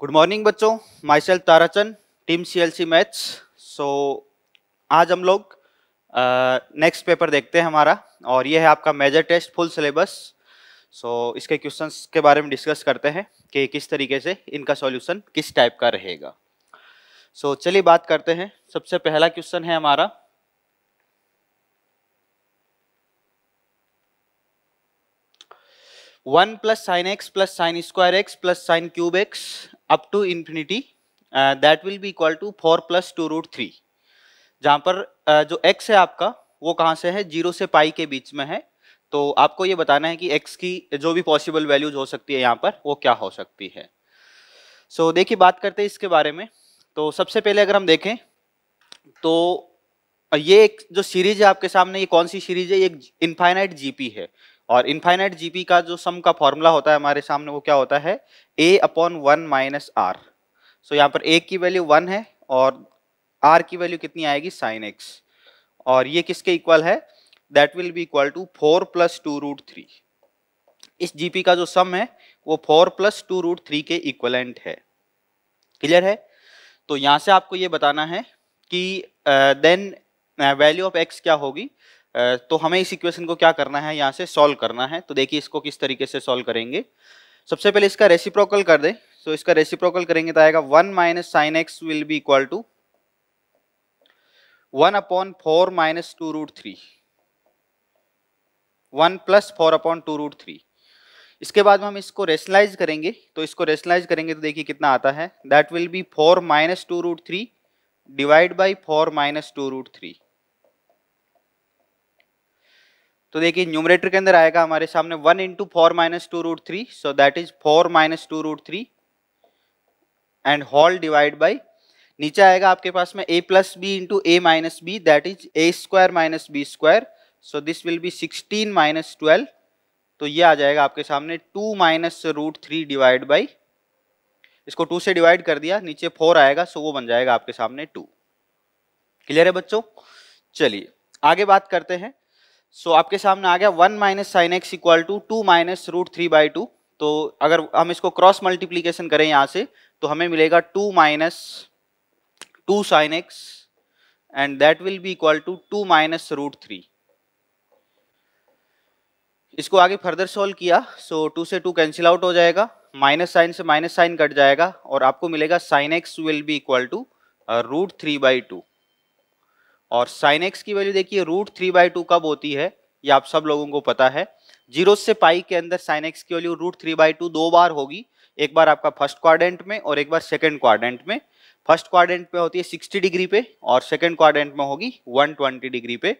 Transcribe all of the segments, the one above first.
Good morning बच्चों myself Tarachand team C L C maths so आज हम लोग नेक्स्ट पेपर देखते हैं हमारा और ये है आपका major test full syllabus so इसके क्वेश्चंस के बारे में डिस्कस करते हैं कि किस तरीके से इनका सॉल्यूशन किस टाइप का रहेगा सो so, चलिए बात करते हैं सबसे पहला क्वेश्चन है हमारा one plus sine x plus sine square x plus sine cube x up to infinity that will be equal to four plus two root three जहाँ पर uh, जो एक्स है आपका वो कहाँ से है जीरो से पाई के बीच में है तो आपको ये बताना है कि एक्स की जो भी पॉसिबल वैल्यूज हो सकती है यहाँ पर वो क्या हो सकती है सो so, देखिए बात करते हैं इसके बारे में तो सबसे पहले अगर हम देखें तो ये एक जो सीरीज है आपके सामने ये कौन सी सीरीज है ये एक इनफाइनाइट जीपी है और इनफाइनाइट जीपी का जो सम का फॉर्मूला होता है हमारे सामने वो क्या होता है a upon one minus r so यहाँ पर ए की वैल्यू वन है और आर की वैल्यू कितनी आएगी साइन एक्स और ये किसके इक्वल है that will be equal to four plus two root three इस जीपी का जो सम है वो four plus two root three के इक्वलेंट है क्लियर है तो यहाँ से आपको ये बताना है कि देन वैल्यू ऑफ एक्स क्या होगी तो हमें इस इक्वेशन को क्या करना है यहाँ से सॉल्व करना है तो देखिए इसको किस तरीके से सॉल्व करेंगे सबसे पहले इसका रेसिप्रोकल कर दे तो इसका रेसिप्रोकल करेंगे तो आएगा one minus sine x will be equal to one upon four minus two root three one plus four upon two root three इसके बाद में हम इसको रेशनलाइज करेंगे तो इसको रेशनलाइज करेंगे तो देखिए कितना आता है that will be four minus two root three divide by four minus two root three तो देखिए न्यूमरेटर के अंदर आएगा हमारे सामने one into four minus two root three so that is four minus two root three and whole divide by नीचे आएगा आपके पास में a plus b into a minus b that is a square minus b square so this will be sixteen minus twelve तो ये आ जाएगा आपके सामने two minus root three divide by इसको टू से डिवाइड कर दिया नीचे फोर आएगा सो वो बन जाएगा आपके सामने टू क्लियर है बच्चों चलिए आगे बात करते हैं सो आपके सामने आ गया one minus sine x equal to two minus root three by two तो अगर हम इसको क्रॉस मल्टीप्लीकेशन करें यहाँ से तो हमें मिलेगा two minus two sine x and that will be equal to two minus root three इसको आगे फर्दर सॉल्व किया सो so, टू से टू कैंसिल आउट हो जाएगा माइनस साइन से माइनस साइन कट जाएगा और आपको मिलेगा sine x will be equal to root three by two और साइन एक्स की वैल्यू देखिए रूट थ्री बाई टू कब होती है ये आप सब लोगों को पता है जीरो से पाई के अंदर साइन एक्स की value root three by two दो बार होगी एक बार आपका फर्स्ट क्वाड्रेंट में और एक बार सेकंड क्वाड्रेंट में फर्स्ट क्वाड्रेंट पे होती है सिक्सटी डिग्री पे और सेकेंड क्वाड्रेंट में होगी ट्वेंटी डिग्री पे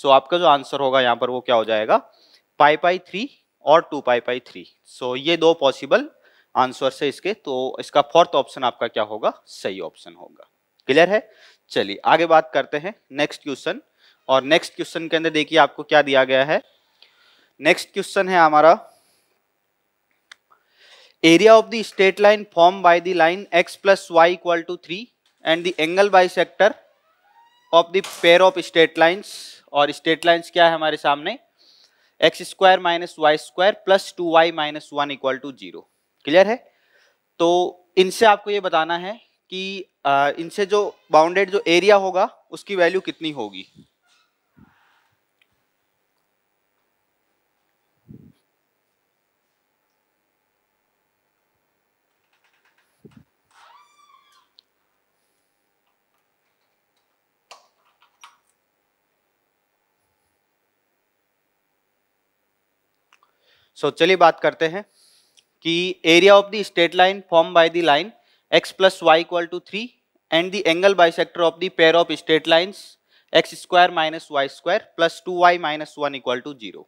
सो आपका जो आंसर होगा यहाँ पर वो क्या हो जाएगा पाई पाई थ्री और two pi pi three so ये दो पॉसिबल आंसर है इसके तो इसका फोर्थ ऑप्शन आपका क्या होगा सही ऑप्शन होगा क्लियर है चलिए आगे बात करते हैं नेक्स्ट क्वेश्चन और नेक्स्ट क्वेश्चन के अंदर देखिए आपको क्या दिया गया है नेक्स्ट क्वेश्चन है हमारा area of the straight line formed by the line x plus y equal to three and the angle bisector of the pair of straight lines और स्टेट लाइन्स क्या है हमारे सामने x square minus y square plus two y minus one equal to zero clear है तो इनसे आपको ये बताना है कि इनसे जो बाउंडेड जो एरिया होगा उसकी वैल्यू कितनी होगी सो so, चलिए बात करते हैं कि area of the straight line formed by the line x plus y equal to 3 and the angle bisector of the pair of straight lines x square minus y square plus 2y minus 1 equal to 0.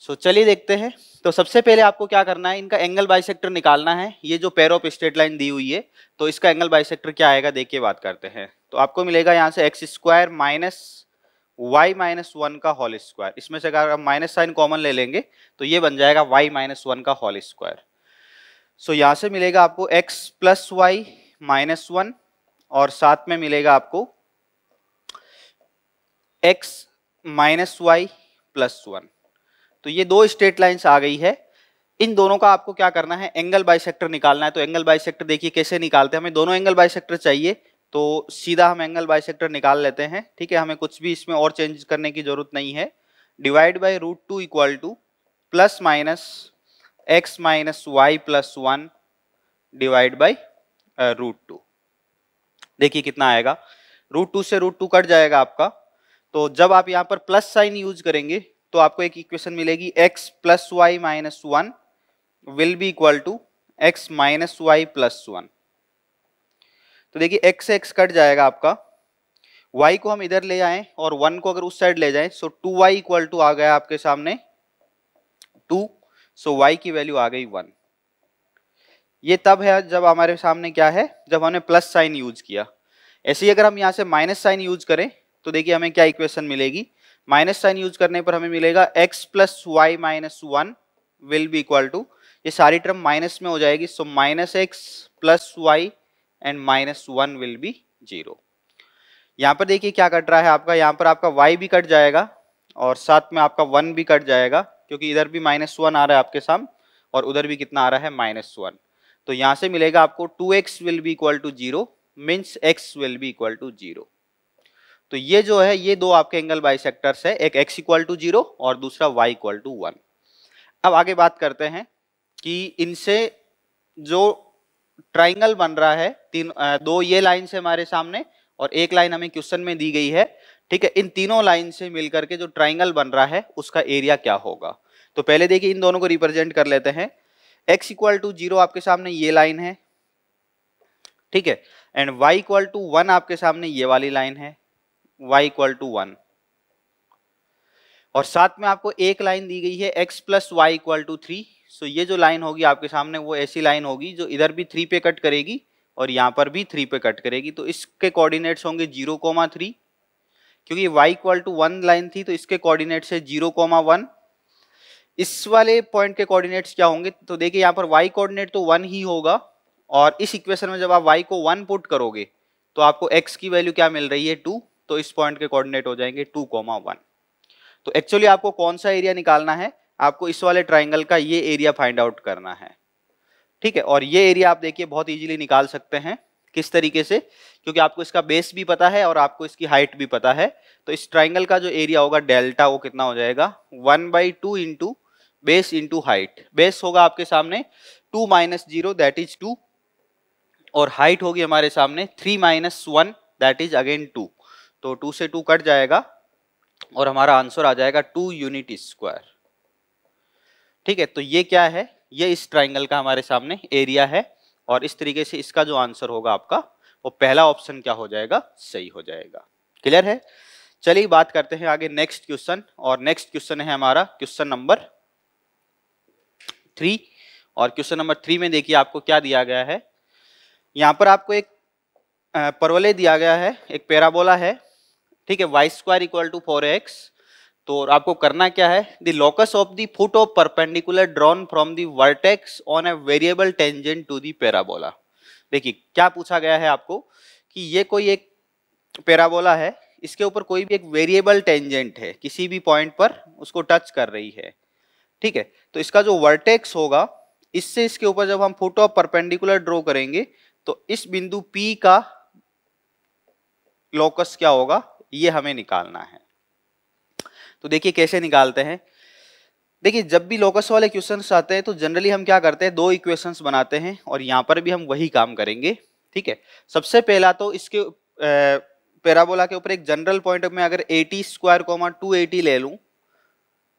So so, चलिए देखते हैं तो सबसे पहले आपको क्या करना है इनका एंगल बाइसेक्टर निकालना है ये जो पेर ऑफ स्ट्रेट लाइन दी हुई है तो इसका एंगल बाइसेक्टर क्या आएगा देखिए बात करते हैं तो आपको मिलेगा यहाँ से x square minus y minus one का होल स्क्वायर इसमें से अगर आप माइनस साइन कॉमन ले लेंगे तो ये बन जाएगा वाई माइनस वन का होल स्क्वायर सो यहाँ से मिलेगा आपको x plus y minus one और साथ में मिलेगा आपको x minus y plus one तो ये दो स्ट्रेट लाइंस आ गई है इन दोनों का आपको क्या करना है एंगल सेक्टर निकालना है तो एंगल सेक्टर देखिए कैसे निकालते हैं हमें दोनों एंगल सेक्टर चाहिए तो सीधा हम एंगल सेक्टर निकाल लेते हैं ठीक है हमें कुछ भी इसमें और चेंज करने की जरूरत नहीं है divide by root two equal to plus minus x minus y plus one divide by root two देखिए कितना आएगा रूट टू से रूट टू कट जाएगा आपका तो जब आप यहाँ पर प्लस साइन यूज करेंगे तो आपको एक इक्वेशन मिलेगी x plus y minus one will be equal to x minus y plus one तो देखिए एक्स से एक्स कट जाएगा आपका y को हम इधर ले आए और 1 को अगर उस साइड ले जाएं so two y equal to आ गया आपके सामने टू सो so, y की वैल्यू आ गई वन ये तब है जब हमारे सामने क्या है जब हमने प्लस साइन यूज किया ऐसे ही अगर हम यहाँ से माइनस साइन यूज करें तो देखिए हमें क्या इक्वेशन मिलेगी माइनस साइन यूज करने पर हमें मिलेगा x plus y minus one will be equal to ये सारी टर्म माइनस में हो जाएगी so minus x plus y and minus one will be zero यहाँ पर देखिए क्या कट रहा है आपका यहाँ पर आपका y भी कट जाएगा और साथ में आपका वन भी कट जाएगा क्योंकि इधर भी माइनस वन आ रहा है आपके सामने और उधर भी कितना आ रहा है माइनस वन तो यहाँ से मिलेगा आपको two x will be equal to zero means x will be equal to zero तो ये जो है ये दो आपके एंगल बाई सेक्टर्स है एक एक्स इक्वल टू जीरो और दूसरा वाई इक्वल टू वन अब आगे बात करते हैं कि इनसे जो ट्राइंगल बन रहा है तीन दो ये लाइन्स है हमारे सामने और एक लाइन हमें क्वेश्चन में दी गई है ठीक है इन तीनों लाइन से मिलकर के जो ट्राइंगल बन रहा है उसका एरिया क्या होगा तो पहले देखिए इन दोनों को रिप्रेजेंट कर लेते हैं एक्स इक्वल टू जीरो आपके सामने ये लाइन है ठीक है and y equal to one आपके सामने ये वाली लाइन है वाई इक्वल टू वन और साथ में आपको एक लाइन दी गई है x plus y equal to three so ये जो लाइन होगी आपके सामने वो ऐसी लाइन होगी जो इधर भी थ्री पे कट करेगी और यहाँ पर भी थ्री पे कट करेगी तो इसके कोऑर्डिनेट्स होंगे जीरो कोमा थ्री क्योंकि y equal to one line थी तो इसके कोऑर्डिनेट्स है जीरो कॉमा वन इस वाले पॉइंट के कोऑर्डिनेट्स क्या होंगे तो देखिए यहाँ पर y कोऑर्डिनेट तो वन ही होगा और इस इक्वेशन में जब आप y को वन पुट करोगे तो आपको x की वैल्यू क्या मिल रही है टू तो इस पॉइंट के कोऑर्डिनेट हो जाएंगे टू कॉमा वन तो एक्चुअली आपको कौन सा एरिया निकालना है आपको इस वाले ट्राइंगल का ये एरिया फाइंड आउट करना है ठीक है और ये एरिया आप देखिए बहुत ईजिली निकाल सकते हैं किस तरीके से क्योंकि आपको इसका बेस भी पता है और आपको इसकी हाइट भी पता है तो इस ट्राइंगल का जो एरिया होगा डेल्टा वो कितना हो जाएगा one by two into base into height base होगा आपके सामने two minus zero that is two और हाइट होगी हमारे सामने three minus one that is again two तो टू से टू कट जाएगा और हमारा आंसर आ जाएगा टू यूनिट स्क्वायर ठीक है तो ये क्या है ये इस ट्राइंगल का हमारे सामने एरिया है और इस तरीके से इसका जो आंसर होगा आपका वो पहला ऑप्शन क्या हो जाएगा सही हो जाएगा क्लियर है चलिए बात करते हैं आगे नेक्स्ट क्वेश्चन और नेक्स्ट क्वेश्चन है हमारा क्वेश्चन नंबर थ्री और क्वेश्चन नंबर थ्री में देखिए आपको क्या दिया गया है यहाँ पर आपको एक परवले दिया गया है एक पैराबोला है ठीक है y square equal to four x तो आपको करना क्या है the locus of the foot of perpendicular drawn from the vertex on a variable tangent to the parabola देखिए क्या पूछा गया है आपको कि ये कोई एक पैराबोला है इसके ऊपर कोई भी एक वेरिएबल टेंजेंट है किसी भी पॉइंट पर उसको टच कर रही है ठीक है तो इसका जो वर्टेक्स होगा इससे इसके ऊपर जब हम फुट ऑफ परपेंडिकुलर ड्रॉ करेंगे तो इस बिंदु पी का लोकस क्या होगा ये हमें निकालना है तो देखिए कैसे निकालते हैं देखिए जब भी लोकस वाले क्वेश्चन आते हैं तो जनरली हम क्या करते हैं दो इक्वेशन बनाते हैं और यहाँ पर भी हम वही काम करेंगे ठीक है सबसे पहला तो इसके पैराबोला के ऊपर एक जनरल पॉइंट में अगर एटी स्क्वायर कॉमा टू ले लूँ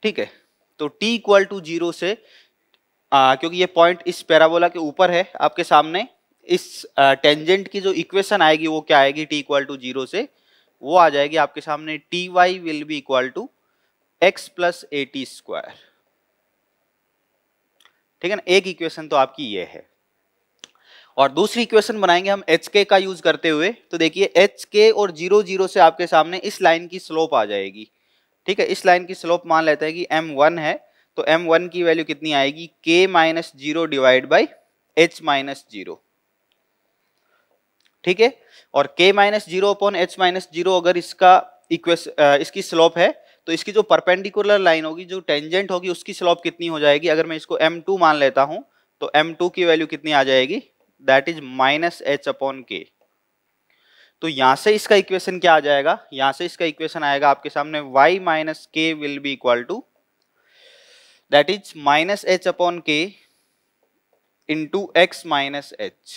ठीक है तो t इक्वल टू जीरो से आ, क्योंकि ये पॉइंट इस पैराबोला के ऊपर है आपके सामने इस टेंजेंट की जो इक्वेशन आएगी वो क्या आएगी t इक्वल टू जीरो से वो आ जाएगी आपके सामने t y will be equal to x plus a t square ठीक है ना एक इक्वेशन तो आपकी ये है और दूसरी इक्वेशन बनाएंगे हम एच के का यूज करते हुए तो देखिए एच के और जीरो जीरो से आपके सामने इस लाइन की स्लोप आ जाएगी ठीक है इस लाइन की स्लोप मान लेते हैं कि एम वन है तो एम वन की वैल्यू कितनी आएगी k minus zero divide by h minus zero ठीक है और k minus zero upon h minus zero अगर इसका इक्वेश इसकी स्लोप है तो इसकी जो परपेंडिकुलर लाइन होगी जो टेंजेंट होगी उसकी स्लोप कितनी हो जाएगी अगर मैं इसको एम टू मान लेता हूँ तो एम टू की वैल्यू कितनी आ जाएगी that is minus h upon k तो यहाँ से इसका इक्वेशन क्या आ जाएगा यहाँ से इसका इक्वेशन आएगा आपके सामने y minus k will be equal to that is minus h upon k into x minus h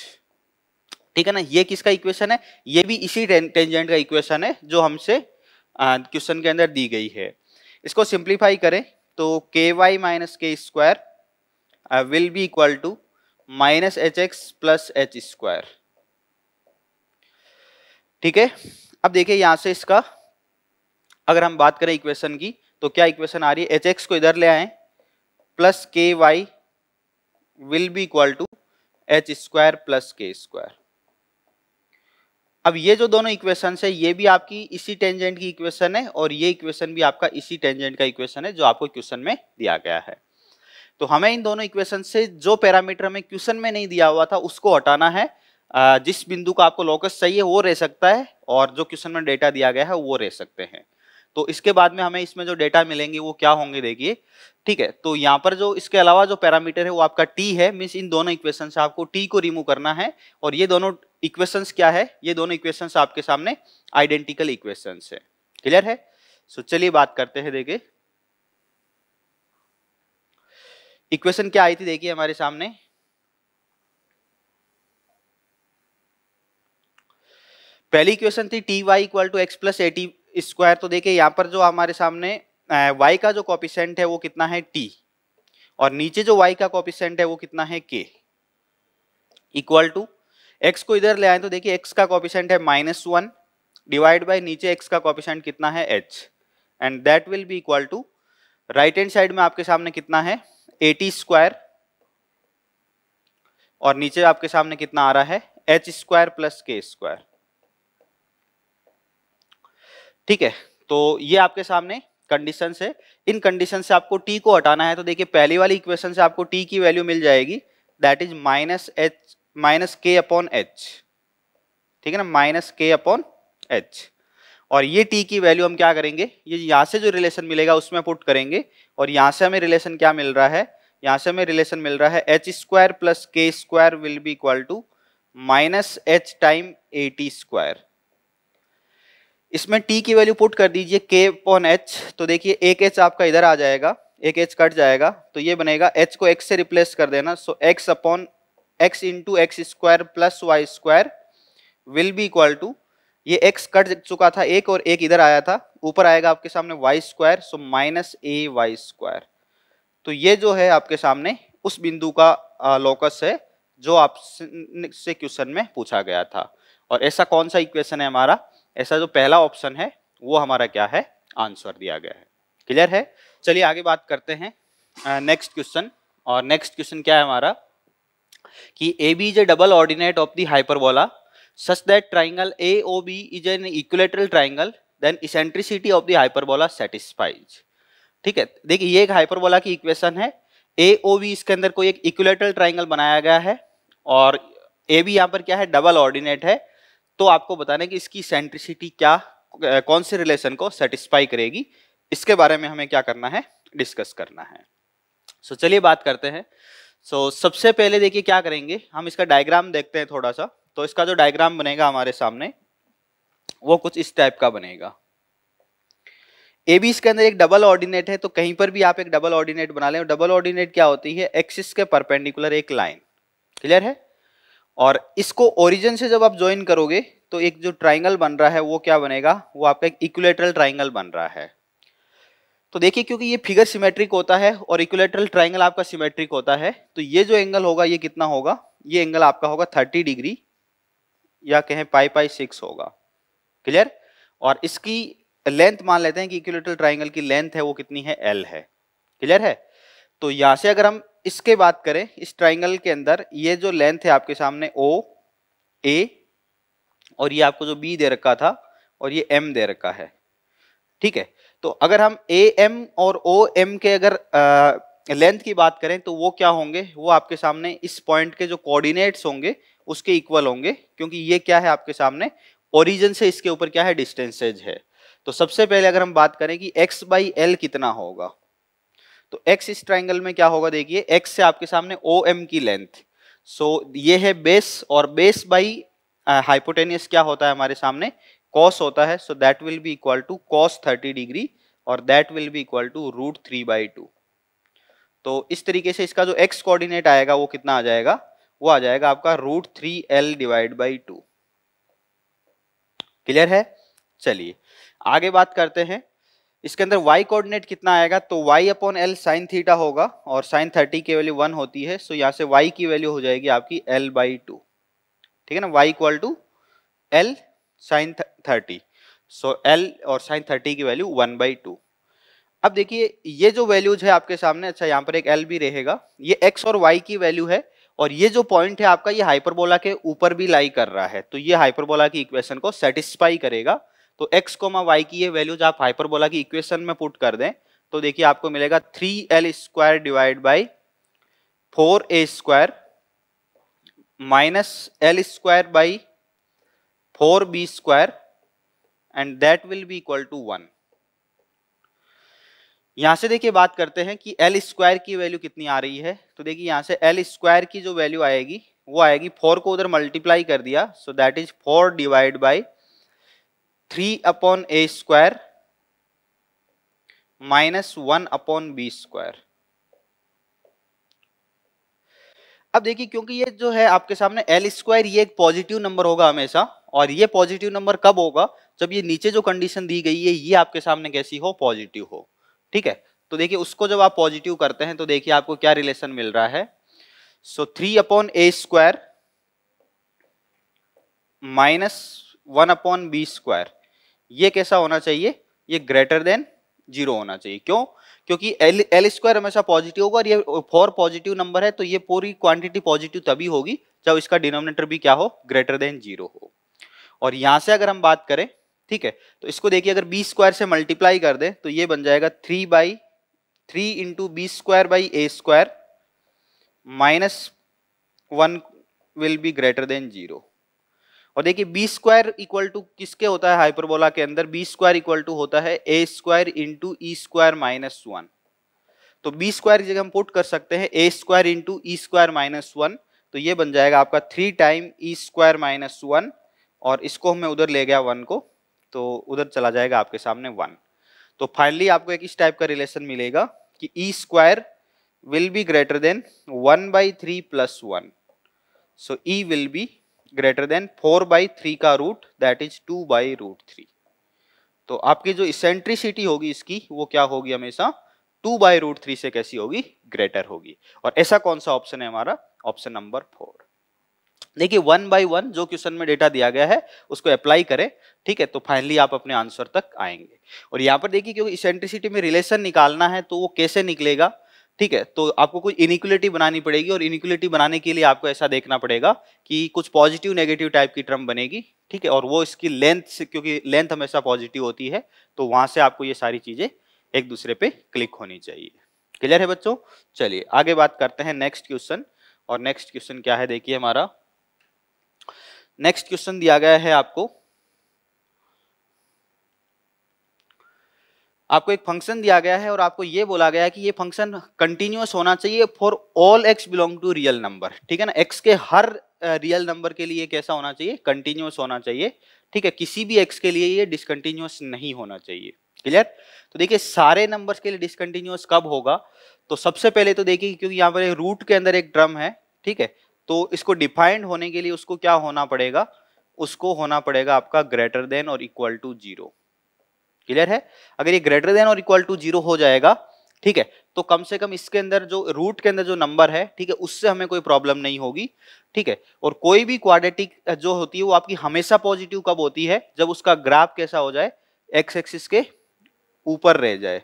ठीक है ना ये किसका इक्वेशन है ये भी इसी टेंजेंट का इक्वेशन है जो हमसे क्वेश्चन के अंदर दी गई है इसको सिंप्लीफाई करें तो k y minus k square will be equal to minus h x plus h square ठीक है अब देखिए यहाँ से इसका अगर हम बात करें इक्वेशन की तो क्या इक्वेशन आ रही है एच एक्स को इधर ले आए plus k y will be equal to h square plus k square अब ये जो दोनों इक्वेशन है ये भी आपकी इसी टेंजेंट की इक्वेशन है और ये इक्वेशन भी आपका इसी टेंजेंट का इक्वेशन है जो आपको क्वेश्चन में दिया गया है तो हमें इन दोनों इक्वेशन से जो पैरामीटर हमें क्वेश्चन में नहीं दिया हुआ था उसको हटाना है जिस बिंदु का आपको लोकस चाहिए वो रह सकता है और जो क्वेश्चन में डेटा दिया गया है वो रह सकते हैं तो इसके बाद में हमें इसमें जो डेटा मिलेंगे वो क्या होंगे देखिए ठीक है तो यहाँ पर जो इसके अलावा जो पैरामीटर है वो आपका टी है मीन्स इन दोनों इक्वेशन से आपको टी को रिमूव करना है और ये दोनों इक्वेशंस क्या है ये दोनों इक्वेशंस आपके सामने आइडेंटिकल इक्वेशंस है क्लियर है सो चलिए बात करते हैं देखिए इक्वेशन क्या आई थी देखिए हमारे सामने पहली इक्वेशन थी t y equal to x plus a t square तो देखिए यहाँ पर जो हमारे सामने वाई का जो कॉपिशेंट है वो कितना है टी और नीचे जो वाई का कॉपिशेंट है वो कितना है के इक्वल टू एक्स को इधर ले आए तो देखिए एक्स का कॉपिशेंट है माइनस वन डिवाइड बाई नीचे एक्स का कॉपिशेंट कितना है h and that will be equal to right hand side में आपके सामने कितना है एटी स्क्वायर और नीचे आपके सामने कितना आ रहा है h square plus k square ठीक है तो ये आपके सामने कंडीशन है इन कंडीशन से आपको टी को हटाना है तो देखिए पहली वाली इक्वेशन से आपको टी की वैल्यू मिल जाएगी that is minus h minus k upon h ठीक है ना माइनस के अपॉन एच और ये टी की वैल्यू हम क्या करेंगे ये यहाँ से जो रिलेशन मिलेगा उसमें पुट करेंगे और यहाँ से हमें रिलेशन क्या मिल रहा है यहाँ से हमें रिलेशन मिल रहा है h square plus k square will be equal to minus h time a t square इसमें टी की वैल्यू पुट कर दीजिए के पॉन एच तो देखिए एक एच आपका इधर आ जाएगा एक एच कट जाएगा तो ये बनेगा एच को एक्स से रिप्लेस कर देना so x upon x into x square plus y square will be equal to ये एक्स कट चुका था एक और एक इधर आया था ऊपर आएगा आपके सामने y square so minus a y square तो ये जो है आपके सामने उस बिंदु का लोकस है जो आपसे क्वेश्चन में पूछा गया था और ऐसा कौन सा इक्वेशन है हमारा ऐसा जो पहला ऑप्शन है वो हमारा क्या है आंसर दिया गया है क्लियर है चलिए आगे बात करते हैं नेक्स्ट क्वेश्चन और नेक्स्ट क्वेश्चन क्या है हमारा कि a b is a double ordinate of the hyperbola such that triangle a o b is an equilateral triangle then eccentricity of the hyperbola satisfies ठीक है देखिए ये एक हाइपरबोला की इक्वेशन है ए ओ बी इसके अंदर कोई एक इक्वलेटरल ट्राइंगल बनाया गया है और ए बी यहाँ पर क्या है डबल ऑर्डिनेट है तो आपको बताना है कि इसकी सेंट्रिसिटी क्या कौन से रिलेशन को सेटिस्फाई करेगी इसके बारे में हमें क्या करना है डिस्कस करना है सो so, चलिए बात करते हैं सो so, सबसे पहले देखिए क्या करेंगे हम इसका डायग्राम देखते हैं थोड़ा सा तो इसका जो डायग्राम बनेगा हमारे सामने वो कुछ इस टाइप का बनेगा ए बी इसके अंदर एक डबल ऑर्डिनेट है तो कहीं पर भी आप एक डबल ऑर्डिनेट बना लें डबल ऑर्डिनेट क्या होती है एक्सिस के परपेंडिकुलर एक लाइन क्लियर है और इसको ओरिजिन से जब आप ज्वाइन करोगे तो एक जो ट्राइंगल बन रहा है वो क्या बनेगा वो आपका एक इक्वलेटरल ट्राइंगल बन रहा है तो देखिए क्योंकि ये फिगर सिमेट्रिक होता है और इक्वलेटरल ट्राइंगल आपका सिमेट्रिक होता है तो ये जो एंगल होगा ये कितना होगा ये एंगल आपका होगा थर्टी डिग्री या कहें पाई पाई सिक्स होगा क्लियर और इसकी लेंथ मान लेते हैं कि इक्वलेटरल ट्राइंगल की लेंथ है वो कितनी है एल है क्लियर है तो यहाँ से अगर हम इसके बात करें इस ट्राइंगल के अंदर ये जो लेंथ है आपके सामने ओ ए और ये आपको जो बी दे रखा था और ये एम दे रखा है ठीक है तो अगर हम ए एम और ओ एम के अगर लेंथ की बात करें तो वो क्या होंगे वो आपके सामने इस पॉइंट के जो कोऑर्डिनेट्स होंगे उसके इक्वल होंगे क्योंकि ये क्या है आपके सामने ओरिजिन से इसके ऊपर क्या है डिस्टेंसेज है तो सबसे पहले अगर हम बात करें कि एक्स बाई एल कितना होगा तो एक्स इस ट्राइंगल में क्या होगा देखिए एक्स से आपके सामने ओ एम की लेंथ सो so, ये है बेस और बेस बाई हाइपोटेनियस क्या होता है हमारे सामने कॉस होता है so that will be equal to cos thirty degree और that will be equal to root three by two तो इस तरीके से इसका जो एक्स कोऑर्डिनेट आएगा वो कितना आ जाएगा वो आ जाएगा आपका root three l divide by two clear है चलिए आगे बात करते हैं इसके अंदर y कोऑर्डिनेट कितना आएगा तो y upon l sine theta होगा और साइन थर्टी की वैल्यू वन होती है सो यहाँ से y की वैल्यू हो जाएगी आपकी l बाई टू ठीक है ना y equal to l sine thirty so l और साइन थर्टी की वैल्यू वन बाई टू अब देखिए ये जो वैल्यूज है आपके सामने अच्छा यहाँ पर एक एल भी रहेगा ये एक्स और वाई की वैल्यू है और ये जो पॉइंट है आपका ये हाइपरबोला के ऊपर भी लाई कर रहा है तो ये हाइपरबोला की इक्वेशन को सेटिस्फाई करेगा तो x कोमा वाई की ये वैल्यूज आप हाइपरबोला की इक्वेशन में पुट कर दें तो देखिए आपको मिलेगा three l square divide by four a square minus l square by four b square and that will be equal to one यहां से देखिए बात करते हैं कि एल स्क्वायर की वैल्यू कितनी आ रही है तो देखिए यहां से एल स्क्वायर की जो वैल्यू आएगी वो आएगी फोर को उधर मल्टीप्लाई कर दिया so that is four divide by three upon a square minus one upon b square अब देखिए क्योंकि ये जो है आपके सामने एल स्क्वायर ये एक पॉजिटिव नंबर होगा हमेशा और ये पॉजिटिव नंबर कब होगा जब ये नीचे जो कंडीशन दी गई है ये आपके सामने कैसी हो पॉजिटिव हो ठीक है तो देखिए उसको जब आप पॉजिटिव करते हैं तो देखिए आपको क्या रिलेशन मिल रहा है so three upon a square minus one upon b square ये कैसा होना चाहिए ये ग्रेटर देन जीरो होना चाहिए क्यों क्योंकि एल एल स्क्वायर हमेशा पॉजिटिव होगा और ये फोर पॉजिटिव नंबर है तो ये पूरी क्वांटिटी पॉजिटिव तभी होगी जब इसका डिनोमिनेटर भी क्या हो ग्रेटर देन जीरो हो और यहां से अगर हम बात करें ठीक है तो इसको देखिए अगर बी स्क्वायर से मल्टीप्लाई कर दे तो ये बन जाएगा three by three into b square by a square minus one will be greater than zero और देखिए बी स्क्वायर इक्वल टू किसके होता है हाइपरबोला के अंदर बी स्क्वायर इक्वल टू होता है a square into e square minus one तो बी स्क्वायर की जगह हम पुट कर सकते हैं a square into e square minus one तो ये बन जाएगा आपका three time e square minus one और इसको हमें उधर ले गया वन को तो उधर चला जाएगा आपके सामने वन तो फाइनली आपको एक इस टाइप का रिलेशन मिलेगा कि e square will be greater than one by three plus one so e will be greater than four by three का root that is two by root three तो आपकी जो इसेंट्रिसिटी होगी इसकी वो क्या होगी हमेशा टू बाई रूट थ्री से कैसी होगी ग्रेटर होगी और ऐसा कौन सा ऑप्शन है हमारा ऑप्शन नंबर फोर देखिए वन बाई वन जो क्वेश्चन में डेटा दिया गया है उसको अप्लाई करें ठीक है तो फाइनली आप अपने आंसर तक आएंगे और यहाँ पर देखिए क्योंकि इसेंट्रिसिटी में रिलेशन निकालना है तो वो कैसे निकलेगा ठीक है तो आपको कुछ इनिक्वलिटी बनानी पड़ेगी और इनिक्वलिटी बनाने के लिए आपको ऐसा देखना पड़ेगा कि कुछ पॉजिटिव नेगेटिव टाइप की टर्म बनेगी ठीक है और वो इसकी लेंथ से क्योंकि लेंथ हमेशा पॉजिटिव होती है तो वहां से आपको ये सारी चीजें एक दूसरे पे क्लिक होनी चाहिए क्लियर है बच्चों चलिए आगे बात करते हैं नेक्स्ट क्वेश्चन और नेक्स्ट क्वेश्चन क्या है देखिए हमारा नेक्स्ट क्वेश्चन दिया गया है आपको आपको एक फंक्शन दिया गया है और आपको ये बोला गया है कि ये फंक्शन कंटिन्यूस होना चाहिए for all x belong to real number ठीक है ना एक्स के हर रियल नंबर के लिए कैसा होना चाहिए कंटिन्यूस होना चाहिए ठीक है किसी भी एक्स के लिए ये डिसकंटिन्यूस नहीं होना चाहिए क्लियर तो देखिए सारे नंबर्स के लिए डिसकंटिन्यूस कब होगा तो सबसे पहले तो देखिए क्योंकि यहाँ पर रूट के अंदर एक ड्रम है ठीक है तो इसको डिफाइंड होने के लिए उसको क्या होना पड़ेगा उसको होना पड़ेगा आपका ग्रेटर देन और इक्वल टू जीरो क्लियर है अगर ये ग्रेटर देन और इक्वल टू जीरो हो जाएगा ठीक है तो कम से कम इसके अंदर जो रूट के अंदर जो नंबर है ठीक है उससे हमें कोई प्रॉब्लम नहीं होगी ठीक है और कोई भी क्वाड्रेटिक जो होती है वो आपकी हमेशा पॉजिटिव कब होती है जब उसका ग्राफ कैसा हो जाए एक्स एक्सिस के ऊपर रह जाए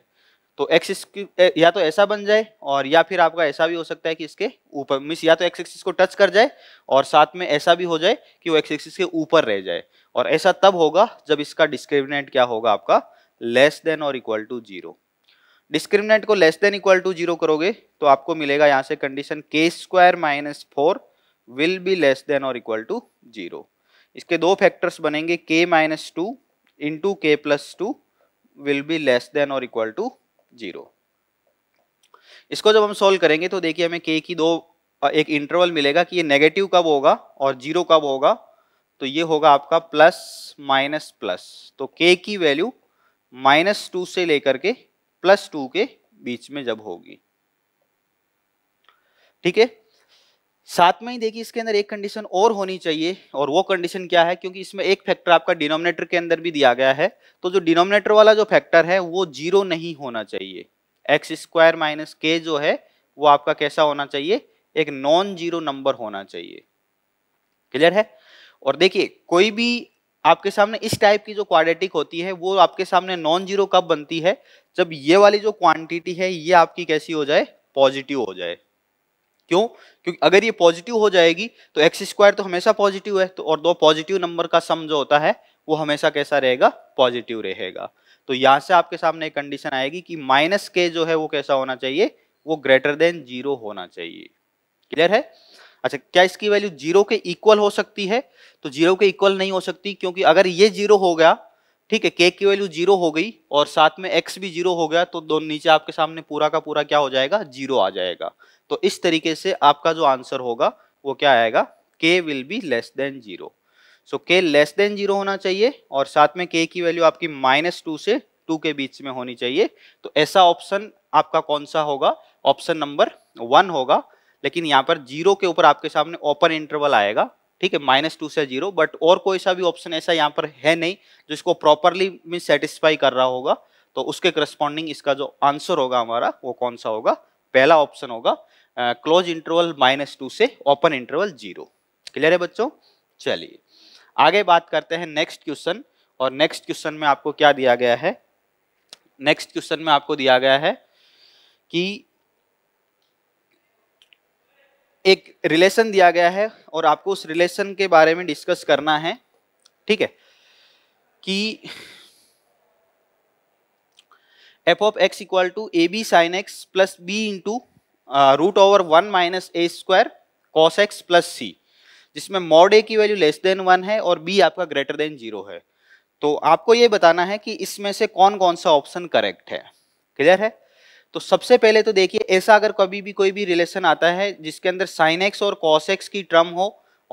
तो एक्स इसकी या तो ऐसा बन जाए और या फिर आपका ऐसा भी हो सकता है कि इसके ऊपर मिस या तो एक्स एक्सिस को टच कर जाए और साथ में ऐसा भी हो जाए कि वो एक्स एक्सिस के ऊपर रह जाए और ऐसा तब होगा जब इसका डिस्क्रिमिनेंट क्या होगा आपका लेस देन और इक्वल टू जीरो डिस्क्रिमिनेंट को less than equal to zero करोगे तो आपको मिलेगा यहाँ से condition k square minus four will be less than और इक्वल टू जीरो इसके दो फैक्टर्स बनेंगे k minus two into k plus two will be less than और इक्वल टू जीरो इसको जब हम सोल्व करेंगे तो देखिए हमें के की दो एक इंटरवल मिलेगा कि ये नेगेटिव कब होगा और जीरो कब होगा तो ये होगा आपका प्लस माइनस प्लस तो के की वैल्यू माइनस टू से लेकर के प्लस टू के बीच में जब होगी ठीक है साथ में ही देखिए इसके अंदर एक कंडीशन और होनी चाहिए और वो कंडीशन क्या है क्योंकि इसमें एक फैक्टर आपका डिनोमिनेटर के अंदर भी दिया गया है तो जो डिनोमिनेटर वाला जो फैक्टर है वो जीरो नहीं होना चाहिए एक्स स्क्वायर माइनस के जो है वो आपका कैसा होना चाहिए एक नॉन जीरो नंबर होना चाहिए क्लियर है और देखिए कोई भी आपके सामने इस टाइप की जो क्वाड्रेटिक होती है वो आपके सामने नॉन जीरो कब बनती है जब ये वाली जो क्वांटिटी है ये आपकी कैसी हो जाए पॉजिटिव हो जाए क्यों क्योंकि अगर ये पॉजिटिव हो जाएगी तो एक्स स्क्वायर तो हमेशा पॉजिटिव है तो और दो पॉजिटिव नंबर का सम जो होता है वो हमेशा कैसा रहेगा पॉजिटिव रहेगा तो यहाँ से आपके सामने एक कंडीशन आएगी कि माइनस के जो है वो कैसा होना चाहिए वो ग्रेटर देन जीरो होना चाहिए क्लियर है अच्छा क्या इसकी वैल्यू जीरो के इक्वल हो सकती है तो जीरो के इक्वल नहीं हो सकती क्योंकि अगर ये जीरो हो गया ठीक है के की वैल्यू जीरो हो गई और साथ में एक्स भी जीरो हो गया तो दोनों नीचे आपके सामने पूरा का पूरा क्या हो जाएगा जीरो आ जाएगा तो इस तरीके से आपका जो आंसर होगा वो क्या आएगा k will be less than zero so k less than zero होना चाहिए और साथ में के की वैल्यू आपकी माइनस टू से टू के बीच में होनी चाहिए तो ऐसा ऑप्शन आपका कौन सा होगा ऑप्शन नंबर वन होगा लेकिन यहाँ पर जीरो के ऊपर आपके सामने ओपन इंटरवल आएगा ठीक है माइनस टू से जीरो बट और कोई सा भी ऑप्शन ऐसा यहाँ पर है नहीं जो इसको प्रॉपरली मीन सेटिस्फाई कर रहा होगा तो उसके करस्पॉन्डिंग इसका जो आंसर होगा हमारा वो कौन सा होगा पहला ऑप्शन होगा क्लोज इंटरवल माइनस टू से ओपन इंटरवल जीरो क्लियर है बच्चों चलिए आगे बात करते हैं नेक्स्ट क्वेश्चन और नेक्स्ट क्वेश्चन में आपको क्या दिया गया है नेक्स्ट क्वेश्चन में आपको दिया गया है कि एक रिलेशन दिया गया है और आपको उस रिलेशन के बारे में डिस्कस करना है ठीक है कि f of x equal to a b sine x plus b into root over one minus a square cos x plus c जिसमें मॉड ए की वैल्यू लेस देन वन है और बी आपका ग्रेटर देन जीरो है तो आपको ये बताना है कि इसमें से कौन कौन सा ऑप्शन करेक्ट है क्लियर है तो सबसे पहले तो देखिए ऐसा अगर कभी भी कोई भी रिलेशन आता है जिसके अंदर साइन एक्स और कॉस एक्स की टर्म हो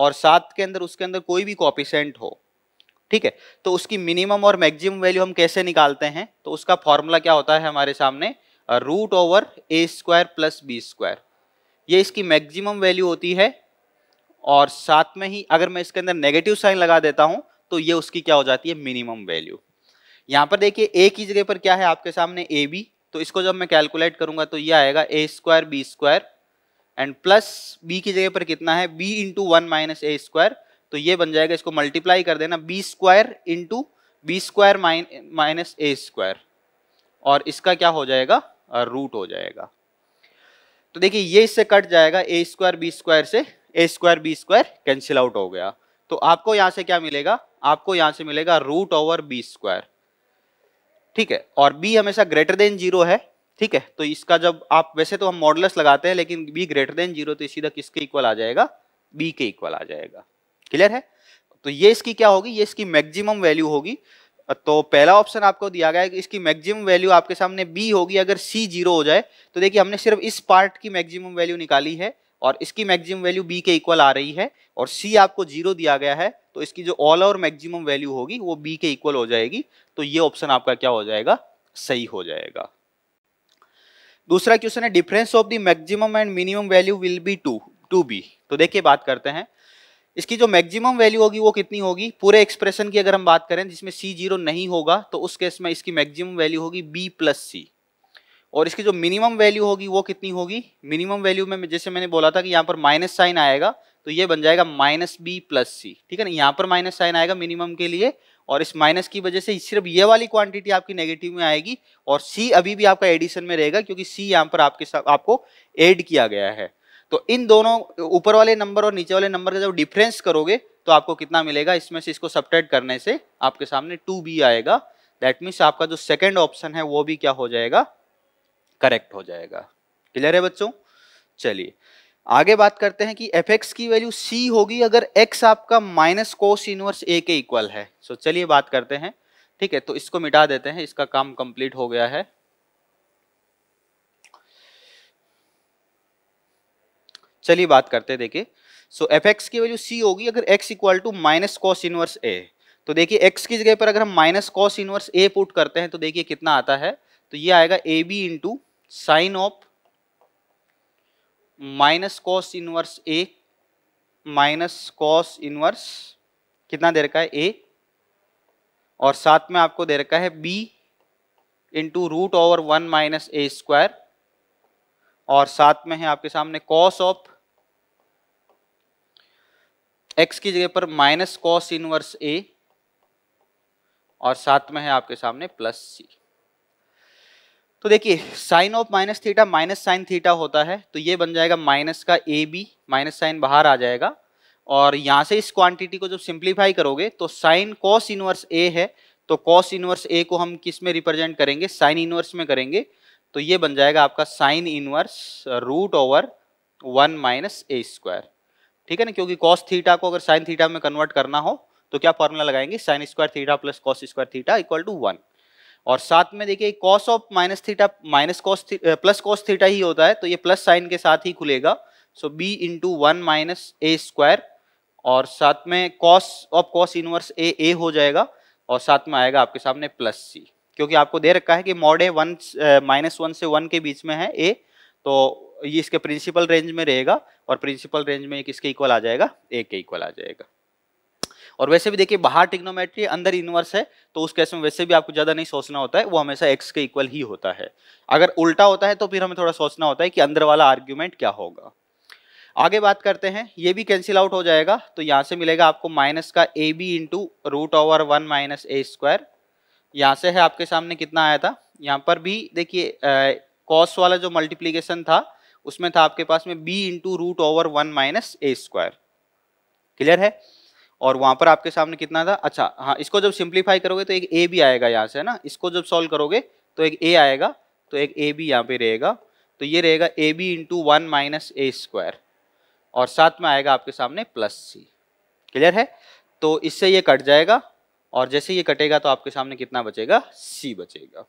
और साथ के अंदर उसके अंदर कोई भी कॉपीसेंट हो ठीक है तो उसकी मिनिमम और मैक्सिमम वैल्यू हम कैसे निकालते हैं तो उसका फॉर्मूला क्या होता है हमारे सामने root over a square plus b square ये इसकी मैक्सिमम वैल्यू होती है और साथ में ही अगर मैं इसके अंदर नेगेटिव साइन लगा देता हूं तो ये उसकी क्या हो जाती है मिनिमम वैल्यू यहाँ पर देखिए ए की जगह पर क्या है आपके सामने ए बी तो इसको जब मैं कैलकुलेट करूंगा तो ये आएगा a square b square and plus b की जगह पर कितना है b into one minus a square तो ये बन जाएगा इसको मल्टीप्लाई कर देना b square into b square minus a square और इसका क्या हो जाएगा रूट हो जाएगा तो देखिए ये इससे कट जाएगा ए स्क्वायर बी स्क्वायर से a square b square cancel out हो गया तो आपको यहाँ से क्या मिलेगा आपको यहाँ से मिलेगा रूट ओवर बी स्क्वायर ठीक है और बी हमेशा ग्रेटर देन जीरो है ठीक है तो इसका जब आप वैसे तो हम मॉडलस लगाते हैं लेकिन बी ग्रेटर देन जीरो तो सीधा किसके इक्वल आ जाएगा बी के इक्वल आ जाएगा क्लियर है तो ये इसकी क्या होगी ये इसकी मैक्सिमम वैल्यू होगी तो पहला ऑप्शन आपको दिया गया है कि इसकी मैक्सिमम वैल्यू आपके सामने बी होगी अगर सी जीरो हो जाए तो देखिए हमने सिर्फ इस पार्ट की मैक्सिमम वैल्यू निकाली है और इसकी मैक्सिमम वैल्यू बी के इक्वल आ रही है और सी आपको जीरो दिया गया है तो इसकी जो ऑल ओवर मैक्सिमम वैल्यू होगी वो बी के इक्वल हो जाएगी तो ये ऑप्शन आपका क्या हो जाएगा सही हो जाएगा दूसरा क्वेश्चन है difference of the maximum and minimum value will be two two b तो देखिए बात करते हैं इसकी जो मैक्सिमम वैल्यू होगी वो कितनी होगी पूरे एक्सप्रेशन की अगर हम बात करें जिसमें सी जीरो नहीं होगा तो उस केस में इसकी मैक्सिमम वैल्यू होगी बी प्लस सी और इसकी जो मिनिमम वैल्यू होगी वो कितनी होगी मिनिमम वैल्यू में जैसे मैंने बोला था कि यहाँ पर माइनस साइन आएगा तो ये बन जाएगा माइनस बी प्लस सी ठीक है ना यहाँ पर माइनस साइन आएगा मिनिमम के लिए और इस माइनस की वजह से सिर्फ ये वाली क्वांटिटी आपकी नेगेटिव में आएगी और सी अभी भी आपका एडिशन में रहेगा क्योंकि सी यहाँ पर आपके साथ आपको एड किया गया है तो इन दोनों ऊपर वाले नंबर और नीचे वाले नंबर का जब डिफरेंस करोगे तो आपको कितना मिलेगा इसमें से इसको सब्ट्रैक्ट करने से आपके सामने टू बी आएगा दैट मीन्स आपका जो सेकेंड ऑप्शन है वो भी क्या हो जाएगा करेक्ट हो जाएगा क्लियर है बच्चों चलिए आगे बात करते हैं कि एफ एक्स की वैल्यू सी होगी अगर एक्स आपका माइनस कोस इनवर्स ए के इक्वल है सो so, चलिए बात करते हैं ठीक है तो इसको मिटा देते हैं इसका काम कंप्लीट हो गया है चलिए बात करते हैं देखिए सो एफ एक्स की वैल्यू सी होगी अगर X equal to minus cos inverse A तो देखिए एक्स की जगह पर अगर हम minus cos inverse A put करते हैं तो देखिए कितना आता है तो ये आएगा a b into sine of minus cos inverse a minus cos inverse कितना दे रखा है ए और साथ में आपको दे रखा है b into root over one minus a square और साथ में है आपके सामने कॉस ऑफ एक्स की जगह पर माइनस कॉस इनवर्स ए और साथ में है आपके सामने प्लस सी तो देखिए sine of minus theta minus sine theta होता है तो ये बन जाएगा माइनस का ए बी माइनस साइन बाहर आ जाएगा और यहाँ से इस क्वांटिटी को जब सिंप्लीफाई करोगे तो साइन कॉस इनवर्स ए है तो कॉस इनवर्स ए को हम किस में रिप्रेजेंट करेंगे साइन इनवर्स में करेंगे तो ये बन जाएगा आपका sine inverse root over one minus a square ठीक है ना क्योंकि कॉस थीटा को अगर साइन थीटा में कन्वर्ट करना हो तो क्या फॉर्मूला लगाएंगे sine square theta plus cos square theta equal to one और साथ में देखिए cos of minus theta minus cos plus cos theta ही होता है तो ये प्लस साइन के साथ ही खुलेगा so b into one minus a square और साथ में cos of cos inverse a a हो जाएगा और साथ में आएगा आपके सामने प्लस सी क्योंकि आपको दे रखा है कि mod a one minus one से वन के बीच में है ए तो ये इसके प्रिंसिपल रेंज में रहेगा और प्रिंसिपल रेंज में एक इसके इक्वल आ जाएगा ए के इक्वल आ जाएगा और वैसे भी देखिए बाहर टिग्नोमेट्री अंदर इनवर्स है तो उस केस में वैसे भी आपको ज़्यादा नहीं सोचना होता है वो हमेशा एक्स के इक्वल ही होता है अगर उल्टा होता है तो फिर हमें थोड़ा सोचना होता है कि अंदर वाला आर्ग्यूमेंट क्या होगा आगे बात करते हैं ये भी कैंसिल आउट हो जाएगा तो यहाँ से मिलेगा आपको माइनस का a b into root over one minus a square यहाँ से है आपके सामने कितना आया था यहाँ पर भी देखिए कॉस वाला जो मल्टीप्लीकेशन था उसमें था आपके पास में b into root over one minus a square clear है और वहाँ पर आपके सामने कितना था अच्छा हाँ इसको जब सिंप्लीफाई करोगे तो एक ए भी आएगा यहाँ से है ना इसको जब सॉल्व करोगे तो एक ए आएगा तो एक ए भी यहाँ पे रहेगा तो ये रहेगा a b into one minus a square और साथ में आएगा आपके सामने प्लस सी क्लियर है तो इससे ये कट जाएगा और जैसे ये कटेगा तो आपके सामने कितना बचेगा सी बचेगा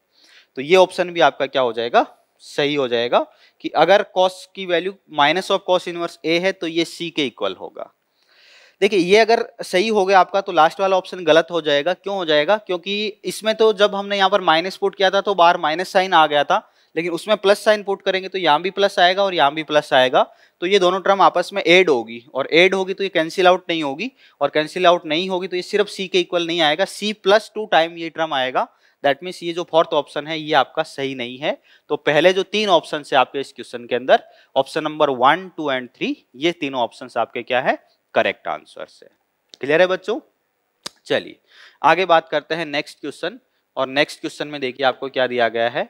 तो ये ऑप्शन भी आपका क्या हो जाएगा सही हो जाएगा कि अगर कॉस की value minus of cos inverse a है तो ये सी के इक्वल होगा देखिए ये अगर सही हो गया आपका तो लास्ट वाला ऑप्शन गलत हो जाएगा क्यों हो जाएगा क्योंकि इसमें तो जब हमने यहाँ पर माइनस पुट किया था तो बाहर माइनस साइन आ गया था लेकिन उसमें प्लस साइन पुट करेंगे तो यहाँ भी प्लस आएगा और यहाँ भी प्लस आएगा तो ये दोनों टर्म आपस में एड होगी और एड होगी तो ये कैंसिल आउट नहीं होगी और कैंसिल आउट नहीं होगी तो ये सिर्फ सी के इक्वल नहीं आएगा सी प्लस टू टाइम ये टर्म आएगा दैट मीन्स ये जो फोर्थ ऑप्शन है ये आपका सही नहीं है तो पहले जो तीन ऑप्शन है आपके इस क्वेश्चन के अंदर option number one two and three ये तीनों ऑप्शन आपके क्या है करेक्ट आंसर से क्लियर है बच्चों चलिए आगे बात करते हैं नेक्स्ट क्वेश्चन और नेक्स्ट क्वेश्चन में देखिए आपको क्या दिया गया है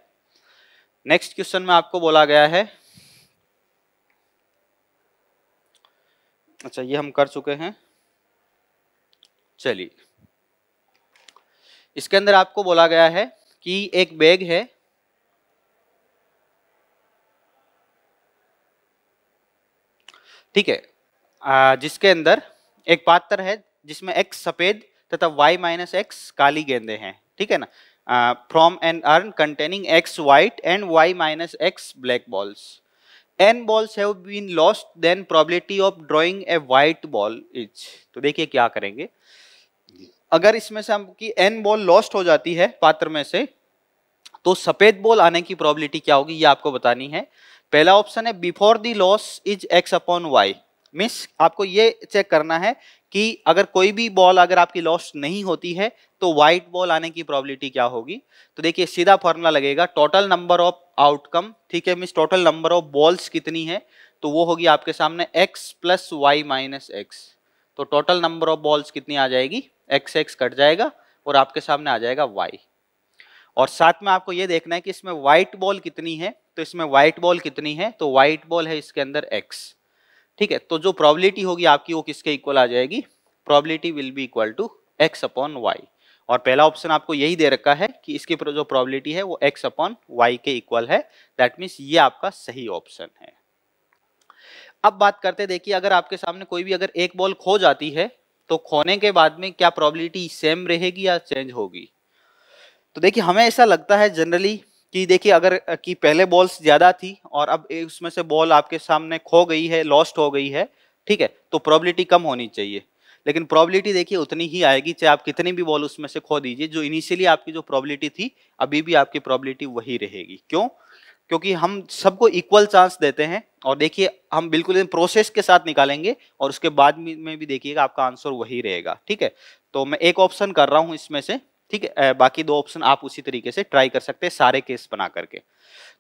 नेक्स्ट क्वेश्चन में आपको बोला गया है अच्छा ये हम कर चुके हैं चलिए इसके अंदर आपको बोला गया है कि एक बैग है ठीक है जिसके अंदर एक पात्र है जिसमें एक्स सफ़ेद तथा वाई माइनस एक्स काली गेंदे हैं ठीक है ना from an urn containing x white and y minus x black balls n balls have been lost then probability of drawing a white ball each तो देखिए क्या करेंगे अगर इसमें से हमकी एन बॉल लॉस्ट हो जाती है पात्र में से तो सफेद बॉल आने की प्रॉबिलिटी क्या होगी ये आपको बतानी है पहला ऑप्शन है before the loss is x upon y means आपको ये चेक करना है कि अगर कोई भी बॉल अगर आपकी लॉस नहीं होती है तो वाइट बॉल आने की प्रॉबिलिटी क्या होगी तो देखिए सीधा फॉर्मूला लगेगा टोटल नंबर ऑफ आउटकम ठीक है means total number of balls कितनी है तो वो होगी आपके सामने x plus y minus x तो टोटल नंबर ऑफ बॉल्स कितनी आ जाएगी एक्स एक्स कट जाएगा और आपके सामने आ जाएगा वाई और साथ में आपको ये देखना है कि इसमें वाइट बॉल कितनी है तो इसमें वाइट बॉल कितनी है तो वाइट बॉल है इसके अंदर एक्स ठीक है तो जो प्रॉबिलिटी होगी आपकी वो किसके इक्वल आ जाएगी probability will be equal to x upon y और पहला ऑप्शन आपको यही दे रखा है कि इसकी जो प्रॉबिलिटी है वो एक्स अपॉन वाई के इक्वल है दैट मीन्स ये आपका सही ऑप्शन है अब बात करते देखिए अगर आपके सामने कोई भी अगर एक बॉल खो जाती है तो खोने के बाद में क्या प्रॉबिलिटी सेम रहेगी या चेंज होगी तो देखिए हमें ऐसा लगता है जनरली कि देखिए अगर कि पहले बॉल्स ज़्यादा थी और अब उसमें से बॉल आपके सामने खो गई है लॉस्ट हो गई है ठीक है तो प्रॉबिलिटी कम होनी चाहिए लेकिन प्रॉबिलिटी देखिए उतनी ही आएगी चाहे आप कितनी भी बॉल उसमें से खो दीजिए जो इनिशियली आपकी जो प्रॉबिलिटी थी अभी भी आपकी प्रॉबिलिटी वही रहेगी क्यों क्योंकि हम सबको इक्वल चांस देते हैं और देखिए हम बिल्कुल प्रोसेस के साथ निकालेंगे और उसके बाद में भी देखिएगा आपका आंसर वही रहेगा ठीक है तो मैं एक ऑप्शन कर रहा हूँ इसमें से ठीक है बाकी दो ऑप्शन आप उसी तरीके से ट्राई कर सकते हैं सारे केस बना करके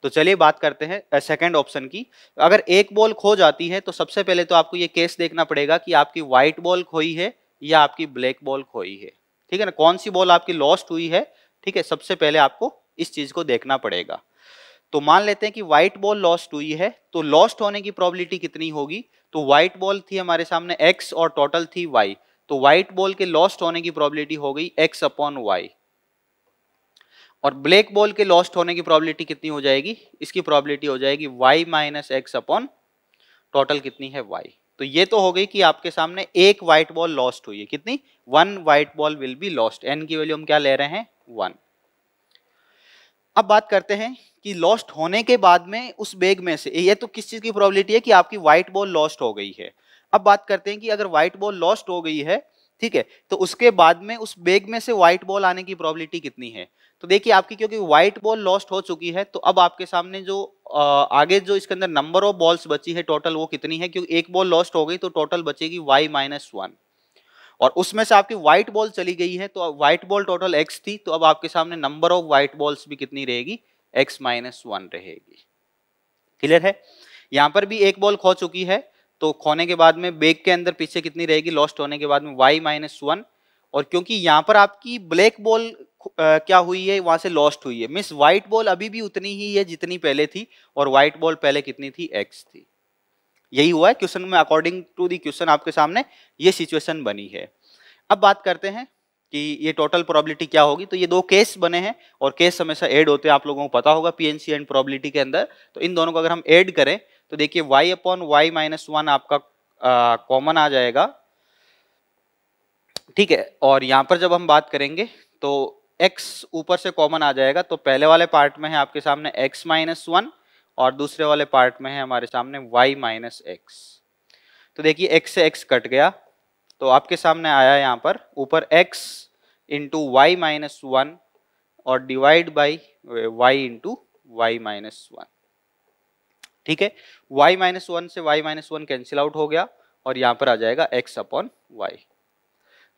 तो चलिए बात करते हैं सेकंड ऑप्शन की अगर एक बॉल खो जाती है तो सबसे पहले तो आपको ये केस देखना पड़ेगा कि आपकी व्हाइट बॉल खोई है या आपकी ब्लैक बॉल खोई है ठीक है ना कौन सी बॉल आपकी लॉस्ट हुई है ठीक है सबसे पहले आपको इस चीज को देखना पड़ेगा तो मान लेते हैं कि व्हाइट बॉल लॉस्ट हुई है तो लॉस्ट होने की प्रॉबिलिटी कितनी होगी तो व्हाइट बॉल थी हमारे सामने एक्स और टोटल थी वाई तो व्हाइट बॉल के लॉस्ट होने की प्रोबेबिलिटी हो गई एक्स अपॉन वाई और ब्लैक बॉल के लॉस्ट होने की प्रोबेबिलिटी कितनी हो जाएगी इसकी प्रोबेबिलिटी हो जाएगी y minus x upon total कितनी है वाई तो ये तो हो गई कि आपके सामने एक व्हाइट बॉल लॉस्ट हुई है कितनी one white ball will be lost n की वैल्यू हम क्या ले रहे हैं वन अब बात करते हैं कि लॉस्ट होने के बाद में उस बैग में से ये तो किस चीज़ की प्रोबेबिलिटी है कि आपकी व्हाइट बॉल लॉस्ट हो गई है अब बात करते हैं कि अगर व्हाइट बॉल लॉस्ट हो गई है ठीक है तो उसके बाद में उस बैग में से व्हाइट बॉल आने की प्रोबेबिलिटी कितनी है तो देखिए आपकी क्योंकि व्हाइट बॉल लॉस्ट हो चुकी है तो अब आपके सामने जो आगे जो इसके अंदर नंबर ऑफ बॉल्स बची है टोटल वो कितनी है क्योंकि एक बॉल लॉस्ट हो गई तो टोटल बचेगी वाई माइनस वन और उसमें से आपकी व्हाइट बॉल चली गई है तो व्हाइट बॉल टोटल एक्स थी तो अब आपके सामने नंबर ऑफ व्हाइट बॉल्स भी कितनी रहेगी एक्स माइनस वन रहेगी क्लियर है यहां पर भी एक बॉल खो चुकी है तो खोने के बाद में बेग के अंदर पीछे कितनी रहेगी लॉस्ट होने के बाद में वाई माइनस वन और क्योंकि यहाँ पर आपकी ब्लैक बॉल क्या हुई है वहाँ से लॉस्ट हुई है मिस वाइट बॉल अभी भी उतनी ही है जितनी पहले थी और वाइट बॉल पहले कितनी थी एक्स थी यही हुआ है क्वेश्चन में अकॉर्डिंग टू दी क्वेश्चन आपके सामने ये सिचुएशन बनी है अब बात करते हैं कि ये टोटल प्रोबेबिलिटी क्या होगी तो ये दो केस बने हैं और केस हमेशा ऐड होते हैं आप लोगों को पता होगा पीएनसी एंड प्रोबेबिलिटी के अंदर तो इन दोनों को अगर हम ऐड करें तो देखिए y upon y minus one आपका कॉमन आ जाएगा ठीक है और यहाँ पर जब हम बात करेंगे तो x ऊपर से कॉमन आ जाएगा तो पहले वाले पार्ट में है आपके सामने x माइनस वन और दूसरे वाले पार्ट में है हमारे सामने y माइनस एक्स तो देखिए x से x कट गया तो आपके सामने आया यहाँ पर ऊपर x into y minus one और divide by y into y minus one ठीक है वाई माइनस वन से y minus one cancel out हो गया और यहाँ पर आ जाएगा एक्स अपॉन वाई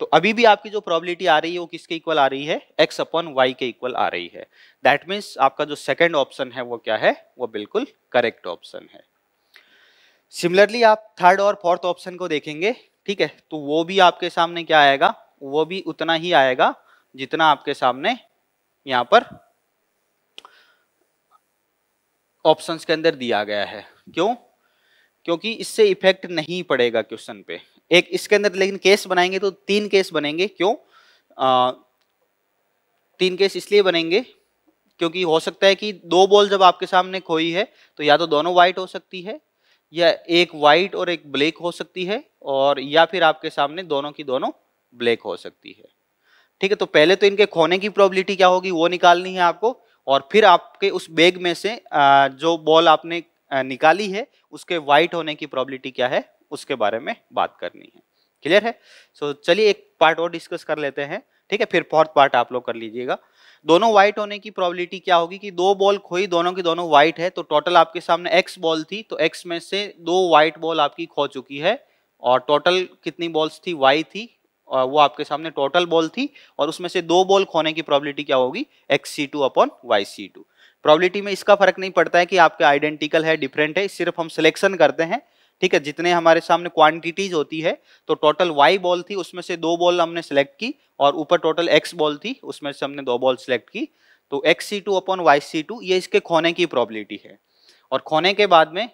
तो अभी भी आपकी जो प्रोबेबिलिटी आ रही है वो किसके इक्वल आ रही है एक्स अपॉन वाई के इक्वल आ रही है दैट मीन्स आपका जो सेकेंड ऑप्शन है वो क्या है वो बिल्कुल करेक्ट ऑप्शन है सिमिलरली आप थर्ड और फोर्थ ऑप्शन को देखेंगे ठीक है तो वो भी आपके सामने क्या आएगा वो भी उतना ही आएगा जितना आपके सामने यहाँ पर ऑप्शंस के अंदर दिया गया है क्यों क्योंकि इससे इफेक्ट नहीं पड़ेगा क्वेश्चन पे एक इसके अंदर लेकिन केस बनाएंगे तो तीन केस बनेंगे क्यों आ, तीन केस इसलिए बनेंगे क्योंकि हो सकता है कि दो बॉल जब आपके सामने खोई है तो या तो दोनों वाइट हो सकती है या एक वाइट और एक ब्लैक हो सकती है और या फिर आपके सामने दोनों की दोनों ब्लैक हो सकती है ठीक है तो पहले तो इनके खोने की प्रोबेबिलिटी क्या होगी वो निकालनी है आपको और फिर आपके उस बैग में से जो बॉल आपने निकाली है उसके वाइट होने की प्रॉबिलिटी क्या है उसके बारे में बात करनी है क्लियर है सो so, चलिए एक पार्ट और डिस्कस कर लेते हैं ठीक है फिर फोर्थ पार्ट आप लोग कर लीजिएगा दोनों व्हाइट होने की प्रोबेबिलिटी क्या होगी कि दो बॉल खोई दोनों की दोनों व्हाइट है तो टोटल आपके सामने एक्स बॉल थी तो एक्स में से दो व्हाइट बॉल आपकी खो चुकी है और टोटल कितनी बॉल्स थी वाई थी वो आपके सामने टोटल बॉल थी और उसमें से दो बॉल खोने की प्रॉबिलिटी क्या होगी x C two upon y C two probability में इसका फर्क नहीं पड़ता है कि आपके आइडेंटिकल है डिफरेंट है सिर्फ हम सिलेक्शन करते हैं ठीक है जितने हमारे सामने क्वांटिटीज होती है तो टोटल वाई बॉल थी उसमें से दो बॉल हमने सेलेक्ट की और ऊपर टोटल एक्स बॉल थी उसमें से हमने दो बॉल सेलेक्ट की तो x C two upon y C two ये इसके खोने की प्रॉबिलिटी है और खोने के बाद में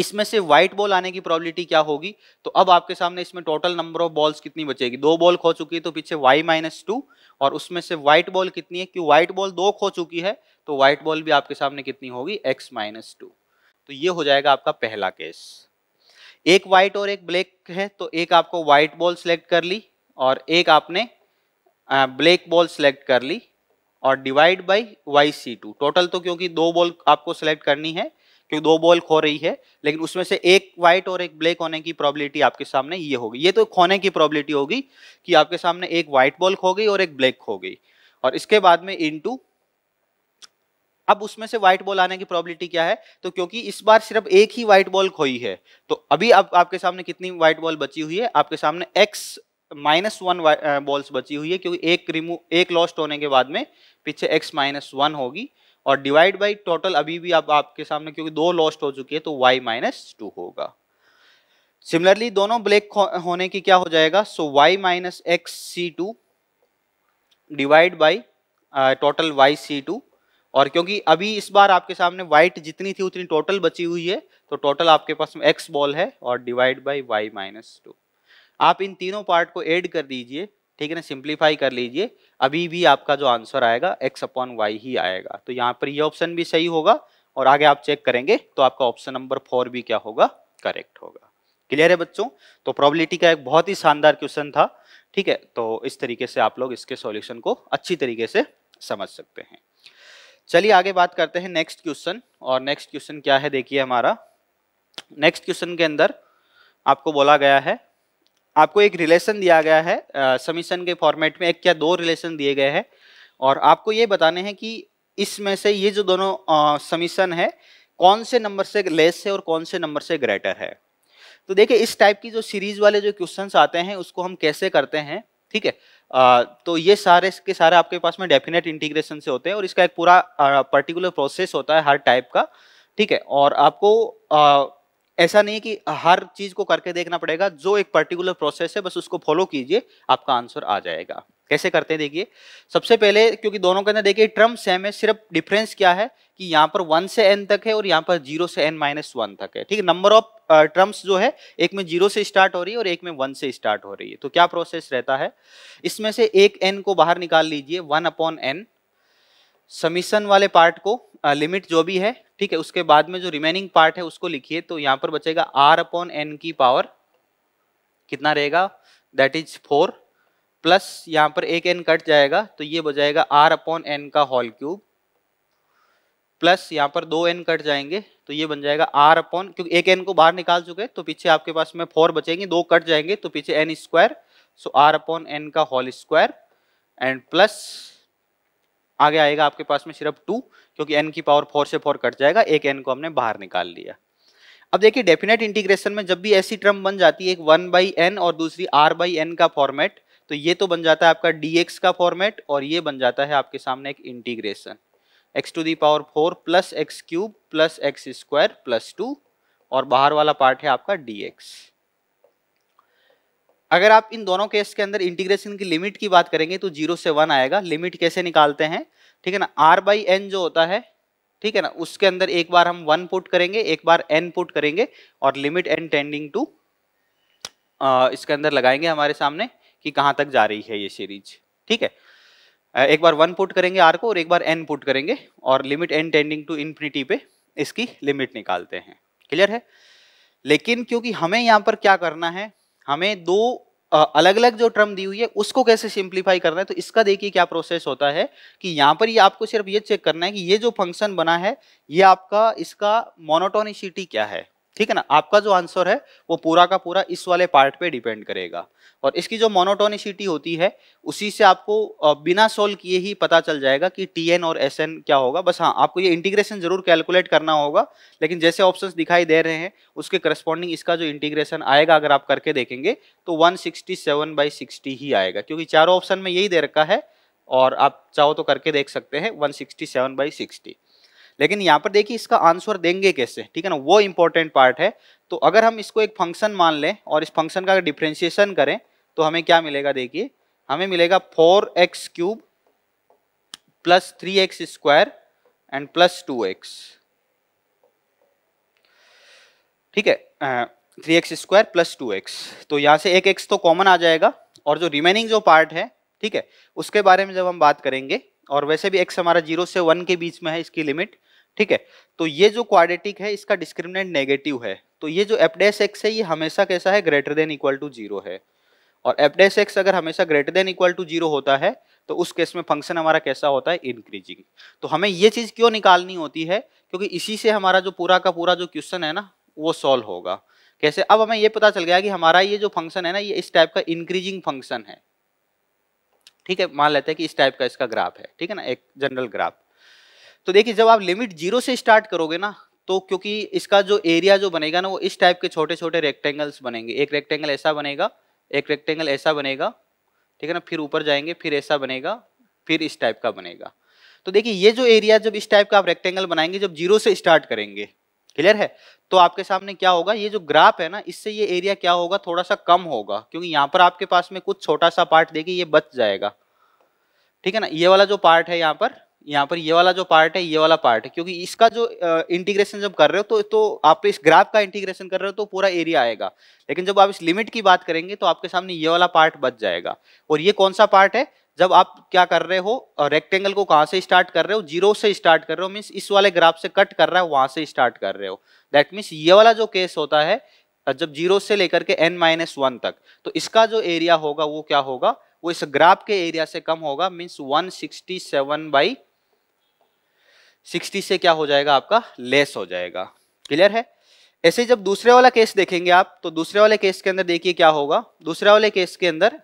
इसमें से व्हाइट बॉल आने की प्रॉबिलिटी क्या होगी तो अब आपके सामने इसमें टोटल नंबर ऑफ बॉल्स कितनी बचेगी दो बॉल खो चुकी है तो पीछे वाई माइनस टू और उसमें से व्हाइट बॉल कितनी है क्योंकि व्हाइट बॉल दो खो चुकी है तो व्हाइट बॉल भी आपके सामने कितनी होगी एक्स माइनस टू तो ये हो जाएगा आपका पहला केस एक व्हाइट और एक ब्लैक है तो एक आपको व्हाइट बॉल सेलेक्ट कर ली और एक आपने ब्लैक बॉल सेलेक्ट कर ली और divide by y C two total तो क्योंकि दो बॉल आपको सेलेक्ट करनी है क्योंकि दो बॉल खो रही है लेकिन उसमें से एक व्हाइट और एक ब्लैक होने की प्रॉबिलिटी आपके सामने ये होगी ये तो खोने की प्रॉबिलिटी होगी कि आपके सामने एक व्हाइट बॉल खो गई और एक ब्लैक खो गई और इसके बाद में टू अब उसमें से व्हाइट बॉल आने की प्रॉबिलिटी क्या है तो क्योंकि इस बार सिर्फ एक ही व्हाइट बॉल खोई है तो अभी आप, आपके सामने कितनी व्हाइट बॉल बची हुई है आपके सामने एक्स माइनस वन बॉल्स बची हुई है क्योंकि एक रिमूव एक लॉस्ट होने के बाद में पीछे एक्स माइनस वन होगी और डिवाइड बाई टोटल अभी भी आप आपके सामने क्योंकि दो लॉस्ट हो चुकी है तो वाई माइनस टू होगा सिमिलरली दोनों ब्लैक होने की क्या हो जाएगा so y minus x C two divide by total y C two और क्योंकि अभी इस बार आपके सामने वाइट जितनी थी उतनी टोटल बची हुई है तो टोटल आपके पास में एक्स बॉल है और divide by y minus two आप इन तीनों पार्ट को एड कर दीजिए ठीक है ना सिंप्लीफाई कर लीजिए अभी भी आपका जो आंसर आएगा एक्स अपॉन वाई ही आएगा तो यहाँ पर ये ऑप्शन भी सही होगा और आगे आप चेक करेंगे तो आपका ऑप्शन नंबर फोर भी क्या होगा करेक्ट होगा क्लियर है बच्चों तो प्रॉबिलिटी का एक बहुत ही शानदार क्वेश्चन था ठीक है तो इस तरीके से आप लोग इसके सॉल्यूशन को अच्छी तरीके से समझ सकते हैं चलिए आगे बात करते हैं नेक्स्ट क्वेश्चन और नेक्स्ट क्वेश्चन क्या है देखिए हमारा नेक्स्ट क्वेश्चन के अंदर आपको बोला गया है आपको एक रिलेशन दिया गया है समीशन के फॉर्मेट में एक या दो रिलेशन दिए गए हैं और आपको ये बताने हैं कि इसमें से ये जो दोनों समीशन है कौन से नंबर से लेस है और कौन से नंबर से ग्रेटर है तो देखिए इस टाइप की जो सीरीज वाले जो क्वेश्चन आते हैं उसको हम कैसे करते हैं ठीक है आ, तो ये सारे के सारे आपके पास में डेफिनेट इंटीग्रेशन से होते हैं और इसका एक पूरा पर्टिकुलर प्रोसेस होता है हर टाइप का ठीक है और आपको आ, ऐसा नहीं है कि हर चीज को करके देखना पड़ेगा जो एक पर्टिकुलर प्रोसेस है बस उसको फॉलो कीजिए आपका आंसर आ जाएगा कैसे करते हैं देखिए सबसे पहले क्योंकि दोनों के अंदर देखिए ट्रम सेम है सिर्फ डिफरेंस क्या है कि यहाँ पर वन से एन तक है और यहाँ पर जीरो से एन माइनस वन तक है ठीक है नंबर ऑफ ट्रम्स जो है एक में जीरो से स्टार्ट हो रही है और एक में वन से स्टार्ट हो रही है तो क्या प्रोसेस रहता है इसमें से एक एन को बाहर निकाल लीजिए वन अपॉन एन समीशन वाले पार्ट को लिमिट जो भी है ठीक है उसके बाद में जो रिमेनिंग पार्ट है उसको लिखिए तो यहाँ पर बचेगा आर अपॉन एन की पावर कितना रहेगा दैट इज फोर प्लस यहाँ पर एक एन कट जाएगा तो ये बजाएगा आर अपॉन एन का होल क्यूब प्लस यहाँ पर दो एन कट जाएंगे तो ये बन जाएगा आर अपॉन क्योंकि एक एन को बाहर निकाल चुके तो पीछे आपके पास में फोर बचेंगे दो कट जाएंगे तो पीछे n square so r upon n का होल स्क्वायर एंड प्लस आगे आएगा आपके पास में सिर्फ टू क्योंकि एन की पावर फोर से फोर कट जाएगा एक एन को हमने बाहर निकाल लिया अब देखिए डेफिनेट इंटीग्रेशन में जब भी ऐसी ट्रम बन जाती है एक वन बाई एन और दूसरी आर बाई एन का फॉर्मेट तो ये तो बन जाता है आपका डी का फॉर्मेट और ये बन जाता है आपके सामने एक integration x to the power four plus x cube plus x square plus two और बाहर वाला पार्ट है आपका डी अगर आप इन दोनों केस के अंदर इंटीग्रेशन की लिमिट की बात करेंगे तो जीरो से वन आएगा लिमिट कैसे निकालते हैं ठीक है ना आर बाई एन जो होता है ठीक है ना उसके अंदर एक बार हम वन पुट करेंगे एक बार एन पुट करेंगे और लिमिट एन टेंडिंग टू इसके अंदर लगाएंगे हमारे सामने कि कहाँ तक जा रही है ये सीरीज ठीक है एक बार वन पुट करेंगे आर को और एक बार एन पुट करेंगे और limit n tending to infinity पे इसकी लिमिट निकालते हैं क्लियर है लेकिन क्योंकि हमें यहाँ पर क्या करना है हमें दो अलग अलग जो टर्म दी हुई है उसको कैसे सिंप्लीफाई करना है तो इसका देखिए क्या प्रोसेस होता है कि यहाँ पर ये आपको सिर्फ ये चेक करना है कि ये जो फंक्शन बना है ये आपका इसका मोनोटोनिसिटी क्या है ठीक है ना आपका जो आंसर है वो पूरा का पूरा इस वाले पार्ट पे डिपेंड करेगा और इसकी जो मोनोटोनिसिटी होती है उसी से आपको बिना सोल्व किए ही पता चल जाएगा कि टी एन और एस एन क्या होगा बस हाँ आपको ये इंटीग्रेशन जरूर कैलकुलेट करना होगा लेकिन जैसे ऑप्शंस दिखाई दे रहे हैं उसके करस्पॉन्डिंग इसका जो इंटीग्रेशन आएगा अगर आप करके देखेंगे तो one sixty seven by sixty ही आएगा क्योंकि चारों ऑप्शन में यही दे रखा है और आप चाहो तो करके देख सकते हैं one sixty seven by sixty लेकिन यहाँ पर देखिए इसका आंसर देंगे कैसे ठीक है ना वो इंपॉर्टेंट पार्ट है तो अगर हम इसको एक फंक्शन मान लें और इस फंक्शन का अगर डिफ्रेंशिएशन करें तो हमें क्या मिलेगा देखिए हमें मिलेगा four x cube plus three x square and plus two x ठीक है three x square plus two x तो यहाँ से एक एक्स तो कॉमन आ जाएगा और जो रिमेनिंग जो पार्ट है ठीक है उसके बारे में जब हम बात करेंगे और वैसे भी एक्स हमारा जीरो से वन के बीच में है इसकी लिमिट ठीक है तो ये जो क्वाड्रेटिक है इसका डिस्क्रिमिनेंट नेगेटिव है तो ये जो एपडेस एक्स है ये हमेशा कैसा है greater than equal to zero है और एपडेस एक्स अगर हमेशा greater than equal to zero होता है तो उस केस में फंक्शन हमारा कैसा होता है इंक्रीजिंग तो हमें ये चीज़ क्यों निकालनी होती है क्योंकि इसी से हमारा जो पूरा का पूरा जो क्वेश्चन है ना वो सॉल्व होगा कैसे अब हमें ये पता चल गया कि हमारा ये जो फंक्शन है ना ये इस टाइप का इंक्रीजिंग फंक्शन है ठीक है मान लेते हैं कि इस टाइप का इसका ग्राफ है ठीक है ना एक जनरल ग्राफ तो देखिए जब आप लिमिट जीरो से स्टार्ट करोगे ना तो क्योंकि इसका जो एरिया जो बनेगा ना वो इस टाइप के छोटे छोटे रेक्टेंगल्स बनेंगे एक रेक्टेंगल ऐसा बनेगा एक रेक्टेंगल ऐसा बनेगा ठीक है ना फिर ऊपर जाएंगे फिर ऐसा बनेगा फिर इस टाइप का बनेगा तो देखिए ये जो एरिया जब इस टाइप का आप रेक्टेंगल बनाएंगे जब जीरो से स्टार्ट करेंगे क्लियर है तो आपके सामने क्या होगा ये जो ग्राफ है ना इससे ये एरिया क्या होगा थोड़ा सा कम होगा क्योंकि यहाँ पर आपके पास में कुछ छोटा सा पार्ट देखिए ये बच जाएगा ठीक है ना ये वाला जो पार्ट है यहाँ पर यहाँ पर ये वाला जो पार्ट है ये वाला पार्ट है क्योंकि इसका जो इंटीग्रेशन जब कर रहे हो तो तो आप इस ग्राफ का इंटीग्रेशन कर रहे हो तो पूरा एरिया आएगा लेकिन जब आप इस लिमिट की बात करेंगे तो आपके सामने ये वाला पार्ट बच जाएगा और ये कौन सा पार्ट है जब आप क्या कर रहे हो रेक्टेंगल को कहाँ से स्टार्ट कर रहे हो जीरो से स्टार्ट कर रहे हो मीन्स इस वाले ग्राफ से कट कर रहा है वहां से स्टार्ट कर रहे हो दैट मीन्स ये वाला जो केस होता है जब जीरो से लेकर के एन माइनस वन तक तो इसका जो एरिया होगा वो क्या होगा वो इस ग्राफ के एरिया से कम होगा means one sixty seven by 60 से क्या हो जाएगा आपका लेस हो जाएगा क्लियर है ऐसे जब दूसरे वाला केस देखेंगे आप तो दूसरे वाले केस के अंदर देखिए क्या होगा दूसरे वाले केस के अंदर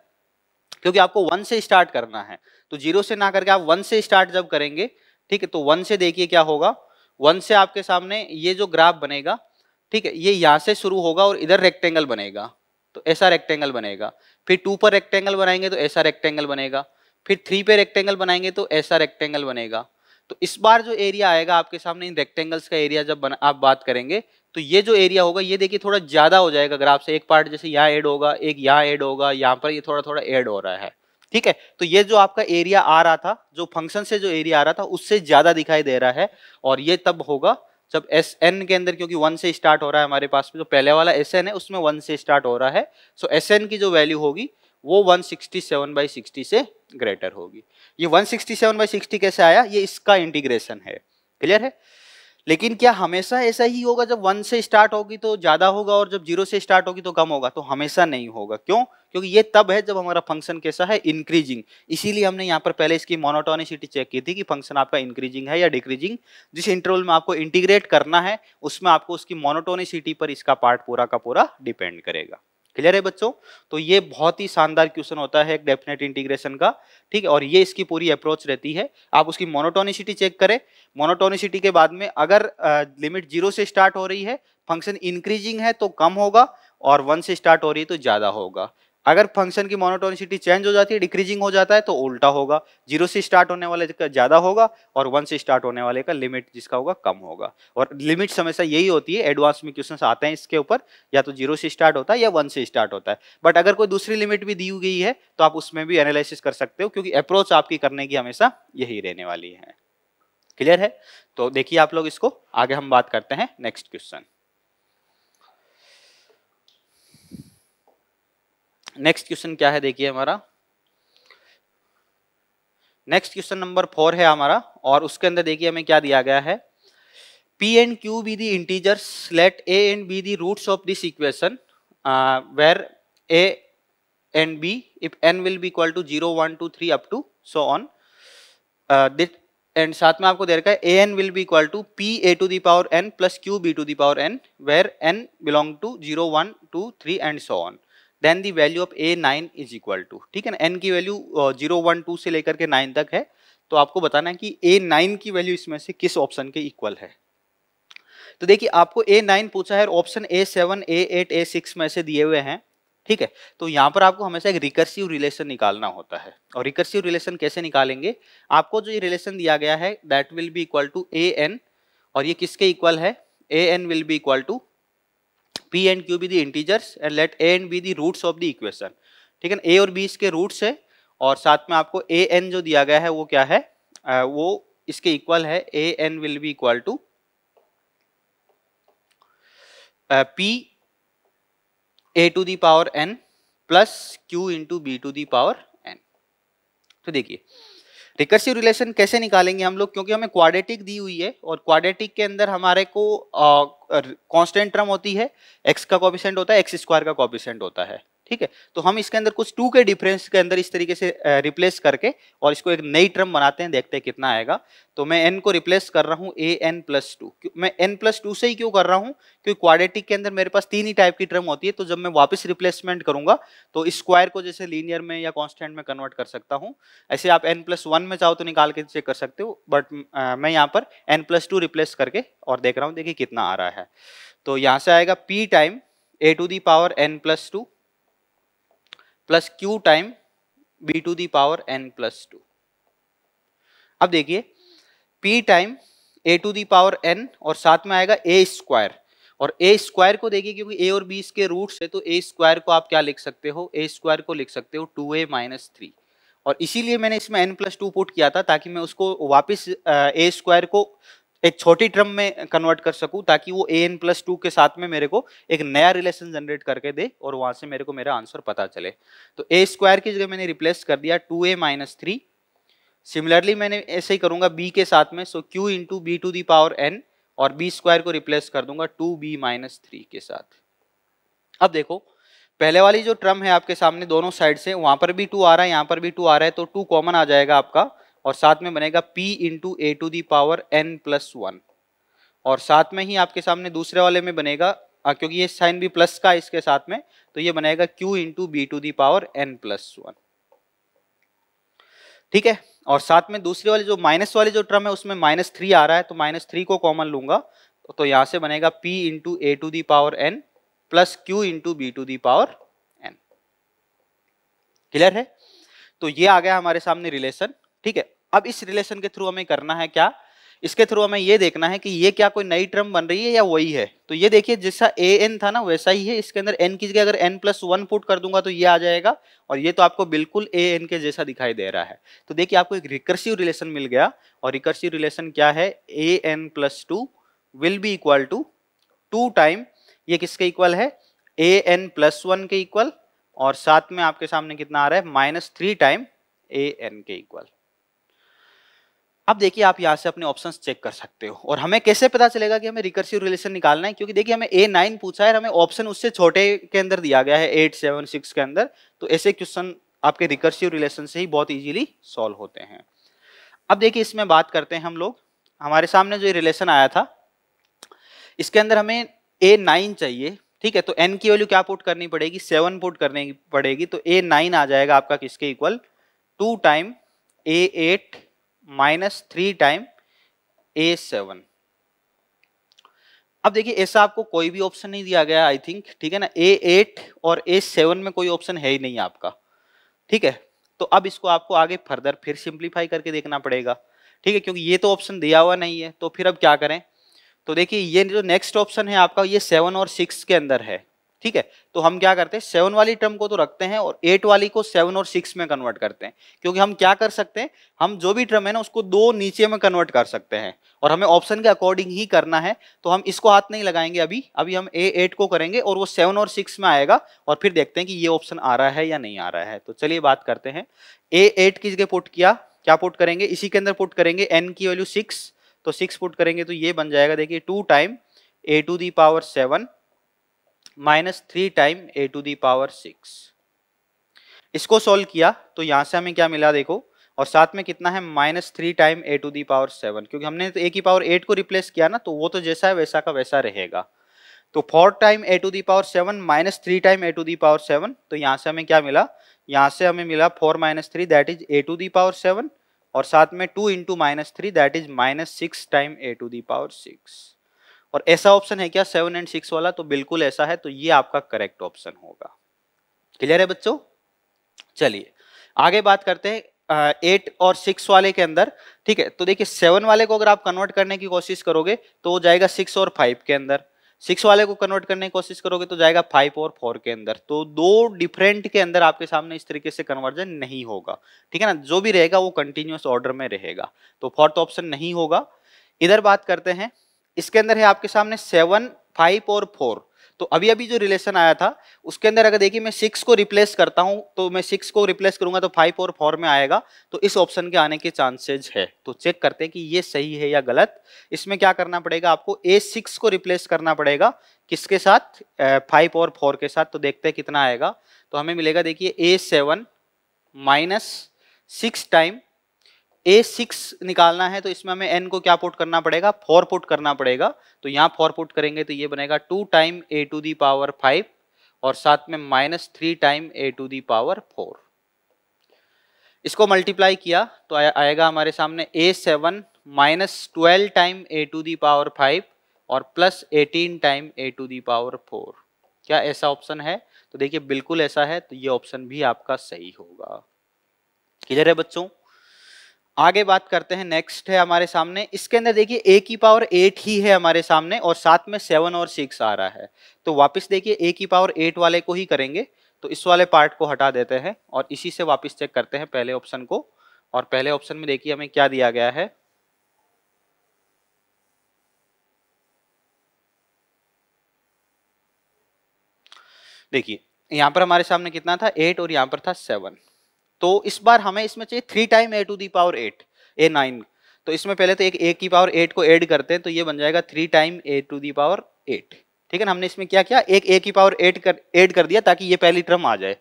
क्योंकि आपको वन से स्टार्ट करना है तो जीरो से ना करके आप वन से स्टार्ट जब करेंगे ठीक है तो वन से देखिए क्या होगा वन से आपके सामने ये जो ग्राफ बनेगा ठीक है ये यहाँ से शुरू होगा और इधर रेक्टेंगल बनेगा तो ऐसा रेक्टेंगल बनेगा फिर टू पर रेक्टेंगल बनाएंगे तो ऐसा रेक्टेंगल बनेगा फिर थ्री पे रेक्टेंगल बनाएंगे तो ऐसा रेक्टेंगल बनेगा तो इस बार जो एरिया आएगा आपके सामने इन रेक्टेंगल्स का एरिया जब आप बात करेंगे तो ये जो एरिया होगा ये देखिए थोड़ा ज़्यादा हो जाएगा ग्राफ से एक पार्ट जैसे यहाँ ऐड होगा एक यहाँ ऐड होगा यहाँ पर ये थोड़ा थोड़ा ऐड हो रहा है ठीक है तो ये जो आपका एरिया आ रहा था जो फंक्शन से जो एरिया आ रहा था उससे ज़्यादा दिखाई दे रहा है और ये तब होगा जब एस एन के अंदर क्योंकि वन से स्टार्ट हो रहा है हमारे पास में जो पहले वाला एस एन है उसमें वन से स्टार्ट हो रहा है सो एस एन की जो वैल्यू होगी वो 167 बाई 60 से ग्रेटर होगी ये 167 बाई 60 कैसे आया ये इसका इंटीग्रेशन है क्लियर है लेकिन क्या हमेशा ऐसा ही होगा जब वन से स्टार्ट होगी तो ज़्यादा होगा और जब जीरो से स्टार्ट होगी तो कम होगा तो हमेशा नहीं होगा क्यों क्योंकि ये तब है जब हमारा फंक्शन कैसा है इंक्रीजिंग इसीलिए हमने यहाँ पर पहले इसकी मोनोटोनिसिटी चेक की थी कि फंक्शन आपका इंक्रीजिंग है या डिक्रीजिंग जिस इंटरवल में आपको इंटीग्रेट करना है उसमें आपको उसकी मोनोटोनिसिटी पर इसका पार्ट पूरा का पूरा डिपेंड करेगा क्लियर है बच्चों तो ये बहुत ही शानदार क्वेश्चन होता है डेफिनेट इंटीग्रेशन का ठीक है और ये इसकी पूरी अप्रोच रहती है आप उसकी मोनोटोनिसिटी चेक करें मोनोटोनिसिटी के बाद में अगर लिमिट जीरो से स्टार्ट हो रही है फंक्शन इंक्रीजिंग है तो कम होगा और वन से स्टार्ट हो रही है तो ज़्यादा होगा अगर फंक्शन की मोनोटोनिसिटी चेंज हो जाती है डिक्रीजिंग हो जाता है तो उल्टा होगा जीरो से स्टार्ट होने वाले का ज़्यादा होगा और वन से स्टार्ट होने वाले का लिमिट जिसका होगा कम होगा और लिमिट हमेशा यही होती है एडवांस में क्वेश्चन आते हैं इसके ऊपर या तो जीरो से स्टार्ट होता है या वन से स्टार्ट होता है बट अगर कोई दूसरी लिमिट भी दी गई है तो आप उसमें भी एनालिसिस कर सकते हो क्योंकि अप्रोच आपकी करने की हमेशा यही रहने वाली है क्लियर है तो देखिए आप लोग इसको आगे हम बात करते हैं नेक्स्ट क्वेश्चन नेक्स्ट क्वेश्चन क्या है देखिए हमारा नेक्स्ट क्वेश्चन नंबर फोर है हमारा और उसके अंदर देखिए हमें क्या दिया गया है p and q be the integers let a and b the roots of this equation where a and b if n will be equal to zero one two three up to so on दिट and साथ में आपको दे रखा है a n will be equal to p a to the power n plus q b to the power n where n belong to zero one two three and so on then the value of a nine is equal to ठीक है ना N की value zero one to से लेकर के nine तक है तो आपको बताना है कि ए नाइन की वैल्यू इसमें से किस ऑप्शन के इक्वल है तो देखिए आपको ए नाइन पूछा है option a seven a eight a six में से दिए हुए हैं ठीक है तो यहाँ पर आपको हमेशा एक रिकर्सिव रिलेशन निकालना होता है और रिकर्सिव रिलेशन कैसे निकालेंगे आपको जो ये रिलेशन दिया गया है that will be equal to a n और ये किसके इक्वल है a n will be equal to p and q be the integers and let a and b the roots of the equation ठीक है a और b इसके roots है और साथ में आपको a n जो दिया गया है वो क्या है आ, वो इसके इक्वल है a n will be equal to p a to the power n plus q into b to the power n तो देखिए रिकर्सिव रिलेशन कैसे निकालेंगे हम लोग क्योंकि हमें क्वाडेटिक दी हुई है और क्वाडेटिक के अंदर हमारे को कॉन्स्टेंट टर्म होती है एक्स का कॉपिसेंट होता है एक्स स्क्वायर का कॉपिसेंट होता है ठीक है तो हम इसके अंदर कुछ टू के डिफरेंस के अंदर इस तरीके से रिप्लेस करके और इसको एक नई टर्म बनाते हैं देखते हैं कितना आएगा तो मैं एन को रिप्लेस कर रहा हूँ ए एन प्लस टू मैं एन प्लस टू से ही क्यों कर रहा हूँ क्योंकि क्वाड्रेटिक के अंदर मेरे पास तीन ही टाइप की टर्म होती है तो जब मैं वापस रिप्लेसमेंट करूंगा तो स्क्वायर को जैसे लीनियर में या कॉन्स्टेंट में कन्वर्ट कर सकता हूँ ऐसे आप एन प्लस वन में चाहो तो निकाल के चेक कर सकते हो बट मैं यहाँ पर एन प्लस टू रिप्लेस करके और देख रहा हूँ देखिए कितना आ रहा है तो यहाँ से आएगा p time a to the power n plus two plus q time b to the power n plus two अब देखिए p time a to the power n और साथ में आएगा ए स्क्वायर और ए स्क्वायर को देखिए क्योंकि ए और बी इसके रूट्स है तो ए स्क्वायर को आप क्या लिख सकते हो ए स्क्वायर को लिख सकते हो टू ए माइनस थ्री और इसीलिए मैंने इसमें एन प्लस टू पुट किया था ताकि मैं उसको वापस ए स्क्वायर को एक छोटी टर्म में कन्वर्ट कर सकूं ताकि वो ए एन प्लस टू के साथ में मेरे को एक नया रिलेशन जनरेट करके दे और वहां से मेरे को मेरा आंसर पता चले तो ए स्क्वायर की जगह मैंने रिप्लेस कर दिया two a minus three similarly मैंने ऐसे ही करूंगा बी के साथ में so q into b to the power n और बी स्क्वायर को रिप्लेस कर दूंगा टू बी माइनस थ्री के साथ अब देखो पहले वाली जो टर्म है आपके सामने दोनों साइड से वहां पर भी टू आ रहा है यहाँ पर भी टू आ रहा है तो टू कॉमन आ जाएगा आपका और साथ में बनेगा p into a to the power n plus one और साथ में ही आपके सामने दूसरे वाले में बनेगा आ, क्योंकि ये साइन भी प्लस का इसके साथ में तो ये बनेगा q into b to the power n plus one ठीक है और साथ में दूसरे वाले जो माइनस वाले जो ट्रम है उसमें माइनस थ्री आ रहा है तो माइनस थ्री को कॉमन लूंगा तो यहां से बनेगा p into a to the power n plus q into b to the power n clear है तो ये आ गया हमारे सामने रिलेशन ठीक है अब इस रिलेशन के थ्रू हमें करना है क्या इसके थ्रू हमें ये देखना है कि ये क्या कोई नई टर्म बन रही है या वही है तो ये देखिए जैसा ए एन था ना वैसा ही है इसके अंदर एन की जगह अगर एन प्लस वन पुट कर दूंगा तो ये आ जाएगा और ये तो आपको बिल्कुल ए एन के जैसा दिखाई दे रहा है तो देखिए आपको एक रिकर्सिव रिलेशन मिल गया और रिकर्सिव रिलेशन क्या है a n plus two will be equal to two time ये किसके इक्वल है ए एन प्लस वन के इक्वल और साथ में आपके सामने कितना आ रहा है minus three time a n के इक्वल अब देखिए आप यहाँ से अपने ऑप्शन चेक कर सकते हो और हमें कैसे पता चलेगा कि हमें रिकर्सिव रिलेशन निकालना है क्योंकि देखिए हमें ए नाइन पूछा है हमें ऑप्शन उससे छोटे के अंदर दिया गया है एट सेवन सिक्स के अंदर तो ऐसे क्वेश्चन आपके रिकर्सिव रिलेशन से ही बहुत ईजिली सॉल्व होते हैं अब देखिए इसमें बात करते हैं हम लोग हमारे सामने जो ये रिलेशन आया था इसके अंदर हमें ए नाइन चाहिए ठीक है तो एन की वैल्यू क्या पुट करनी पड़ेगी सेवन पुट करनी पड़ेगी तो ए नाइन आ जाएगा आपका किसके equal two time a eight minus three time a seven अब देखिए ऐसा आपको कोई भी ऑप्शन नहीं दिया गया आई थिंक ठीक है ना ए एट और ए सेवन में कोई ऑप्शन है ही नहीं आपका ठीक है तो अब इसको आपको आगे फर्दर फिर सिंप्लीफाई करके देखना पड़ेगा ठीक है क्योंकि ये तो ऑप्शन दिया हुआ नहीं है तो फिर अब क्या करें तो देखिए ये जो नेक्स्ट ऑप्शन है आपका ये सेवन और सिक्स के अंदर है ठीक है तो हम क्या करते हैं सेवन वाली टर्म को तो रखते हैं और एट वाली को सेवन और सिक्स में कन्वर्ट करते हैं क्योंकि हम क्या कर सकते हैं हम जो भी टर्म है ना उसको दो नीचे में कन्वर्ट कर सकते हैं और हमें ऑप्शन के अकॉर्डिंग ही करना है तो हम इसको हाथ नहीं लगाएंगे अभी अभी हम ए एट को करेंगे और वो सेवन और सिक्स में आएगा और फिर देखते हैं कि ये ऑप्शन आ रहा है या नहीं आ रहा है तो चलिए बात करते हैं ए एट की जगह पुट किया क्या पुट करेंगे इसी के अंदर पुट करेंगे एन की वैल्यू सिक्स तो सिक्स पुट करेंगे तो ये बन जाएगा देखिए two time a to the power seven minus three time a to the power six इसको सॉल्व किया तो यहाँ से हमें क्या मिला देखो और साथ में कितना है minus three time a to the power seven क्योंकि हमने तो ए की पावर एट को रिप्लेस किया ना तो वो तो जैसा है वैसा का वैसा रहेगा तो four time a to the power seven minus three time a to the power seven तो यहाँ से हमें क्या मिला यहाँ से हमें मिला four minus three that is a to the power seven और साथ में two into minus three that is minus six time a to the power six और ऐसा ऑप्शन है क्या सेवन एंड सिक्स वाला तो बिल्कुल ऐसा है तो ये आपका करेक्ट ऑप्शन होगा क्लियर है बच्चों चलिए आगे बात करते हैं एट और सिक्स वाले के अंदर ठीक है तो देखिए सेवन वाले को अगर आप कन्वर्ट करने की कोशिश करोगे तो वो जाएगा सिक्स और फाइव के अंदर सिक्स वाले को कन्वर्ट करने की कोशिश करोगे तो जाएगा फाइव और फोर के अंदर तो दो डिफरेंट के अंदर आपके सामने इस तरीके से कन्वर्जन नहीं होगा ठीक है ना जो भी रहेगा वो कंटिन्यूस ऑर्डर में रहेगा तो फोर्थ ऑप्शन नहीं होगा इधर बात करते हैं इसके अंदर है आपके सामने सेवन फाइव और फोर तो अभी अभी जो रिलेशन आया था उसके अंदर अगर देखिए मैं सिक्स को रिप्लेस करता हूं तो मैं सिक्स को रिप्लेस करूंगा तो फाइव और फोर में आएगा तो इस ऑप्शन के आने के चांसेज है तो चेक करते हैं कि ये सही है या गलत इसमें क्या करना पड़ेगा आपको ए सिक्स को रिप्लेस करना पड़ेगा किसके साथ फाइव और फोर के साथ तो देखते हैं कितना आएगा तो हमें मिलेगा देखिए a seven minus six time a six निकालना है तो इसमें हमें एन को क्या पुट करना पड़ेगा फोर पुट करना पड़ेगा तो यहाँ फोर पुट करेंगे तो ये बनेगा two time a to the power five और साथ में minus three time a to the power four इसको मल्टीप्लाई किया तो आ, आएगा हमारे सामने a seven minus twelve time a to the power five और plus eighteen time a to the power four क्या ऐसा ऑप्शन है तो देखिए बिल्कुल ऐसा है तो ये ऑप्शन भी आपका सही होगा किधर है बच्चों आगे बात करते हैं नेक्स्ट है हमारे सामने इसके अंदर देखिए ए की पावर एट ही है हमारे सामने और साथ में सेवन और सिक्स आ रहा है तो वापस देखिए ए की पावर एट वाले को ही करेंगे तो इस वाले पार्ट को हटा देते हैं और इसी से वापस चेक करते हैं पहले ऑप्शन को और पहले ऑप्शन में देखिए हमें क्या दिया गया है देखिए यहां पर हमारे सामने कितना था एट और यहां पर था सेवन तो इस बार हमें इसमें चाहिए three time a to the power eight a nine तो इसमें पहले तो एक ए की पावर एट को ऐड करते हैं तो ये बन जाएगा three time a to the power eight ठीक है ना हमने इसमें क्या किया एक ए की पावर एट कर एड कर दिया ताकि ये पहली टर्म आ जाए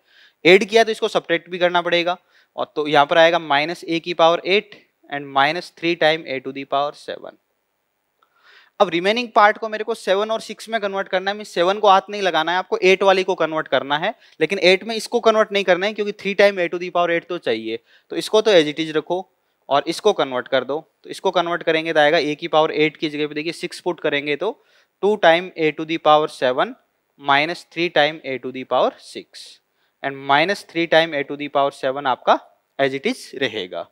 एड किया तो इसको सपरेट भी करना पड़ेगा और तो यहाँ पर आएगा माइनस ए की power eight and minus three time a to the power seven अब रिमेनिंग पार्ट को मेरे को सेवन और सिक्स में कन्वर्ट करना है मैं सेवन को हाथ नहीं लगाना है आपको एट वाली को कन्वर्ट करना है लेकिन एट में इसको कन्वर्ट नहीं करना है क्योंकि three time a to the power eight तो चाहिए तो इसको तो एज इट इज रखो और इसको कन्वर्ट कर दो तो इसको कन्वर्ट करेंगे तो आएगा ए की पावर एट की जगह पे देखिए सिक्स पुट करेंगे तो two time a to the power seven minus three time a to the power six and minus three time a to the power seven आपका एज इट इज रहेगा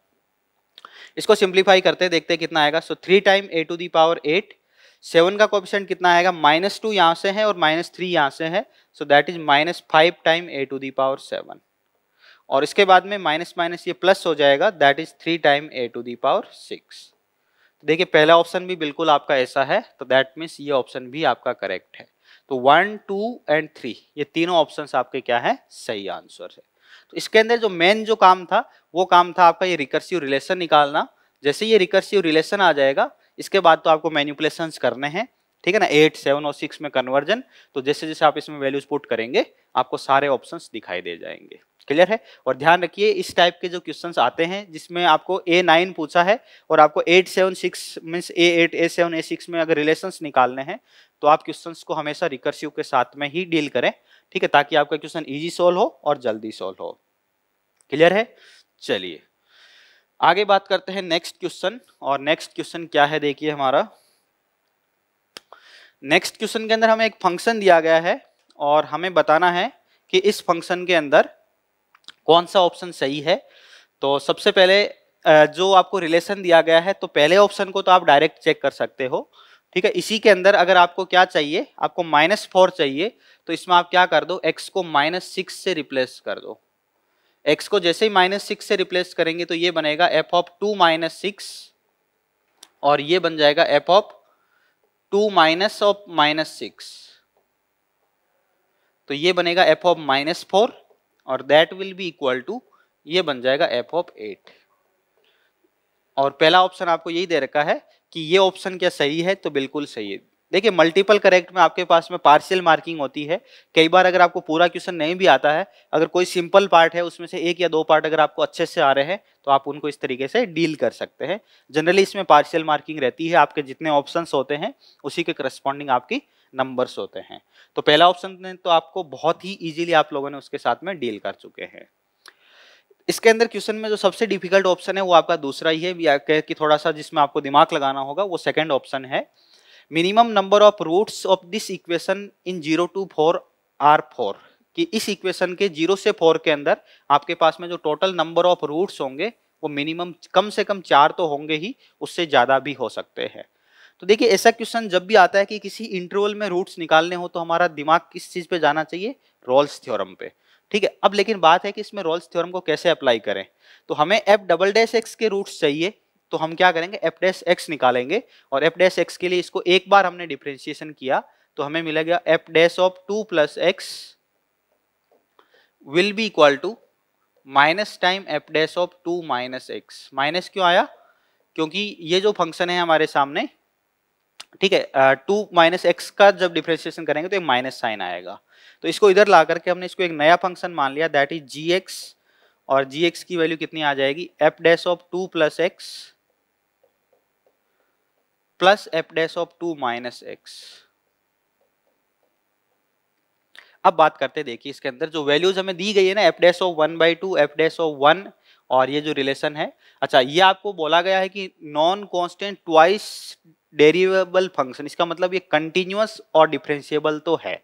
इसको simplify करते देखते कितना आएगा so three time a to the power eight seven का coefficient कितना आएगा माइनस टू यहाँ से है और माइनस थ्री यहाँ से है so that is minus five time a to the power seven और इसके बाद में माइनस माइनस ये प्लस हो जाएगा that is three time a to the power six तो देखिए पहला ऑप्शन भी बिल्कुल आपका ऐसा है तो दैट मीन्स ये ऑप्शन भी आपका करेक्ट है तो वन टू एंड थ्री ये तीनों ऑप्शन आपके क्या है सही आंसर है तो इसके अंदर जो मेन जो काम था वो काम था आपका ये रिकर्सिव रिलेशन निकालना जैसे ये रिकर्सिव रिलेशन आ जाएगा इसके बाद तो आपको मैन्यूपुलेशन करने हैं ठीक है ना एट सेवन और सिक्स में कन्वर्जन तो जैसे जैसे आप इसमें वैल्यूज पुट करेंगे आपको सारे ऑप्शन दिखाई दे जाएंगे क्लियर है और ध्यान रखिए इस टाइप के जो क्वेश्चंस आते हैं जिसमें आपको ए नाइन पूछा है और आपको eight seven six means a eight a seven a six में अगर रिलेशंस निकालने हैं तो आप क्वेश्चंस को हमेशा रिकर्सिव के साथ में ही डील करें ठीक है ताकि आपका क्वेश्चन ईजी सॉल्व हो और जल्दी सॉल्व हो क्लियर है चलिए आगे बात करते हैं नेक्स्ट क्वेश्चन और नेक्स्ट क्वेश्चन क्या है देखिए हमारा नेक्स्ट क्वेश्चन के अंदर हमें एक फंक्शन दिया गया है और हमें बताना है कि इस फंक्शन के अंदर कौन सा ऑप्शन सही है तो सबसे पहले जो आपको रिलेशन दिया गया है तो पहले ऑप्शन को तो आप डायरेक्ट चेक कर सकते हो ठीक है इसी के अंदर अगर आपको क्या चाहिए आपको माइनस फोर चाहिए तो इसमें आप क्या कर दो एक्स को माइनस सिक्स से रिप्लेस कर दो एक्स को जैसे ही माइनस सिक्स से रिप्लेस करेंगे तो ये बनेगा f of two minus six और ये बन जाएगा f of two minus of minus six तो ये बनेगा एफ ऑफ माइनस फोर और that will be equal to ये बन जाएगा एफ ऑफ एट और पहला ऑप्शन आपको यही दे रखा है कि ये ऑप्शन क्या सही है तो बिल्कुल सही है देखिए मल्टीपल करेक्ट में आपके पास में पार्शियल मार्किंग होती है कई बार अगर आपको पूरा क्वेश्चन नहीं भी आता है अगर कोई सिंपल पार्ट है उसमें से एक या दो पार्ट अगर आपको अच्छे से आ रहे हैं तो आप उनको इस तरीके से डील कर सकते हैं जनरली इसमें पार्शियल मार्किंग रहती है आपके जितने ऑप्शन होते हैं उसी के करस्पॉन्डिंग आपकी नंबर्स होते हैं तो पहला ऑप्शन तो आपको बहुत ही ईजिली आप लोगों ने उसके साथ में डील कर चुके हैं इसके अंदर क्वेश्चन में जो सबसे डिफिकल्ट ऑप्शन है वो आपका दूसरा ही है कि थोड़ा सा जिसमें आपको दिमाग लगाना होगा वो सेकंड ऑप्शन है minimum number of roots of this equation in zero to four are four कि इस इक्वेशन के जीरो से फोर के अंदर आपके पास में जो टोटल नंबर ऑफ रूट्स होंगे वो मिनिमम कम से कम चार तो होंगे ही उससे ज़्यादा भी हो सकते हैं तो देखिए ऐसा क्वेश्चन जब भी आता है कि किसी इंटरवल में रूट्स निकालने हो तो हमारा दिमाग किस चीज़ पे जाना चाहिए रोल्स थ्योरम पे ठीक है अब लेकिन बात है कि इसमें रोल्स थ्योरम को कैसे अप्लाई करें तो हमें एफ डबल डैश एक्स के रूट्स चाहिए तो हम क्या करेंगे एफ डैश एक्स निकालेंगे और एफ डैश एक्स के लिए इसको एक बार हमने डिफ्रेंशिएशन किया तो हमें मिला गया f dash of two plus x will be equal to minus time f dash of two minus x minus क्यों आया क्योंकि ये जो फंक्शन है हमारे सामने ठीक है टू माइनस एक्स का जब डिफ्रेंशिएशन करेंगे तो एक माइनस साइन आएगा तो इसको इधर ला करके हमने इसको एक नया फंक्शन मान लिया दैट इज जी एक्स और जी एक्स की वैल्यू कितनी आ जाएगी f dash of two plus x plus f dash of two minus x अब बात करते देखिए इसके अंदर जो वैल्यूज हमें दी गई है ना f dash of one by two f dash of one और ये जो रिलेशन है अच्छा ये आपको बोला गया है कि non constant twice derivable function इसका मतलब ये कंटिन्यूस और डिफ्रेंशियबल तो है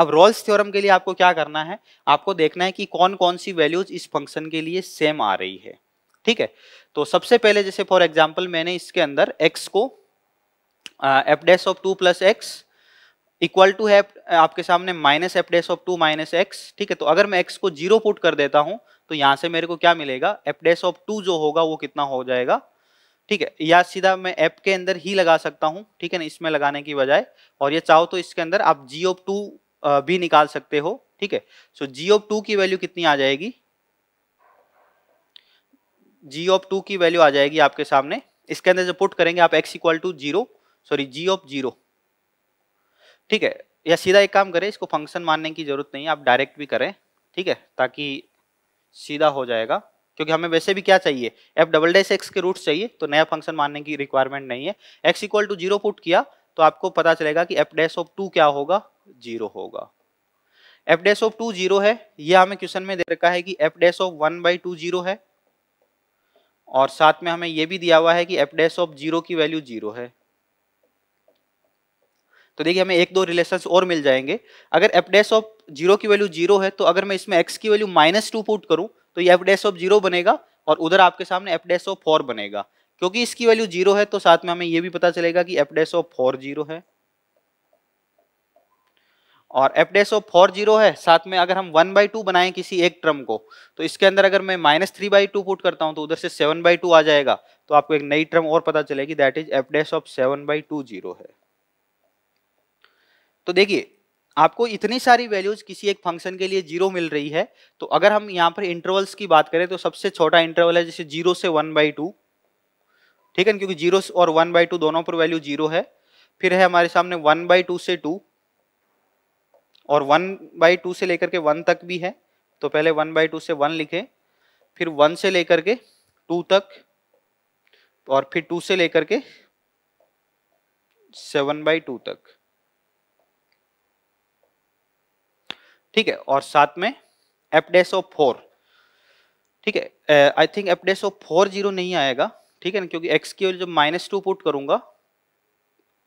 अब रोल्स थ्योरम के लिए आपको क्या करना है आपको देखना है कि कौन कौन सी वैल्यूज इस फंक्शन के लिए सेम आ रही है ठीक है तो सबसे पहले जैसे फॉर एग्जाम्पल मैंने इसके अंदर एक्स को f dash of two plus x equal to है आपके सामने minus f dash of two minus x ठीक है तो अगर मैं एक्स को जीरो पुट कर देता हूं तो यहां से मेरे को क्या मिलेगा एफ डैश ऑफ टू जो होगा वो कितना हो जाएगा ठीक है या सीधा मैं एप के अंदर ही लगा सकता हूँ ठीक है ना इसमें लगाने की बजाय और ये चाहो तो इसके अंदर आप जी ऑफ टू भी निकाल सकते हो ठीक है सो जी ऑफ टू की वैल्यू कितनी आ जाएगी जी ऑफ टू की वैल्यू आ जाएगी आपके सामने इसके अंदर जब पुट करेंगे आप x equal to zero sorry g of zero ठीक है या सीधा एक काम करें इसको फंक्शन मानने की जरूरत नहीं है आप डायरेक्ट भी करें ठीक है ताकि सीधा हो जाएगा क्योंकि हमें वैसे भी क्या चाहिए एफ डबल डैश एक्स के रूट्स चाहिए तो नया फंक्शन मानने की रिक्वायरमेंट नहीं है x equal to zero put किया तो आपको पता चलेगा कि एफ डैश ऑफ टू क्या होगा जीरो होगा f dash of two zero है ये हमें क्वेश्चन में दे रखा है कि f dash of one by two zero है और साथ में हमें ये भी दिया हुआ है कि एफ डैश ऑफ जीरो की वैल्यू जीरो है तो देखिए हमें एक दो रिलेशन और मिल जाएंगे अगर एफ डैस ऑफ जीरो की वैल्यू जीरो है तो अगर मैं इसमें एक्स की वैल्यू माइनस टू पुट करूँ तो ये एफ डैस ऑफ जीरो बनेगा और उधर आपके सामने एफ डैस ऑफ फोर बनेगा क्योंकि इसकी वैल्यू जीरो है तो साथ में हमें ये भी पता चलेगा कि f dash of four zero है और f dash of four zero है साथ में अगर हम वन बाई टू बनाएं किसी एक ट्रम को तो इसके अंदर अगर मैं minus three by two put करता हूं तो उधर से सेवन बाई टू आ जाएगा तो आपको एक नई ट्रम और पता चलेगी that is f dash of seven by two zero है तो देखिए आपको इतनी सारी वैल्यूज किसी एक फंक्शन के लिए जीरो मिल रही है तो अगर हम यहाँ पर इंटरवल्स की बात करें तो सबसे छोटा इंटरवल है जैसे जीरो से वन बाई टू ठीक है क्योंकि जीरो और वन बाई टू दोनों पर वैल्यू जीरो है फिर है हमारे सामने वन बाई टू से टू और वन बाई टू से लेकर के वन तक भी है तो पहले वन बाई टू से वन लिखे फिर वन से लेकर के टू तक और फिर टू से लेकर के सेवन बाई टू तक ठीक है और साथ में एफ फोर ठीक है I think f four zero नहीं आएगा ठीक है ना क्योंकि एक्स की जब माइनस टू पुट करूंगा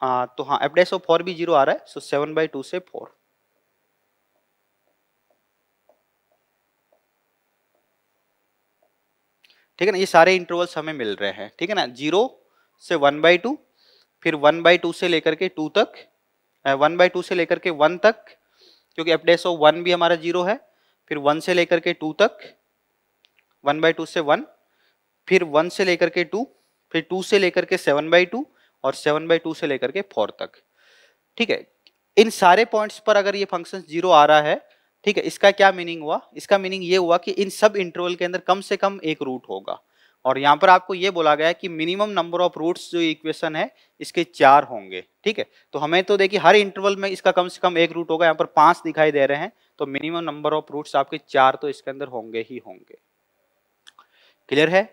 आ, तो हाँ एफ फोर भी जीरो आ रहा है सो सेवन बाई टू से फोर ठीक है ना ये सारे इंटरवल्स हमें मिल रहे हैं ठीक है ना जीरो से वन बाई टू फिर वन बाई टू से लेकर के टू तक वन बाई टू से लेकर के वन तक क्योंकि एफ डैश ऑफ वन भी हमारा जीरो है फिर वन से लेकर के टू तक वन बाई टू से वन फिर वन से लेकर के टू फिर टू से लेकर के सेवन बाई टू और सेवन बाई टू से लेकर के फोर तक ठीक है इन सारे पॉइंट्स पर अगर ये फंक्शन जीरो आ रहा है ठीक है इसका क्या मीनिंग हुआ इसका मीनिंग ये हुआ कि इन सब इंटरवल के अंदर कम से कम एक रूट होगा और यहाँ पर आपको ये बोला गया है कि मिनिमम नंबर ऑफ रूट्स जो इक्वेशन है इसके चार होंगे ठीक है तो हमें तो देखिए हर इंटरवल में इसका कम से कम एक रूट होगा यहाँ पर पांच दिखाई दे रहे हैं तो मिनिमम नंबर ऑफ रूट्स आपके चार तो इसके अंदर होंगे ही होंगे क्लियर है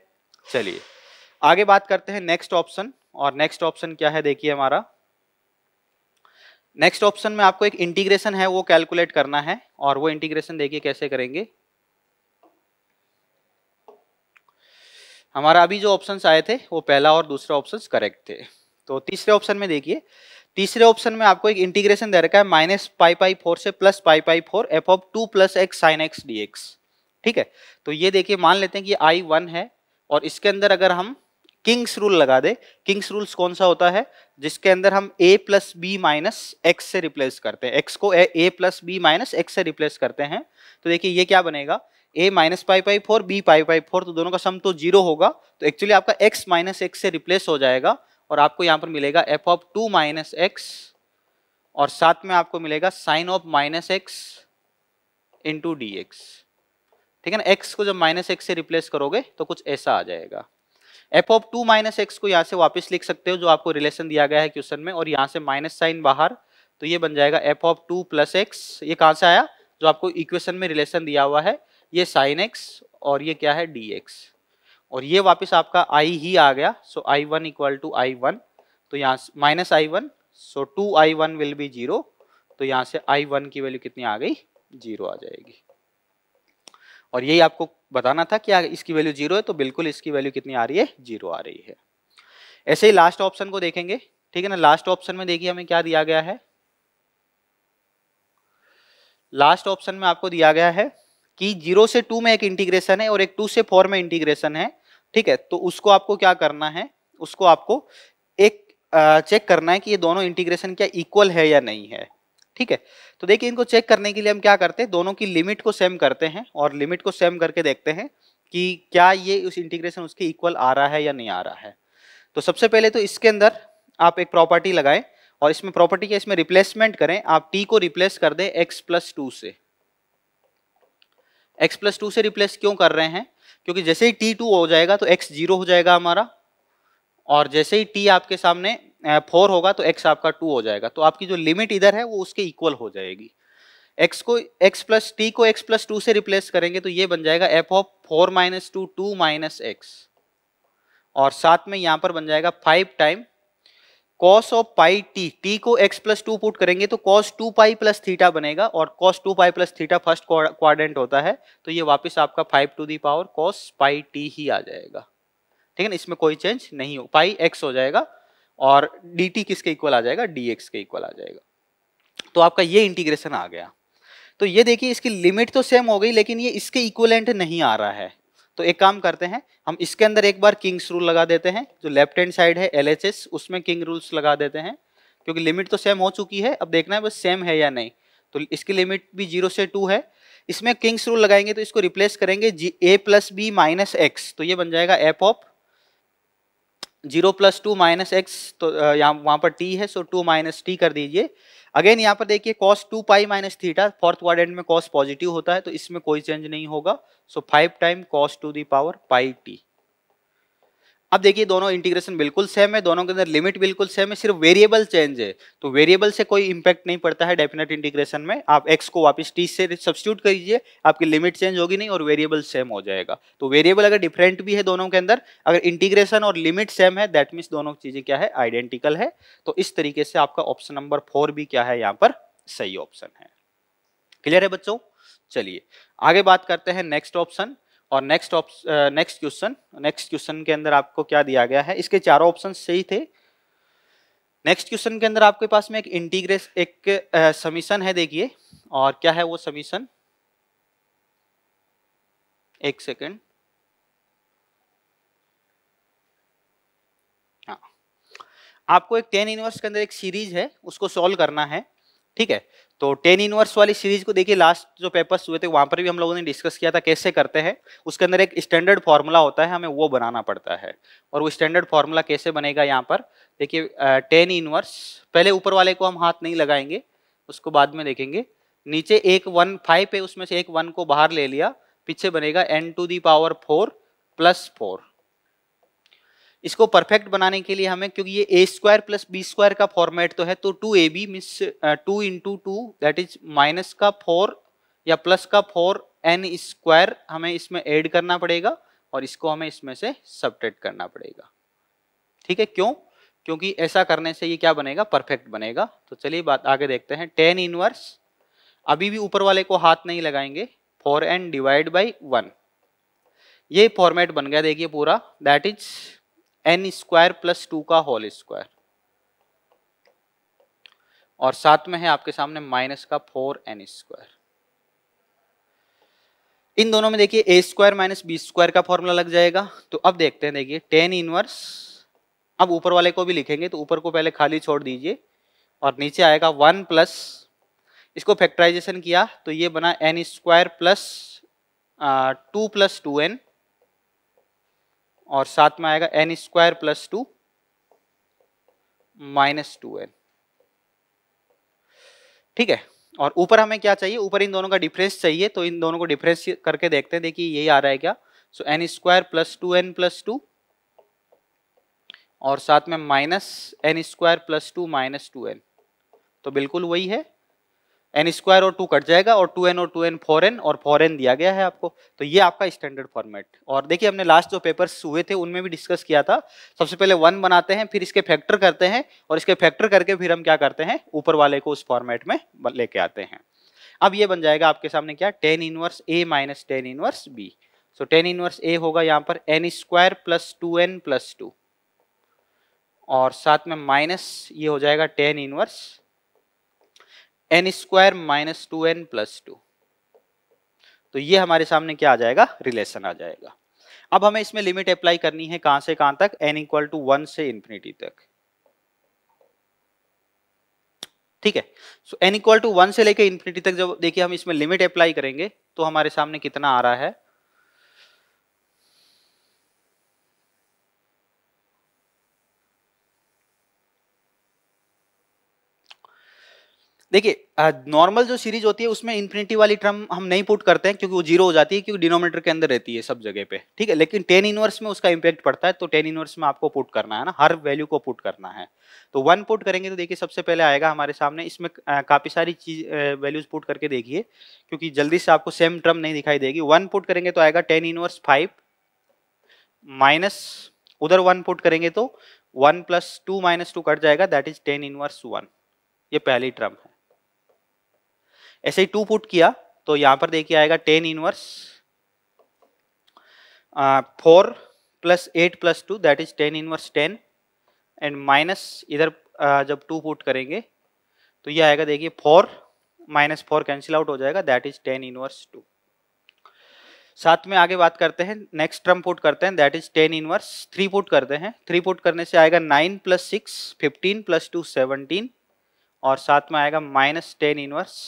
चलिए आगे बात करते हैं नेक्स्ट ऑप्शन और नेक्स्ट ऑप्शन क्या है देखिए हमारा नेक्स्ट ऑप्शन में आपको एक इंटीग्रेशन है वो कैलकुलेट करना है और वो इंटीग्रेशन देखिए कैसे करेंगे हमारा अभी जो ऑप्शंस आए थे वो पहला और दूसरा ऑप्शंस करेक्ट थे तो तीसरे ऑप्शन में देखिए तीसरे ऑप्शन में आपको एक इंटीग्रेशन दे रखा है माइनस पाई पाई फोर से plus pi by four f of two plus x sine x d x ठीक है तो ये देखिए मान लेते हैं कि आई वन है और इसके अंदर अगर हम किंग्स रूल लगा दे किंग्स रूल्स कौन सा होता है जिसके अंदर हम a plus b minus x से रिप्लेस करते हैं एक्स को a plus b minus x से रिप्लेस करते हैं तो देखिए ये क्या बनेगा a minus pi by four b pi by four तो दोनों का सम तो जीरो होगा तो एक्चुअली आपका एक्स माइनस एक्स से रिप्लेस हो जाएगा और आपको यहाँ पर मिलेगा f of two minus x और साथ में आपको मिलेगा sine of minus x into D x ठीक है ना एक्स को जब माइनस एक्स से रिप्लेस करोगे तो कुछ ऐसा आ जाएगा f of two minus x को यहाँ से वापस लिख सकते हो जो आपको रिलेशन दिया गया है क्वेश्चन में और यहाँ से माइनस साइन बाहर तो ये बन जाएगा f of two plus x ये कहाँ से आया जो आपको इक्वेशन में रिलेशन दिया हुआ है ये साइन एक्स और ये क्या है डी एक्स और ये वापस आपका आई ही आ गया so I one equal to I one तो यहाँ minus I one so two I one will be zero तो यहाँ से आई वन तो की वैल्यू कितनी आ गई जीरो आ जाएगी और यही आपको बताना था कि इसकी वैल्यू जीरो है तो बिल्कुल इसकी वैल्यू कितनी आ रही है जीरो आ रही है ऐसे ही लास्ट ऑप्शन को देखेंगे ठीक है ना लास्ट ऑप्शन में देखिए हमें क्या दिया गया है लास्ट ऑप्शन में आपको दिया गया है कि जीरो से टू में एक इंटीग्रेशन है और एक टू से फोर में इंटीग्रेशन है ठीक है तो उसको आपको क्या करना है उसको आपको एक चेक करना है कि ये दोनों इंटीग्रेशन क्या इक्वल है या नहीं है ठीक है तो देखिए इनको चेक करने के लिए हम क्या करते हैं दोनों की लिमिट को सेम करते हैं और लिमिट को सेम करके देखते हैं कि क्या ये उस इंटीग्रेशन उसके इक्वल आ रहा है या नहीं आ रहा है तो सबसे पहले तो इसके अंदर आप एक प्रॉपर्टी लगाएं और इसमें प्रॉपर्टी के इसमें रिप्लेसमेंट करें आप टी को रिप्लेस कर दें एक्स प्लस टू से एक्स प्लस टू से रिप्लेस क्यों कर रहे हैं क्योंकि जैसे ही टी टू हो जाएगा तो एक्स जीरो हो जाएगा हमारा और जैसे ही टी आपके सामने फोर होगा तो एक्स आपका टू हो जाएगा तो आपकी जो लिमिट इधर है वो उसके इक्वल हो जाएगी एक्स को एक्स प्लस टी को एक्स प्लस टू से रिप्लेस करेंगे तो ये बन जाएगा f of four minus two two minus x और साथ में यहाँ पर बन जाएगा five time cos of pi t t को एक्स प्लस टू पुट करेंगे तो cos two pi plus theta बनेगा और cos two pi plus theta first quadrant होता है तो ये वापस आपका five to the power cos pi t ही आ जाएगा ठीक है ना इसमें कोई चेंज नहीं हो पाई एक्स हो जाएगा और डी टी किसके इक्वल आ जाएगा डी एक्स के इक्वल आ जाएगा तो आपका ये इंटीग्रेशन आ गया तो ये देखिए इसकी लिमिट तो सेम हो गई लेकिन ये इसके इक्वलेंट नहीं आ रहा है तो एक काम करते हैं हम इसके अंदर एक बार किंग्स रूल लगा देते हैं जो लेफ्ट हैंड साइड है एल उसमें किंग रूल्स लगा देते हैं क्योंकि लिमिट तो सेम हो चुकी है अब देखना है बस सेम है या नहीं तो इसकी लिमिट भी जीरो से टू है इसमें किंग्स रूल लगाएंगे तो इसको रिप्लेस करेंगे जी a plus b minus x तो ये बन जाएगा f of zero plus two minus x तो यहाँ वहाँ पर टी है सो टू माइनस टी कर दीजिए अगेन यहाँ पर देखिए cos two pi minus theta fourth quadrant में कॉस पॉजिटिव होता है तो इसमें कोई चेंज नहीं होगा so five time cos two the power pi t अब देखिए दोनों इंटीग्रेशन बिल्कुल सेम है दोनों के अंदर लिमिट बिल्कुल सेम है सिर्फ वेरिएबल चेंज है तो वेरिएबल से कोई इंपैक्ट नहीं पड़ता है डेफिनेट इंटीग्रेशन में आप एक्स को वापस टी से सब्सिट्यूट करिए आपकी लिमिट चेंज होगी नहीं और वेरिएबल सेम हो जाएगा तो वेरिएबल अगर डिफरेंट भी है दोनों के अंदर अगर इंटीग्रेशन और लिमिट सेम है दैट मीन्स दोनों चीज़ें क्या है आइडेंटिकल है तो इस तरीके से आपका ऑप्शन नंबर फोर भी क्या है यहाँ पर सही ऑप्शन है क्लियर है बच्चों चलिए आगे बात करते हैं नेक्स्ट ऑप्शन और next option next question next question के अंदर आपको क्या दिया गया है इसके चारों ऑप्शन सही थे नेक्स्ट क्वेश्चन के अंदर आपके पास में एक इंटीग्रेस एक समीशन uh, है देखिए और क्या है वो समीशन एक सेकेंड हाँ आपको एक टेन इनवर्स के अंदर एक सीरीज है उसको सॉल्व करना है ठीक है तो टेन इनवर्स वाली सीरीज को देखिए लास्ट जो पेपर्स हुए थे वहाँ पर भी हम लोगों ने डिस्कस किया था कैसे करते हैं उसके अंदर एक स्टैंडर्ड फार्मूला होता है हमें वो बनाना पड़ता है और वो स्टैंडर्ड फार्मूला कैसे बनेगा यहाँ पर देखिए टेन इनवर्स पहले ऊपर वाले को हम हाथ नहीं लगाएंगे उसको बाद में देखेंगे नीचे एक वन फाइव है उसमें से एक वन को बाहर ले लिया पीछे बनेगा n to the power four plus four इसको परफेक्ट बनाने के लिए हमें क्योंकि ये a square plus b square का फॉर्मेट तो है तो two a b means two into two that is minus का फोर या प्लस का फोर एन स्क्वायर हमें इसमें ऐड करना पड़ेगा और इसको हमें इसमें से सब्ट्रैक्ट करना पड़ेगा ठीक है क्यों क्योंकि ऐसा करने से ये क्या बनेगा परफेक्ट बनेगा तो चलिए बात आगे देखते हैं टेन इनवर्स अभी भी ऊपर वाले को हाथ नहीं लगाएंगे four n divide by one ये फॉर्मेट बन गया देखिए पूरा that is n square plus two का होल स्क्वायर और साथ में है आपके सामने माइनस का फोर एन स्क्वायर इन दोनों में देखिए a square minus b square का फॉर्मूला लग जाएगा तो अब देखते हैं देखिए टेन इनवर्स अब ऊपर वाले को भी लिखेंगे तो ऊपर को पहले खाली छोड़ दीजिए और नीचे आएगा वन प्लस इसको फैक्टराइजेशन किया तो ये बना n square plus two plus two n और साथ में आएगा n square plus two minus two n ठीक है और ऊपर हमें क्या चाहिए ऊपर इन दोनों का डिफरेंस चाहिए तो इन दोनों को डिफरेंस करके देखते हैं देखिए यही आ रहा है क्या so n square plus two n plus two और साथ में minus n square plus two minus two n तो बिल्कुल वही है एन स्क्वायर और टू कट जाएगा और टू एन और टू एन फोर एन और फोर एन दिया गया है आपको तो ये आपका स्टैंडर्ड फॉर्मेट और देखिए हमने लास्ट जो पेपर्स हुए थे उनमें भी डिस्कस किया था सबसे पहले वन बनाते हैं फिर इसके फैक्टर करते हैं और इसके फैक्टर करके फिर हम क्या करते हैं ऊपर वाले को उस फॉर्मेट में लेके आते हैं अब ये बन जाएगा आपके सामने क्या tan inverse a minus tan inverse b so tan inverse a होगा यहाँ पर n square plus two n plus two और साथ में माइनस ये हो जाएगा tan inverse n square minus two n plus two तो ये हमारे सामने क्या आ जाएगा रिलेशन आ जाएगा अब हमें इसमें लिमिट अप्लाई करनी है कहां से कहां तक एन इक्वल टू वन से इंफिनिटी तक ठीक है so n equal to one से लेकर इन्फिनिटी तक जब देखिए हम इसमें लिमिट अप्लाई करेंगे तो हमारे सामने कितना आ रहा है देखिए नॉर्मल जो सीरीज होती है उसमें इन्फिनिटी वाली टर्म हम नहीं पुट करते हैं क्योंकि वो जीरो हो जाती है क्योंकि डिनोमीटर के अंदर रहती है सब जगह पे ठीक है लेकिन टेन इनवर्स में उसका इम्पैक्ट पड़ता है तो टेन इनवर्स में आपको पुट करना है ना हर वैल्यू को पुट करना है तो वन पुट करेंगे तो देखिए सबसे पहले आएगा हमारे सामने इसमें काफ़ी सारी चीज वैल्यूज पुट करके देखिए क्योंकि जल्दी से आपको सेम टर्म नहीं दिखाई देगी वन पुट करेंगे तो आएगा टेन इनवर्स फाइव माइनस उधर वन पुट करेंगे तो one plus two minus two cut जाएगा that is tan inverse one ये पहली टर्म है ऐसे ही टू पुट किया तो यहाँ पर देखिए आएगा tan inverse four plus eight plus two that is tan inverse ten and minus इधर जब टू पुट करेंगे तो ये आएगा देखिए four minus four cancel out हो जाएगा that is tan inverse two साथ में आगे बात करते हैं नेक्स्ट टर्म पुट करते हैं that is tan inverse three put करते हैं थ्री पुट करने से आएगा nine plus six fifteen plus two seventeen और साथ में आएगा माइनस टेन इनवर्स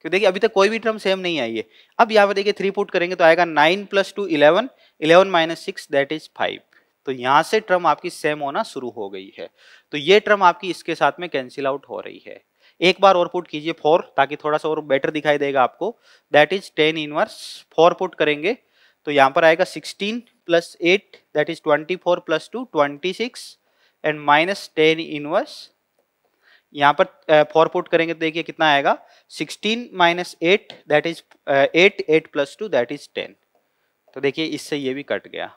क्योंकि देखिए अभी तक कोई भी टर्म सेम नहीं आई है अब यहाँ पर देखिए थ्री पुट करेंगे तो आएगा nine plus two eleven eleven minus six that is five तो यहाँ से टर्म आपकी सेम होना शुरू हो गई है तो ये टर्म आपकी इसके साथ में कैंसिल आउट हो रही है एक बार और पुट कीजिए फोर ताकि थोड़ा सा और बेटर दिखाई देगा आपको that is tan inverse four put करेंगे तो यहाँ पर आएगा sixteen plus eight that is twenty four plus two twenty six and minus tan inverse यहाँ पर फोर पुट करेंगे तो देखिए कितना आएगा sixteen minus eight that is eight eight plus two that is ten तो देखिए इससे ये भी कट गया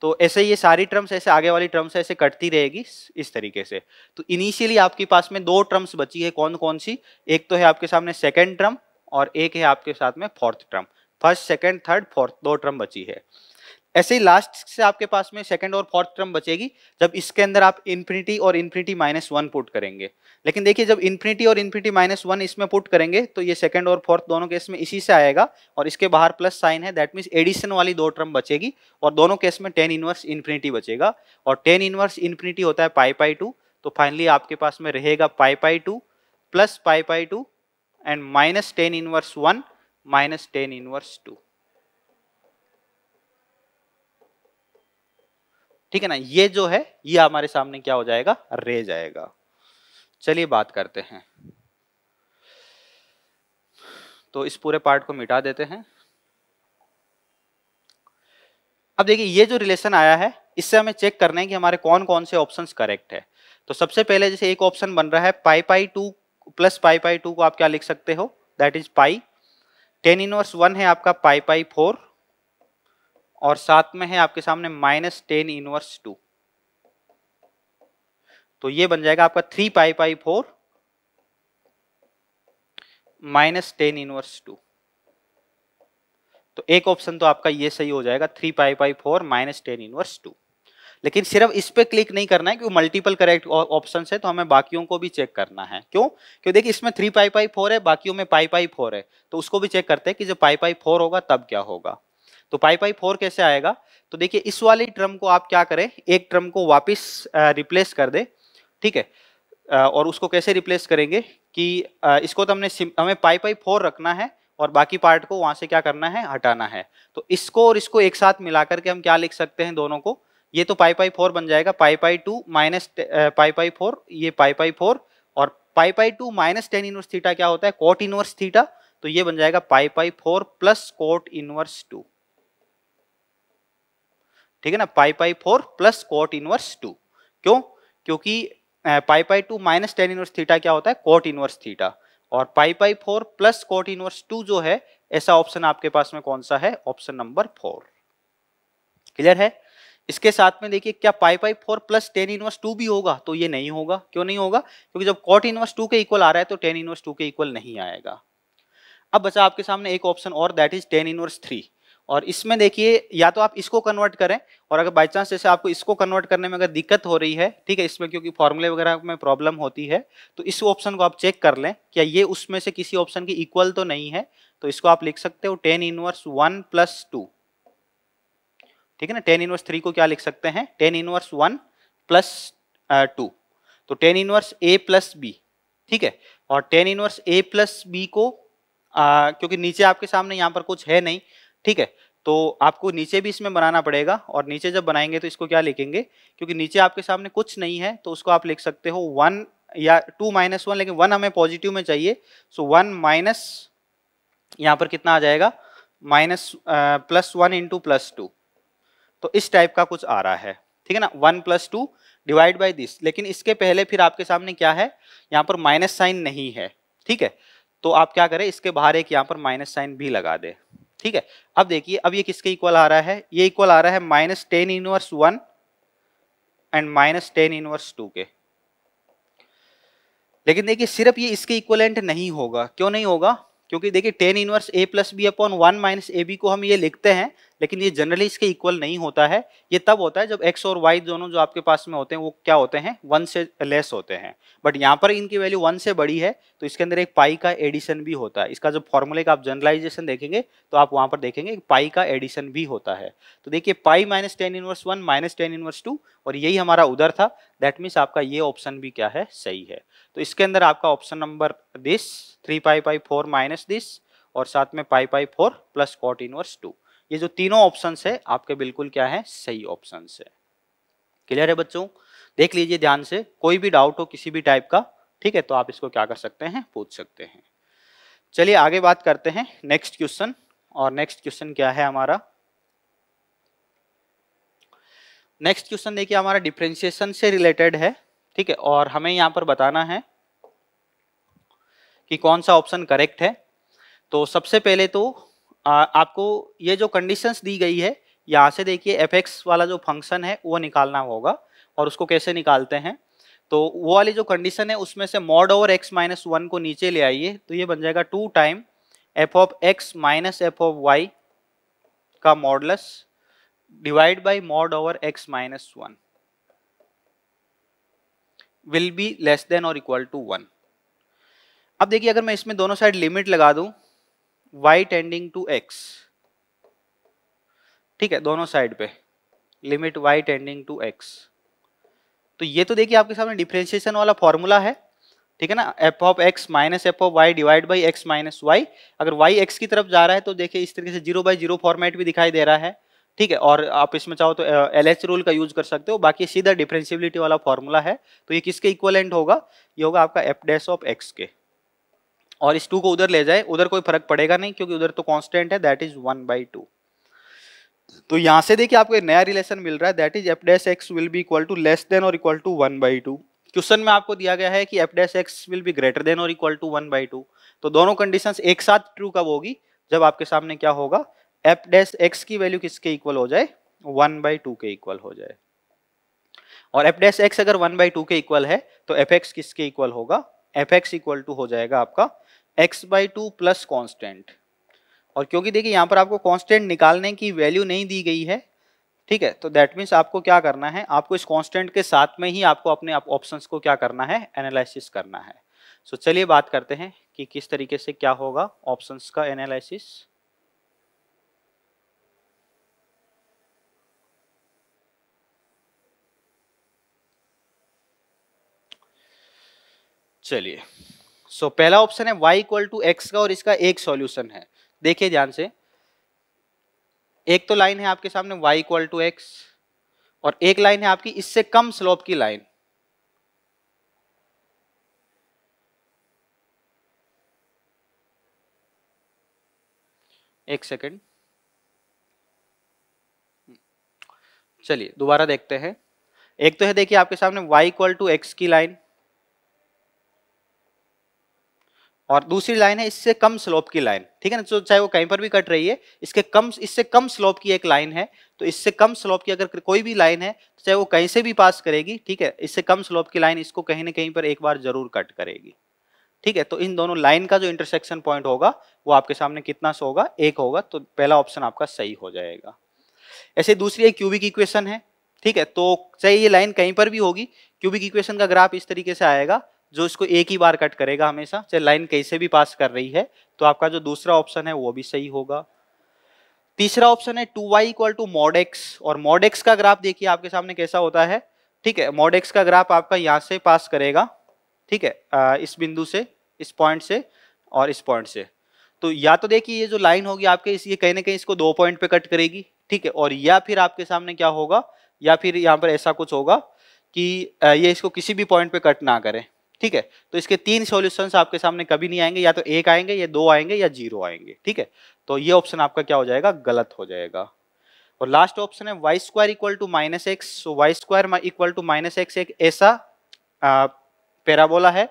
तो ऐसे ये सारी टर्म्स ऐसे आगे वाली टर्म्स ऐसे कटती रहेगी इस तरीके से तो इनिशियली आपके पास में दो टर्म्स बची है कौन कौन सी एक तो है आपके सामने सेकेंड टर्म और एक है आपके साथ में fourth term first second third fourth दो टर्म बची है ऐसे ही लास्ट से आपके पास में सेकंड और फोर्थ टर्म बचेगी जब इसके अंदर आप इन्फिनिटी और इन्फिनिटी माइनस वन पुट करेंगे लेकिन देखिए जब इन्फिनिटी और इन्फिनिटी माइनस वन इसमें पुट करेंगे तो ये सेकंड और फोर्थ दोनों केस में इसी से आएगा और इसके बाहर प्लस साइन है दैट मीन्स एडिशन वाली दो टर्म बचेगी और दोनों केस में टेन इनवर्स इन्फिनिटी बचेगा और टेन इनवर्स इन्फिनिटी होता है पाई पाई टू तो फाइनली आपके पास में रहेगा pi pi two plus pi pi two and minus tan inverse one minus tan inverse two ठीक है ना ये जो है ये हमारे सामने क्या हो जाएगा रे जाएगा चलिए बात करते हैं तो इस पूरे पार्ट को मिटा देते हैं अब देखिए ये जो रिलेशन आया है इससे हमें चेक करना है कि हमारे कौन कौन से ऑप्शंस करेक्ट है तो सबसे पहले जैसे एक ऑप्शन बन रहा है पाई पाई टू प्लस पाई पाई टू को आप क्या लिख सकते हो that is pi tan inverse one है आपका पाई पाई फोर और साथ में है आपके सामने माइनस टेन इनवर्स टू तो ये बन जाएगा आपका three pi by four minus tan inverse two तो एक ऑप्शन तो आपका ये सही हो जाएगा three pi by four minus tan inverse two लेकिन सिर्फ इस पर क्लिक नहीं करना है क्योंकि मल्टीपल करेक्ट ऑप्शन है तो हमें बाकियों को भी चेक करना है क्यों क्यों देखिए इसमें थ्री पाई पाई फोर है बाकियों में पाई पाई फोर है तो उसको भी चेक करते हैं कि जब पाई पाई फोर होगा तब क्या होगा तो पाई पाई फोर कैसे आएगा तो देखिए इस वाले ट्रम को आप क्या करें एक ट्रम को वापस रिप्लेस कर दे ठीक है और उसको कैसे रिप्लेस करेंगे कि इसको तो हमने हमें पाई पाई फोर रखना है और बाकी पार्ट को वहां से क्या करना है हटाना है तो इसको और इसको एक साथ मिला करके हम क्या लिख सकते हैं दोनों को ये तो पाई पाई फोर बन जाएगा pi pi two minus pi by four ये पाई पाई फोर और पाई पाई two minus tan inverse theta क्या होता है कोट इनवर्स थीटा तो ये बन जाएगा pi by four plus cot inverse two ठीक है ना pi by four plus cot inverse two क्यों क्योंकि पाई पाई two minus tan inverse theta क्या होता है कोट इनवर्स थीटा और pi by four plus cot inverse two जो है ऐसा ऑप्शन आपके पास में कौन सा है ऑप्शन नंबर फोर क्लियर है इसके साथ में देखिए क्या pi by four plus tan inverse two भी होगा तो ये नहीं होगा क्यों नहीं होगा क्योंकि जब कॉट इनवर्स टू के इक्वल आ रहा है तो टेन इनवर्स टू के इक्वल नहीं आएगा अब बचा आपके सामने एक ऑप्शन और that is tan inverse three और इसमें देखिए या तो आप इसको कन्वर्ट करें और अगर बाई चांस जैसे आपको इसको कन्वर्ट करने में अगर दिक्कत हो रही है ठीक है इसमें क्योंकि फॉर्मूले वगैरह में प्रॉब्लम होती है तो इस ऑप्शन को आप चेक कर लें क्या ये उसमें से किसी ऑप्शन की इक्वल तो नहीं है तो इसको आप लिख सकते हो tan inverse one plus two ठीक है ना टेन इनवर्स थ्री को क्या लिख सकते हैं tan inverse one plus two तो tan inverse a plus b ठीक है और tan inverse a plus b को आ, uh, क्योंकि नीचे आपके सामने यहाँ पर कुछ है नहीं ठीक है तो आपको नीचे भी इसमें बनाना पड़ेगा और नीचे जब बनाएंगे तो इसको क्या लिखेंगे क्योंकि नीचे आपके सामने कुछ नहीं है तो उसको आप लिख सकते हो वन या टू माइनस वन लेकिन वन हमें पॉजिटिव में चाहिए सो वन माइनस यहाँ पर कितना आ जाएगा minus plus one into plus two तो इस टाइप का कुछ आ रहा है ठीक है ना one plus two divide by this लेकिन इसके पहले फिर आपके सामने क्या है यहाँ पर माइनस साइन नहीं है ठीक है तो आप क्या करें इसके बाहर एक यहाँ पर माइनस साइन भी लगा दें ठीक है अब देखिए अब ये किसके इक्वल आ रहा है ये इक्वल आ रहा है minus tan inverse one and minus tan inverse two के लेकिन देखिए सिर्फ ये इसके इक्वलेंट नहीं होगा क्यों नहीं होगा क्योंकि देखिए tan inverse a plus b upon one minus a b को हम ये लिखते हैं लेकिन ये जनरली इसके इक्वल नहीं होता है ये तब होता है जब एक्स और वाई दोनों जो आपके पास में होते हैं वो क्या होते हैं वन से लेस होते हैं बट यहाँ पर इनकी वैल्यू वन से बड़ी है तो इसके अंदर एक पाई का एडिशन भी होता है इसका जब फॉर्मूले का आप जनरलाइजेशन देखेंगे तो आप वहाँ पर देखेंगे पाई का एडिशन भी होता है तो देखिए pi minus tan inverse one minus tan inverse two और यही हमारा उधर था दैट मीन्स आपका ये ऑप्शन भी क्या है सही है तो इसके अंदर आपका option number this three pi by four minus this और साथ में pi by four plus cot inverse two ये जो तीनों ऑप्शन है आपके बिल्कुल क्या है सही ऑप्शन है क्लियर है बच्चों देख लीजिए ध्यान से कोई भी डाउट हो किसी भी टाइप का ठीक है तो आप इसको क्या कर सकते हैं पूछ सकते हैं चलिए आगे बात करते हैं नेक्स्ट क्वेश्चन और नेक्स्ट क्वेश्चन क्या है हमारा नेक्स्ट क्वेश्चन देखिए हमारा डिफ्रेंशिएशन से रिलेटेड है ठीक है और हमें यहाँ पर बताना है कि कौन सा ऑप्शन करेक्ट है तो सबसे पहले तो आपको ये जो कंडीशंस दी गई है यहाँ से देखिए एफ एक्स वाला जो फंक्शन है वो निकालना होगा और उसको कैसे निकालते हैं तो वो वाली जो कंडीशन है उसमें से mod over x minus one को नीचे ले आइए तो ये बन जाएगा two time f of x minus f of y का modulus divide by mod over x minus one will be less than और इक्वल टू वन अब देखिए अगर मैं इसमें दोनों साइड लिमिट लगा दूं y टेंडिंग टू x ठीक है दोनों साइड पे limit y tending to x तो ये तो देखिए आपके सामने डिफ्रेंशिएशन वाला फॉर्मूला है ठीक है ना f of x minus f of y divide by x minus y अगर वाई एक्स की तरफ जा रहा है तो देखिए इस तरीके से जीरो बाई जीरो फॉर्मेट भी दिखाई दे रहा है ठीक है और आप इसमें चाहो तो एल एच रूल का यूज कर सकते हो बाकी सीधा डिफ्रेंसिबिलिटी वाला फॉर्मूला है तो ये किसके इक्वलेंट होगा ये होगा आपका एफ डैश ऑफ एक्स के और इस टू को उधर ले जाए उधर कोई फर्क पड़ेगा नहीं क्योंकि उधर तो कॉन्स्टेंट है that is one by two तो यहां से देखिए आपको एक नया रिलेशन मिल रहा है that is f dash x will be equal to less than और equal to one by two question में आपको दिया गया है कि f dash x will be greater than और equal to one by two तो दोनों कंडीशन एक साथ ट्रू कब होगी जब आपके सामने क्या होगा एफ डैश एक्स की वैल्यू किसके इक्वल हो जाए वन बाई टू के इक्वल हो जाए और एफ डैश एक्स अगर वन बाई टू के इक्वल है तो एफ एक्स किसके इक्वल होगा एफ एक्स इक्वल टू हो जाएगा आपका x by two plus constant और क्योंकि देखिए यहाँ पर आपको कॉन्स्टेंट निकालने की वैल्यू नहीं दी गई है ठीक है तो दैट मीन्स आपको क्या करना है आपको इस कॉन्स्टेंट के साथ में ही आपको अपने ऑप्शन को क्या करना है एनालिसिस करना है सो so, चलिए बात करते हैं कि किस तरीके से क्या होगा ऑप्शंस का एनालिसिस चलिए सो so, पहला ऑप्शन है y इक्वल टू एक्स का और इसका एक सॉल्यूशन है देखिए ध्यान से एक तो लाइन है आपके सामने y इक्वल टू एक्स और एक लाइन है आपकी इससे कम स्लोप की लाइन एक सेकेंड चलिए दोबारा देखते हैं एक तो है देखिए आपके सामने y इक्वल टू एक्स की लाइन और दूसरी लाइन है इससे कम स्लोप की लाइन ठीक है ना तो चाहे वो कहीं पर भी कट रही है इसके कम इससे कम स्लोप की एक लाइन है तो इससे कम स्लोप की अगर कोई भी लाइन है तो चाहे वो कहीं से भी पास करेगी ठीक है इससे कम स्लोप की लाइन इसको कहीं ना कहीं पर एक बार जरूर कट करेगी ठीक है तो इन दोनों लाइन का जो इंटरसेक्शन पॉइंट होगा वो आपके सामने कितना सो होगा एक होगा तो पहला ऑप्शन आपका सही हो जाएगा ऐसे दूसरी एक क्यूबिक इक्वेशन है ठीक है तो चाहे ये लाइन कहीं पर भी होगी क्यूबिक इक्वेशन का ग्राफ इस तरीके से आएगा जो इसको एक ही बार कट करेगा हमेशा चाहे लाइन कैसे भी पास कर रही है तो आपका जो दूसरा ऑप्शन है वो भी सही होगा तीसरा ऑप्शन है two y equal to mod x और मॉडेक्स का ग्राफ देखिए आपके सामने कैसा होता है ठीक है मॉडेक्स का ग्राफ आपका यहाँ से पास करेगा ठीक है आ, इस बिंदु से इस पॉइंट से और इस पॉइंट से तो या तो देखिए ये जो लाइन होगी आपके इस ये कहीं ना कहीं इसको दो पॉइंट पे कट करेगी ठीक है और या फिर आपके सामने क्या होगा या फिर यहाँ पर ऐसा कुछ होगा कि ये इसको किसी भी पॉइंट पे कट ना करें ठीक है तो इसके तीन सॉल्यूशंस आपके सामने कभी नहीं आएंगे या तो एक आएंगे या दो आएंगे या जीरो आएंगे ठीक है तो ये ऑप्शन आपका क्या हो जाएगा गलत हो जाएगा और लास्ट ऑप्शन है y square equal to minus x so y square equal to minus x एक ऐसा पैराबोला है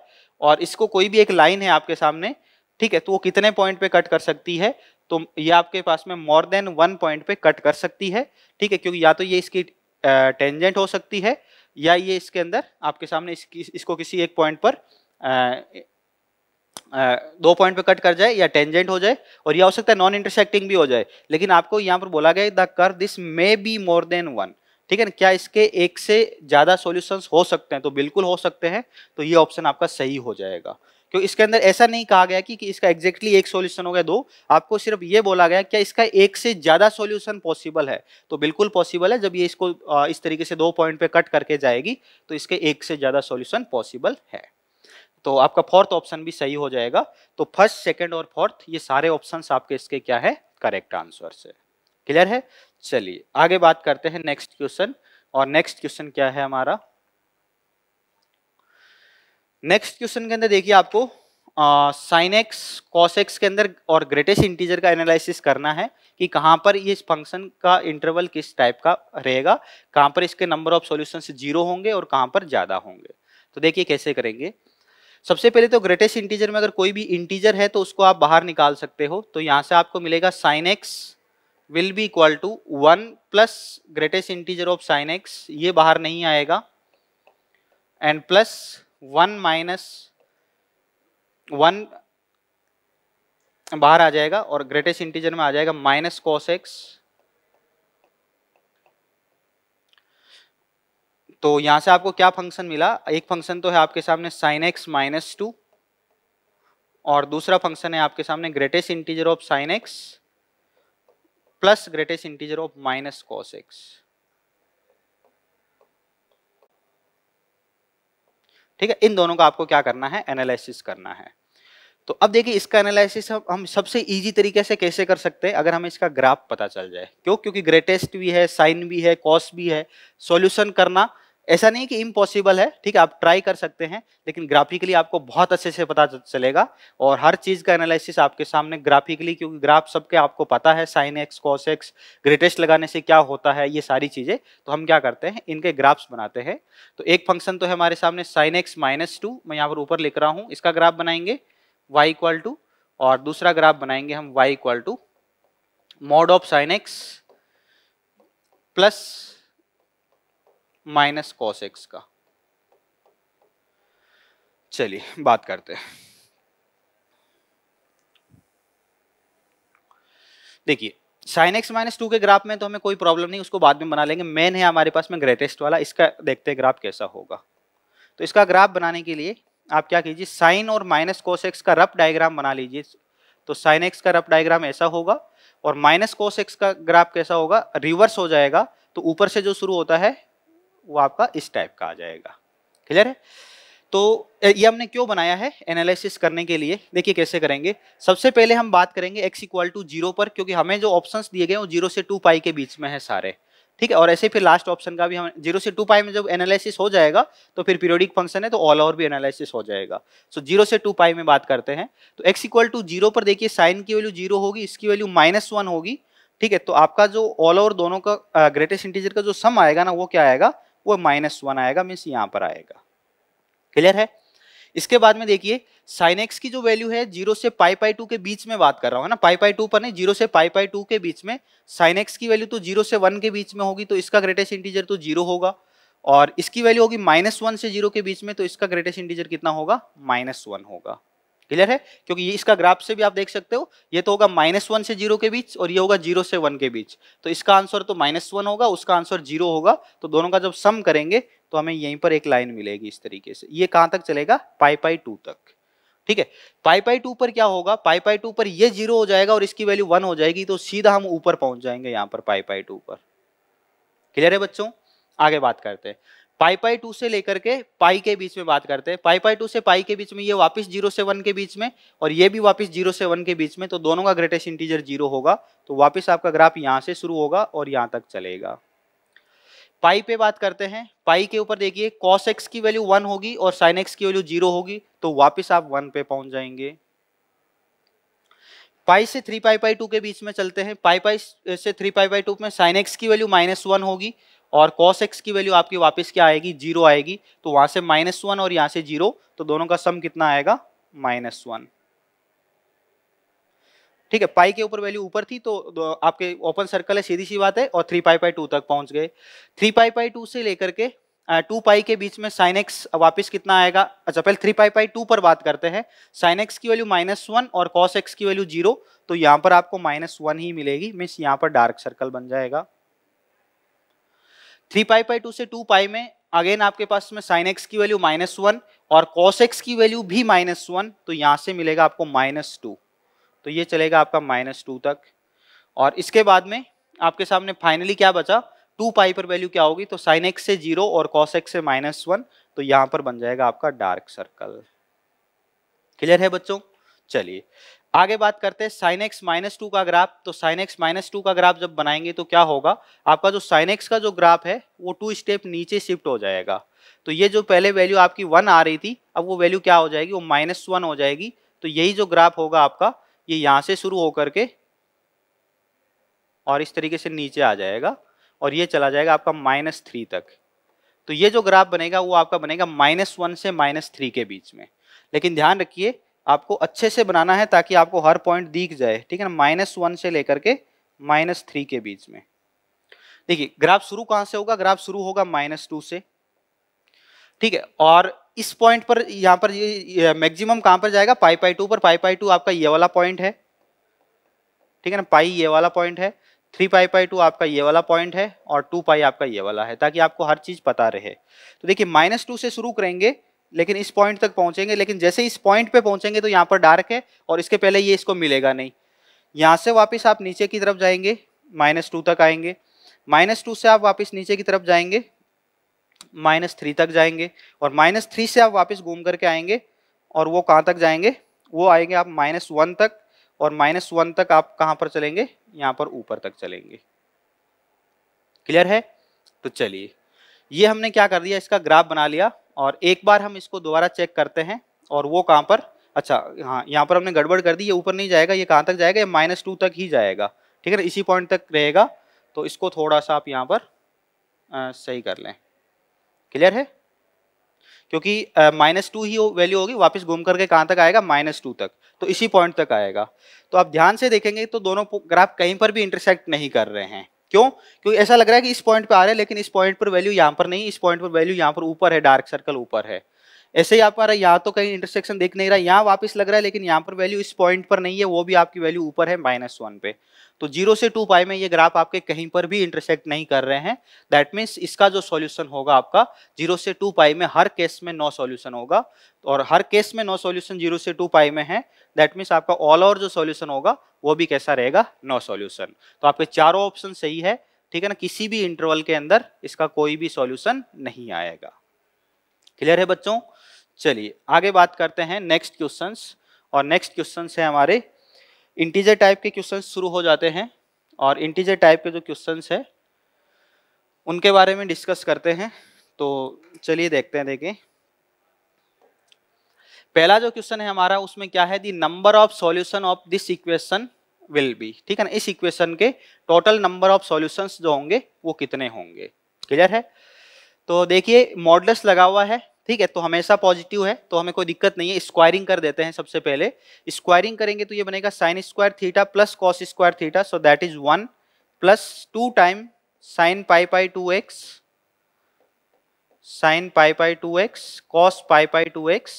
और इसको कोई भी एक लाइन है आपके सामने ठीक है तो वो कितने पॉइंट पे कट कर सकती है तो ये आपके पास में मोर देन वन पॉइंट पे कट कर सकती है ठीक है क्योंकि या तो ये इसकी टेंजेंट हो सकती है या ये इसके अंदर आपके सामने इसकी इसको किसी एक पॉइंट पर आ, दो पॉइंट पे कट कर जाए या टेंजेंट हो जाए और यह हो सकता है नॉन इंटरसेक्टिंग भी हो जाए लेकिन आपको यहाँ पर बोला गया द कर this may be more than one ठीक है ना क्या इसके एक से ज़्यादा सॉल्यूशंस हो सकते हैं तो बिल्कुल हो सकते हैं तो ये ऑप्शन आपका सही हो जाएगा क्यों इसके अंदर ऐसा नहीं कहा गया कि, कि इसका एग्जैक्टली एक सोल्यूशन होगा दो आपको सिर्फ ये बोला गया क्या इसका एक से ज़्यादा सोल्यूशन पॉसिबल है तो बिल्कुल पॉसिबल है जब ये इसको इस तरीके से दो पॉइंट पे कट करके जाएगी तो इसके एक से ज़्यादा सोल्यूशन पॉसिबल है तो आपका फोर्थ ऑप्शन भी सही हो जाएगा तो फर्स्ट सेकेंड और फोर्थ ये सारे ऑप्शन आपके इसके क्या है करेक्ट आंसर से क्लियर है चलिए आगे बात करते हैं नेक्स्ट क्वेश्चन और नेक्स्ट क्वेश्चन क्या है हमारा नेक्स्ट क्वेश्चन के अंदर देखिए आपको साइन एक्स कॉस एक्स के अंदर और ग्रेटेस्ट इंटीजर का एनालिसिस करना है कि कहाँ पर ये फंक्शन का इंटरवल किस टाइप का रहेगा कहाँ पर इसके नंबर ऑफ सोल्यूशन जीरो होंगे और कहाँ पर ज़्यादा होंगे तो देखिए कैसे करेंगे सबसे पहले तो ग्रेटेस्ट इंटीजर में अगर कोई भी इंटीजर है तो उसको आप बाहर निकाल सकते हो तो यहाँ से आपको मिलेगा sine x will be equal to one plus greatest integer of sine x ये बाहर नहीं आएगा and plus one minus one बाहर आ जाएगा और ग्रेटेस्ट इंटीजर में आ जाएगा माइनस कॉस एक्स तो यहां से आपको क्या फंक्शन मिला एक फंक्शन तो है आपके सामने साइन एक्स माइनस टू और दूसरा फंक्शन है आपके सामने greatest integer of sine x plus greatest integer of minus cos x ठीक है इन दोनों का आपको क्या करना है एनालिसिस करना है तो अब देखिए इसका एनालिसिस हम सबसे इजी तरीके से कैसे कर सकते हैं अगर हमें इसका ग्राफ पता चल जाए क्यों क्योंकि ग्रेटेस्ट भी है साइन भी है कॉस भी है सॉल्यूशन करना ऐसा नहीं कि इम्पॉसिबल है ठीक है आप ट्राई कर सकते हैं लेकिन ग्राफिकली आपको बहुत अच्छे से पता चलेगा और हर चीज़ का एनालिसिस आपके सामने ग्राफिकली क्योंकि ग्राफ सबके आपको पता है sine x cos x greatest लगाने से क्या होता है ये सारी चीज़ें तो हम क्या करते हैं इनके ग्राफ्स बनाते हैं तो एक फंक्शन तो है हमारे सामने साइन एक्स माइनस टू मैं यहाँ पर ऊपर लिख रहा हूँ इसका ग्राफ बनाएंगे वाई इक्वल टू और दूसरा ग्राफ बनाएंगे हम y equal to mod of sine x plus minus cos x का चलिए बात करते हैं देखिए साइन एक्स माइनस टू के ग्राफ में तो हमें कोई प्रॉब्लम नहीं उसको बाद में बना लेंगे मेन है हमारे पास में ग्रेटेस्ट वाला इसका देखते हैं ग्राफ कैसा होगा तो इसका ग्राफ बनाने के लिए आप क्या कीजिए साइन और माइनस कोस एक्स का रफ डायग्राम बना लीजिए तो साइन एक्स का रफ डायग्राम ऐसा होगा और माइनस कोस एक्स का ग्राफ कैसा होगा रिवर्स हो जाएगा तो ऊपर से जो शुरू होता है वो आपका इस टाइप का आ जाएगा क्लियर है तो ये हमने क्यों बनाया है एनालिसिस करने के लिए देखिए कैसे करेंगे सबसे पहले हम बात करेंगे एक्स इक्वल टू जीरो पर क्योंकि हमें जो ऑप्शंस दिए गए हैं वो जीरो से टू पाई के बीच में है सारे ठीक है और ऐसे फिर लास्ट ऑप्शन का भी हम जीरो से टू पाई में जब एनालिसिस हो जाएगा तो फिर पीरियोडिक फंक्शन है तो ऑल ओवर भी एनालिसिस हो जाएगा सो जीरो से टू पाई में बात करते हैं तो एक्स इक्वल टू जीरो पर देखिए साइन की वैल्यू जीरो होगी इसकी वैल्यू माइनस वन होगी ठीक है तो आपका जो ऑल ओवर दोनों का ग्रेटेस्ट इंटीजर का जो सम आएगा ना वो क्या आएगा वो माइनस वन आएगा मीन्स यहाँ पर आएगा क्लियर है इसके बाद में देखिए साइन एक्स की जो वैल्यू है जीरो से पाई पाई टू के बीच में बात कर रहा हूँ ना पाई पाई टू पर नहीं जीरो से पाई पाई टू के बीच में साइन एक्स की वैल्यू तो जीरो से वन के बीच में होगी तो इसका ग्रेटेस्ट इंटीजर तो जीरो होगा और इसकी वैल्यू होगी माइनस वन से जीरो के बीच में तो इसका ग्रेटेस्ट इंटीजर कितना होगा माइनस वन होगा क्लियर है क्योंकि ये इसका ग्राफ से भी आप देख सकते हो ये तो होगा माइनस वन से जीरो के बीच और ये होगा जीरो से वन के बीच तो इसका आंसर तो माइनस वन होगा उसका आंसर जीरो होगा तो दोनों का जब सम करेंगे तो हमें यहीं पर एक लाइन मिलेगी इस तरीके से ये कहां तक चलेगा पाई पाई टू तक ठीक है पाई पाई टू पर क्या होगा पाई पाई टू पर ये जीरो हो जाएगा और इसकी वैल्यू वन हो जाएगी तो सीधा हम ऊपर पहुंच जाएंगे यहाँ पर पाई पाई टू पर क्लियर है बच्चों आगे बात करते हैं पाई पाई टू से लेकर के पाई के बीच में बात करते हैं पाई पाई टू से पाई के बीच में ये वापस जीरो से वन के बीच में और ये भी वापस जीरो से वन के बीच में तो दोनों का ग्रेटेस्ट इंटीजर जीरो होगा तो वापस आपका ग्राफ यहाँ से शुरू होगा और यहाँ तक चलेगा पाई पे बात करते हैं पाई के ऊपर देखिए कॉस एक्स की वैल्यू वन होगी और साइन एक्स की वैल्यू जीरो होगी तो वापिस आप वन पे पहुंच जाएंगे पाई से थ्री पाई पाई टू के बीच में चलते हैं पाई पाई से थ्री पाई पाई टू में साइन एक्स की वैल्यू माइनस वन होगी और कॉस एक्स की वैल्यू आपकी वापस क्या आएगी जीरो आएगी तो वहां से माइनस वन और यहां से जीरो तो दोनों का सम कितना आएगा माइनस वन ठीक है पाई के ऊपर वैल्यू ऊपर थी तो, आपके ओपन सर्कल है सीधी सी बात है और थ्री पाई पाई टू तक पहुंच गए थ्री पाई पाई टू से लेकर के टू पाई के बीच में साइन एक्स वापिस कितना आएगा अच्छा पहले थ्री पाई पाई टू पर बात करते हैं साइन एक्स की वैल्यू माइनस वन और कॉस एक्स की वैल्यू जीरो तो यहाँ पर आपको माइनस वन ही मिलेगी मीन्स यहाँ पर डार्क सर्कल बन जाएगा थ्री पाई पाई टू से टू पाई में अगेन आपके पास में साइन एक्स की वैल्यू माइनस वन और कॉस एक्स की वैल्यू भी माइनस वन तो यहाँ से मिलेगा आपको माइनस टू तो ये चलेगा आपका माइनस टू तक और इसके बाद में आपके सामने फाइनली क्या बचा टू पाई पर वैल्यू क्या होगी तो साइन एक्स से जीरो और कॉस एक्स से माइनस वन तो यहाँ पर बन जाएगा आपका डार्क सर्कल क्लियर है बच्चों चलिए आगे बात करते हैं साइन एक्स माइनस टू का ग्राफ तो साइन एक्स माइनस टू का ग्राफ जब बनाएंगे तो क्या होगा आपका जो साइन एक्स का जो ग्राफ है वो टू स्टेप नीचे शिफ्ट हो जाएगा तो ये जो पहले वैल्यू आपकी वन आ रही थी अब वो वैल्यू क्या हो जाएगी वो माइनस वन हो जाएगी तो यही जो ग्राफ होगा आपका ये यहाँ से शुरू होकर के और इस तरीके से नीचे आ जाएगा और ये चला जाएगा आपका माइनस थ्री तक तो ये जो ग्राफ बनेगा वो आपका बनेगा माइनस वन से माइनस थ्री के बीच में लेकिन ध्यान रखिए आपको अच्छे से बनाना है ताकि आपको हर पॉइंट दिख जाए ठीक है ना माइनस वन से लेकर के माइनस थ्री के बीच में देखिए ग्राफ शुरू कहाँ से होगा ग्राफ शुरू होगा माइनस टू से ठीक है और इस पॉइंट पर यहाँ पर मैक्सिमम कहाँ पर जाएगा पाई पाई टू पर पाई पाई टू आपका ये वाला पॉइंट है ठीक है ना पाई ये वाला पॉइंट है थ्री पाई पाई टू आपका ये वाला पॉइंट है और टू पाई आपका ये वाला है ताकि आपको हर चीज़ पता रहे तो देखिए माइनस टू से शुरू करेंगे लेकिन इस पॉइंट तक पहुंचेंगे लेकिन जैसे इस पॉइंट पे पहुंचेंगे तो यहाँ पर डार्क है और इसके पहले ये इसको मिलेगा नहीं यहाँ से वापस आप नीचे की तरफ जाएंगे माइनस टू तक आएंगे माइनस टू से आप वापस नीचे की तरफ जाएंगे माइनस थ्री तक जाएंगे और माइनस थ्री से आप वापस घूम करके आएंगे और वो कहाँ तक जाएंगे वो आएंगे आप माइनस वन तक और माइनस वन तक आप कहाँ पर चलेंगे यहाँ पर ऊपर तक चलेंगे क्लियर है तो चलिए ये हमने क्या कर दिया इसका ग्राफ बना लिया और एक बार हम इसको दोबारा चेक करते हैं और वो कहाँ पर अच्छा हाँ यहाँ पर हमने गड़बड़ कर दी ये ऊपर नहीं जाएगा ये कहाँ तक जाएगा ये माइनस टू तक ही जाएगा ठीक है ना इसी पॉइंट तक रहेगा तो इसको थोड़ा सा आप यहाँ पर आ, सही कर लें क्लियर है क्योंकि माइनस टू ही वैल्यू होगी वापस घूम करके कहाँ तक आएगा माइनस टू तक तो इसी पॉइंट तक आएगा तो आप ध्यान से देखेंगे तो दोनों ग्राफ कहीं पर भी इंटरसेक्ट नहीं कर रहे हैं क्यों क्योंकि ऐसा लग रहा है कि इस पॉइंट पे आ रहा है लेकिन इस पॉइंट पर वैल्यू यहाँ पर नहीं इस पॉइंट पर वैल्यू यहाँ पर ऊपर है डार्क सर्कल ऊपर है ऐसे ही आप है यहाँ तो कहीं इंटरसेक्शन देख नहीं रहा है यहाँ वापस लग रहा है लेकिन यहाँ पर वैल्यू इस पॉइंट पर नहीं है वो भी आपकी वैल्यू ऊपर है माइनस वन पे तो जीरो से टू पाई में ये ग्राफ आपके कहीं पर भी इंटरसेक्ट नहीं कर रहे हैं दैट मीन्स इसका जो सॉल्यूशन होगा आपका जीरो से टू पाई में हर केस में नो सॉल्यूशन होगा और हर केस में नो सॉल्यूशन जीरो से टू पाई में है दैट मीन्स आपका ऑल ओवर जो सॉल्यूशन होगा वो भी कैसा रहेगा नो सॉल्यूशन तो आपके चारों ऑप्शन सही है ठीक है ना किसी भी इंटरवल के अंदर इसका कोई भी सॉल्यूशन नहीं आएगा क्लियर है बच्चों चलिए आगे बात करते हैं नेक्स्ट क्वेश्चंस और नेक्स्ट क्वेश्चंस है हमारे इंटीजर टाइप के क्वेश्चंस शुरू हो जाते हैं और इंटीजर टाइप के जो क्वेश्चंस है उनके बारे में डिस्कस करते हैं तो चलिए देखते हैं देखें पहला जो क्वेश्चन है हमारा उसमें क्या है the number of solution of this equation will be ठीक है ना इस इक्वेशन के टोटल नंबर ऑफ सॉल्यूशंस जो होंगे वो कितने होंगे क्लियर है तो देखिए मॉडल्स लगा हुआ है ठीक है तो हमेशा पॉजिटिव है तो हमें कोई दिक्कत नहीं है स्क्वायरिंग कर देते हैं सबसे पहले स्क्वायरिंग करेंगे तो ये बनेगा sine square theta plus cos square theta so that is one plus two time sine pi pi two x sine pi pi two x cos pi pi two x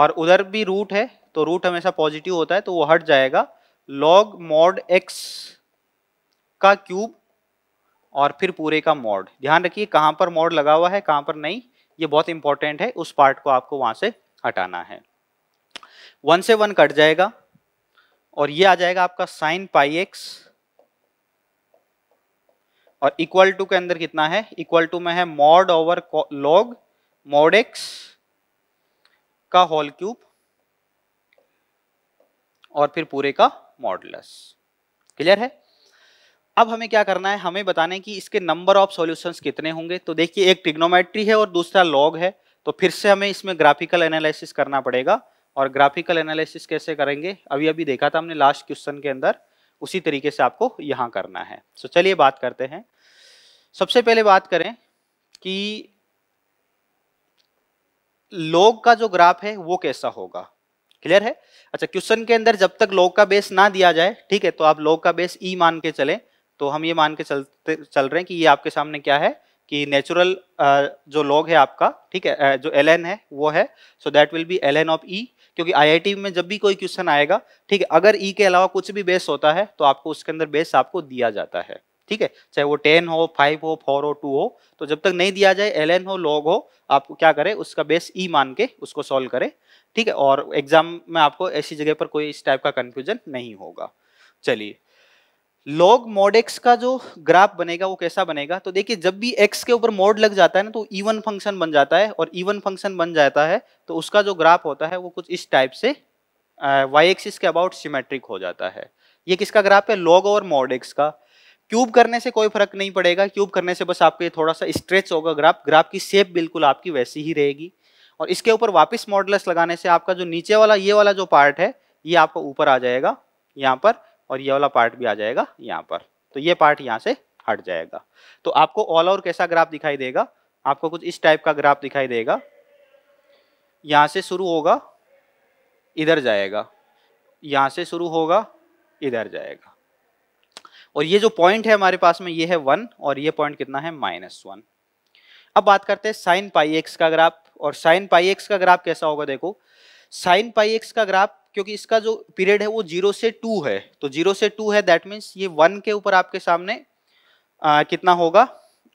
और उधर भी रूट है तो root हमेशा positive होता है तो वो हट जाएगा लॉग मॉड एक्स का क्यूब और फिर पूरे का मॉड ध्यान रखिए कहाँ पर मॉड लगा हुआ है कहाँ पर नहीं ये बहुत इंपॉर्टेंट है उस पार्ट को आपको वहां से हटाना है वन से वन कट जाएगा और ये आ जाएगा आपका साइन पाई एक्स और इक्वल टू के अंदर कितना है इक्वल टू में है mod over log mod x का होल क्यूब और फिर पूरे का मॉडलस क्लियर है अब हमें क्या करना है हमें बताने की कि इसके नंबर ऑफ सॉल्यूशंस कितने होंगे तो देखिए एक ट्रिग्नोमेट्री है और दूसरा लॉग है तो फिर से हमें इसमें ग्राफिकल एनालिसिस करना पड़ेगा और ग्राफिकल एनालिसिस कैसे करेंगे अभी अभी देखा था हमने लास्ट क्वेश्चन के अंदर उसी तरीके से आपको यहाँ करना है तो चलिए बात करते हैं सबसे पहले बात करें कि लोग का जो ग्राफ है वो कैसा होगा क्लियर है अच्छा क्वेश्चन के अंदर जब तक लोग का बेस ना दिया जाए ठीक है तो आप लोग का बेस ई e मान के चलें तो हम ये मान के चलते चल रहे हैं कि ये आपके सामने क्या है कि नेचुरल जो लॉग है आपका ठीक है जो एल है वो है so that will be L of e क्योंकि आईआईटी में जब भी कोई क्वेश्चन आएगा ठीक है अगर ई e के अलावा कुछ भी बेस होता है तो आपको उसके अंदर बेस आपको दिया जाता है ठीक है चाहे वो टेन हो फाइव हो फोर हो टू हो तो जब तक नहीं दिया जाए एल हो लॉग हो आपको क्या करें उसका बेस ई e मान के उसको सॉल्व करें ठीक है और एग्जाम में आपको ऐसी जगह पर कोई इस टाइप का कन्फ्यूजन नहीं होगा चलिए लॉग मोड एक्स का जो ग्राफ बनेगा वो कैसा बनेगा तो देखिए जब भी एक्स के ऊपर मोड लग जाता है ना तो ईवन फंक्शन बन जाता है और ईवन फंक्शन बन जाता है तो उसका जो ग्राफ होता है वो कुछ इस टाइप से वाई एक्सिस के अबाउट सिमेट्रिक हो जाता है ये किसका ग्राफ है लॉग और मोड एक्स का क्यूब करने से कोई फर्क नहीं पड़ेगा क्यूब करने से बस आपके थोड़ा सा स्ट्रेच होगा ग्राफ ग्राफ की शेप बिल्कुल आपकी वैसी ही रहेगी और इसके ऊपर वापस मॉडल्स लगाने से आपका जो नीचे वाला ये वाला जो पार्ट है ये आपका ऊपर आ जाएगा यहाँ पर और ये वाला पार्ट भी आ जाएगा यहाँ पर तो ये पार्ट यहाँ से हट जाएगा तो आपको ऑल ओवर कैसा ग्राफ दिखाई देगा आपको कुछ इस टाइप का ग्राफ दिखाई देगा यहाँ से शुरू होगा इधर जाएगा यहाँ से शुरू होगा इधर जाएगा और ये जो पॉइंट है हमारे पास में ये है वन और ये पॉइंट कितना है माइनस वन अब बात करते हैं साइन पाई एक्स का ग्राफ और साइन पाई एक्स का ग्राफ कैसा होगा देखो साइन पाई एक्स का ग्राफ क्योंकि इसका जो पीरियड है वो जीरो से टू है तो जीरो से टू है दैट मीन्स ये वन के ऊपर आपके सामने आ, कितना होगा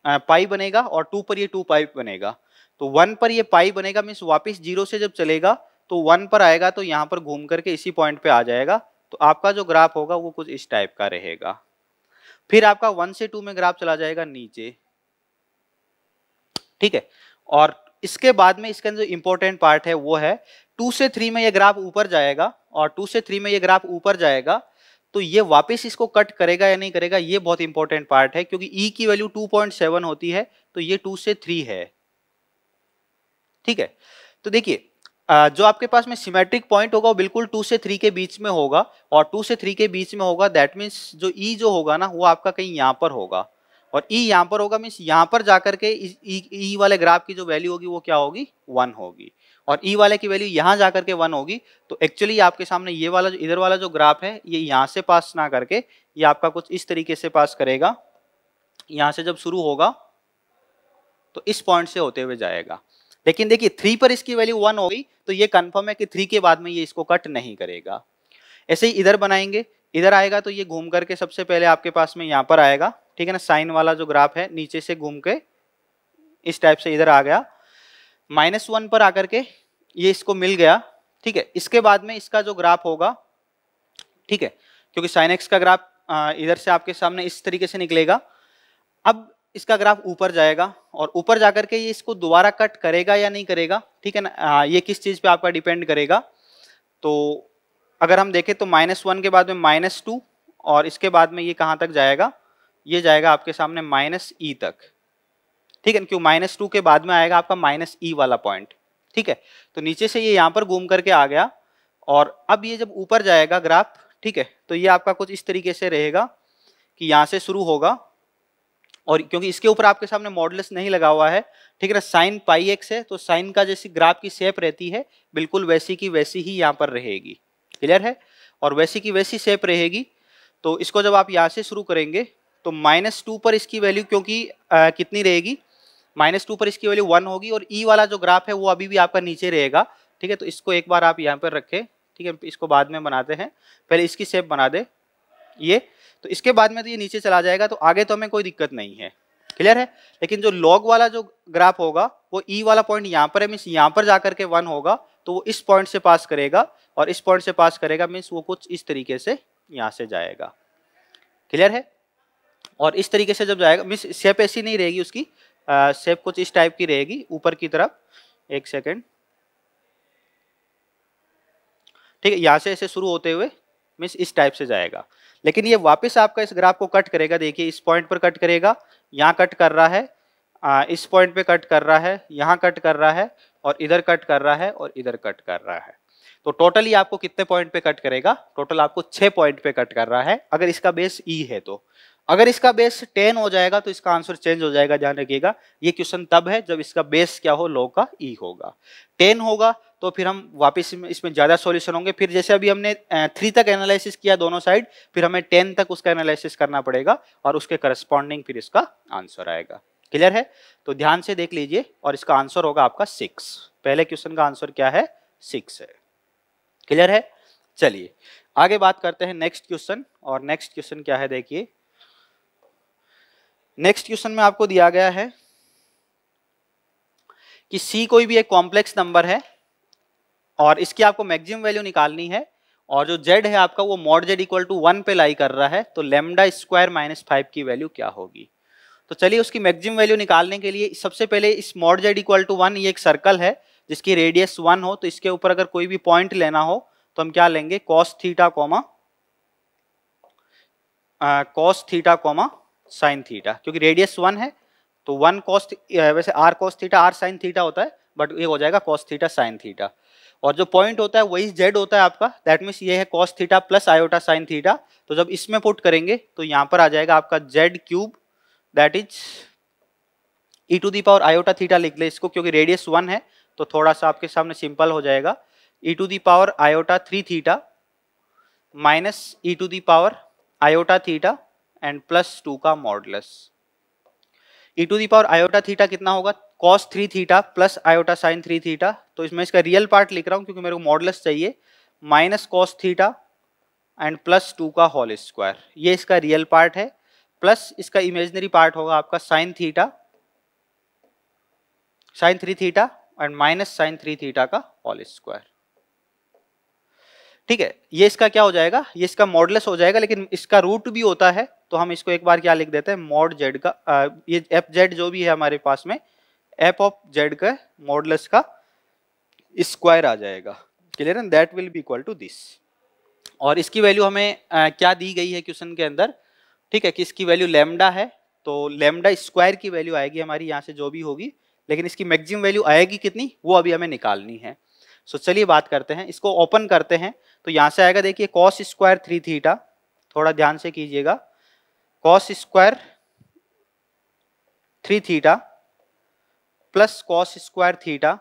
आ, पाई बनेगा और टू पर ये टू पाई बनेगा तो वन पर ये पाई बनेगा मीन्स वापस जीरो से जब चलेगा तो वन पर आएगा तो यहाँ पर घूम करके इसी पॉइंट पे आ जाएगा तो आपका जो ग्राफ होगा वो कुछ इस टाइप का रहेगा फिर आपका वन से टू में ग्राफ चला जाएगा नीचे ठीक है और इसके बाद में इसका जो इम्पोर्टेंट पार्ट है वो है टू से थ्री में ये ग्राफ ऊपर जाएगा और टू से थ्री में ये ग्राफ ऊपर जाएगा तो ये वापस इसको कट करेगा या नहीं करेगा ये बहुत इंपॉर्टेंट पार्ट है क्योंकि ई e की वैल्यू 2.7 होती है तो ये 2 से 3 है ठीक है तो देखिए जो आपके पास में सिमेट्रिक पॉइंट होगा वो बिल्कुल 2 से 3 के बीच में होगा और 2 से 3 के बीच में होगा दैट मीन्स जो ई e जो होगा ना वो आपका कहीं यहाँ पर होगा और ई e यहाँ पर होगा मीन्स यहाँ पर जाकर के ई e, e वाले ग्राफ की जो वैल्यू होगी वो क्या होगी वन होगी और ई e वाले की वैल्यू यहाँ जा करके वन होगी तो एक्चुअली आपके सामने ये वाला जो इधर वाला जो ग्राफ है ये यहाँ से पास ना करके ये आपका कुछ इस तरीके से पास करेगा यहाँ से जब शुरू होगा तो इस पॉइंट से होते हुए जाएगा लेकिन देखिए थ्री पर इसकी वैल्यू वन होगी तो ये कन्फर्म है कि थ्री के बाद में ये इसको कट नहीं करेगा ऐसे ही इधर बनाएंगे इधर आएगा तो ये घूम करके सबसे पहले आपके पास में यहाँ पर आएगा ठीक है ना साइन वाला जो ग्राफ है नीचे से घूम के इस टाइप से इधर आ गया माइनस वन पर आकर के ये इसको मिल गया ठीक है इसके बाद में इसका जो ग्राफ होगा ठीक है क्योंकि साइन एक्स का ग्राफ इधर से आपके सामने इस तरीके से निकलेगा अब इसका ग्राफ ऊपर जाएगा और ऊपर जाकर के ये इसको दोबारा कट करेगा या नहीं करेगा ठीक है ना ये किस चीज़ पे आपका डिपेंड करेगा तो अगर हम देखें तो माइनस वन के बाद में माइनस टू और इसके बाद में ये कहाँ तक जाएगा ये जाएगा आपके सामने माइनस ई तक ठीक है क्यों माइनस टू के बाद में आएगा आपका माइनस ई वाला पॉइंट ठीक है तो नीचे से ये यहाँ पर घूम करके आ गया और अब ये जब ऊपर जाएगा ग्राफ ठीक है तो ये आपका कुछ इस तरीके से रहेगा कि यहाँ से शुरू होगा और क्योंकि इसके ऊपर आपके सामने मॉडल्स नहीं लगा हुआ है ठीक है ना साइन पाई एक्स है तो साइन का जैसी ग्राफ की शेप रहती है बिल्कुल वैसी की वैसी ही यहाँ पर रहेगी क्लियर है और वैसी की वैसी शेप रहेगी तो इसको जब आप यहाँ से शुरू करेंगे तो माइनस टू पर इसकी वैल्यू क्योंकि आ, कितनी रहेगी माइनस टू पर इसकी वैल्यू वन होगी और ई e वाला जो ग्राफ है वो अभी भी आपका नीचे रहेगा ठीक है तो इसको एक बार आप यहाँ पर रखें ठीक है इसको बाद में बनाते हैं पहले इसकी शेप बना दे ये तो इसके बाद में तो ये नीचे चला जाएगा तो आगे तो हमें कोई दिक्कत नहीं है क्लियर है लेकिन जो लॉग वाला जो ग्राफ होगा वो ई e वाला पॉइंट यहाँ पर है मीन्स यहाँ पर जाकर के वन होगा तो वो इस पॉइंट से पास करेगा और इस पॉइंट से पास करेगा मीन्स वो कुछ इस तरीके से यहाँ से जाएगा क्लियर है और इस तरीके से जब जाएगा मीन्स शेप ऐसी नहीं रहेगी उसकी शेप कुछ इस टाइप की रहेगी ऊपर की तरफ एक सेकेंड ठीक है यहाँ से ऐसे शुरू होते हुए मीन्स इस टाइप से जाएगा लेकिन ये वापस आपका इस ग्राफ को कट करेगा देखिए इस पॉइंट पर कट करेगा यहाँ कट कर रहा है आ, इस पॉइंट पे कट कर रहा है यहाँ कट कर रहा है और इधर कट कर रहा है और इधर कट कर रहा है तो टोटली आपको कितने पॉइंट पे कट करेगा टोटल आपको छः पॉइंट पे कट कर रहा है अगर इसका बेस ई e है तो अगर इसका बेस टेन हो जाएगा तो इसका आंसर चेंज हो जाएगा ध्यान रखिएगा ये क्वेश्चन तब है जब इसका बेस क्या हो लो का ई e होगा टेन होगा तो फिर हम वापस इसमें ज़्यादा सॉल्यूशन होंगे फिर जैसे अभी हमने थ्री तक एनालिसिस किया दोनों साइड फिर हमें टेन तक उसका एनालिसिस करना पड़ेगा और उसके करस्पॉन्डिंग फिर इसका आंसर आएगा क्लियर है तो ध्यान से देख लीजिए और इसका आंसर होगा आपका सिक्स पहले क्वेश्चन का आंसर क्या है सिक्स है क्लियर है चलिए आगे बात करते हैं नेक्स्ट क्वेश्चन और नेक्स्ट क्वेश्चन क्या है देखिए नेक्स्ट क्वेश्चन में आपको दिया गया है कि सी कोई भी एक कॉम्प्लेक्स नंबर है और इसकी आपको मैक्सिमम वैल्यू निकालनी है और जो जेड है आपका वो mod Z equal to one पे लाई कर रहा है तो लेमडा स्क्वायर माइनस फाइव की वैल्यू क्या होगी तो चलिए उसकी मैक्सिमम वैल्यू निकालने के लिए सबसे पहले इस mod Z equal to one ये एक सर्कल है जिसकी रेडियस वन हो तो इसके ऊपर अगर कोई भी पॉइंट लेना हो तो हम क्या लेंगे cos theta comma cos theta comma sine theta क्योंकि रेडियस वन है तो वन कॉस्ट वैसे R cos theta R sine theta होता है बट ये हो जाएगा कॉस थीटा साइन थीटा और जो पॉइंट होता है वही जेड होता है आपका दैट मीन्स ये है cos theta plus iota sine theta तो जब इसमें पुट करेंगे तो यहाँ पर आ जाएगा आपका Z cube that is e to the power iota theta लिख ले इसको क्योंकि रेडियस वन है तो थोड़ा सा आपके सामने सिंपल हो जाएगा e to the power iota three theta minus e to the power iota theta and plus two का modulus e to the power iota theta कितना होगा cos three theta plus iota sine three theta तो इसमें इसका real part लिख रहा हूँ क्योंकि मेरे को मॉडलस चाहिए minus cos theta and plus two का होल स्क्वायर ये इसका रियल पार्ट है प्लस इसका इमेजनरी पार्ट होगा आपका sine theta sine three theta and minus sine three theta का होल स्क्वायर ठीक है ये इसका क्या हो जाएगा ये इसका मॉडलस हो जाएगा लेकिन इसका रूट भी होता है तो हम इसको एक बार क्या लिख देते हैं मॉड जेड का आ, ये एफ जेड जो भी है हमारे पास में एफ ऑफ जेड का मॉडलस का स्क्वायर आ जाएगा क्लियर है that will be equal to this और इसकी वैल्यू हमें आ, क्या दी गई है क्वेश्चन के अंदर ठीक है कि इसकी वैल्यू लेमडा है तो लेमडा स्क्वायर की वैल्यू आएगी हमारी यहाँ से जो भी होगी लेकिन इसकी मैक्सिमम वैल्यू आएगी कितनी वो अभी हमें निकालनी है सो चलिए बात करते हैं इसको ओपन करते हैं तो यहाँ से आएगा देखिए कॉस स्क्वायर थ्री थीटा थोड़ा ध्यान से कीजिएगा cos square three theta plus cos square theta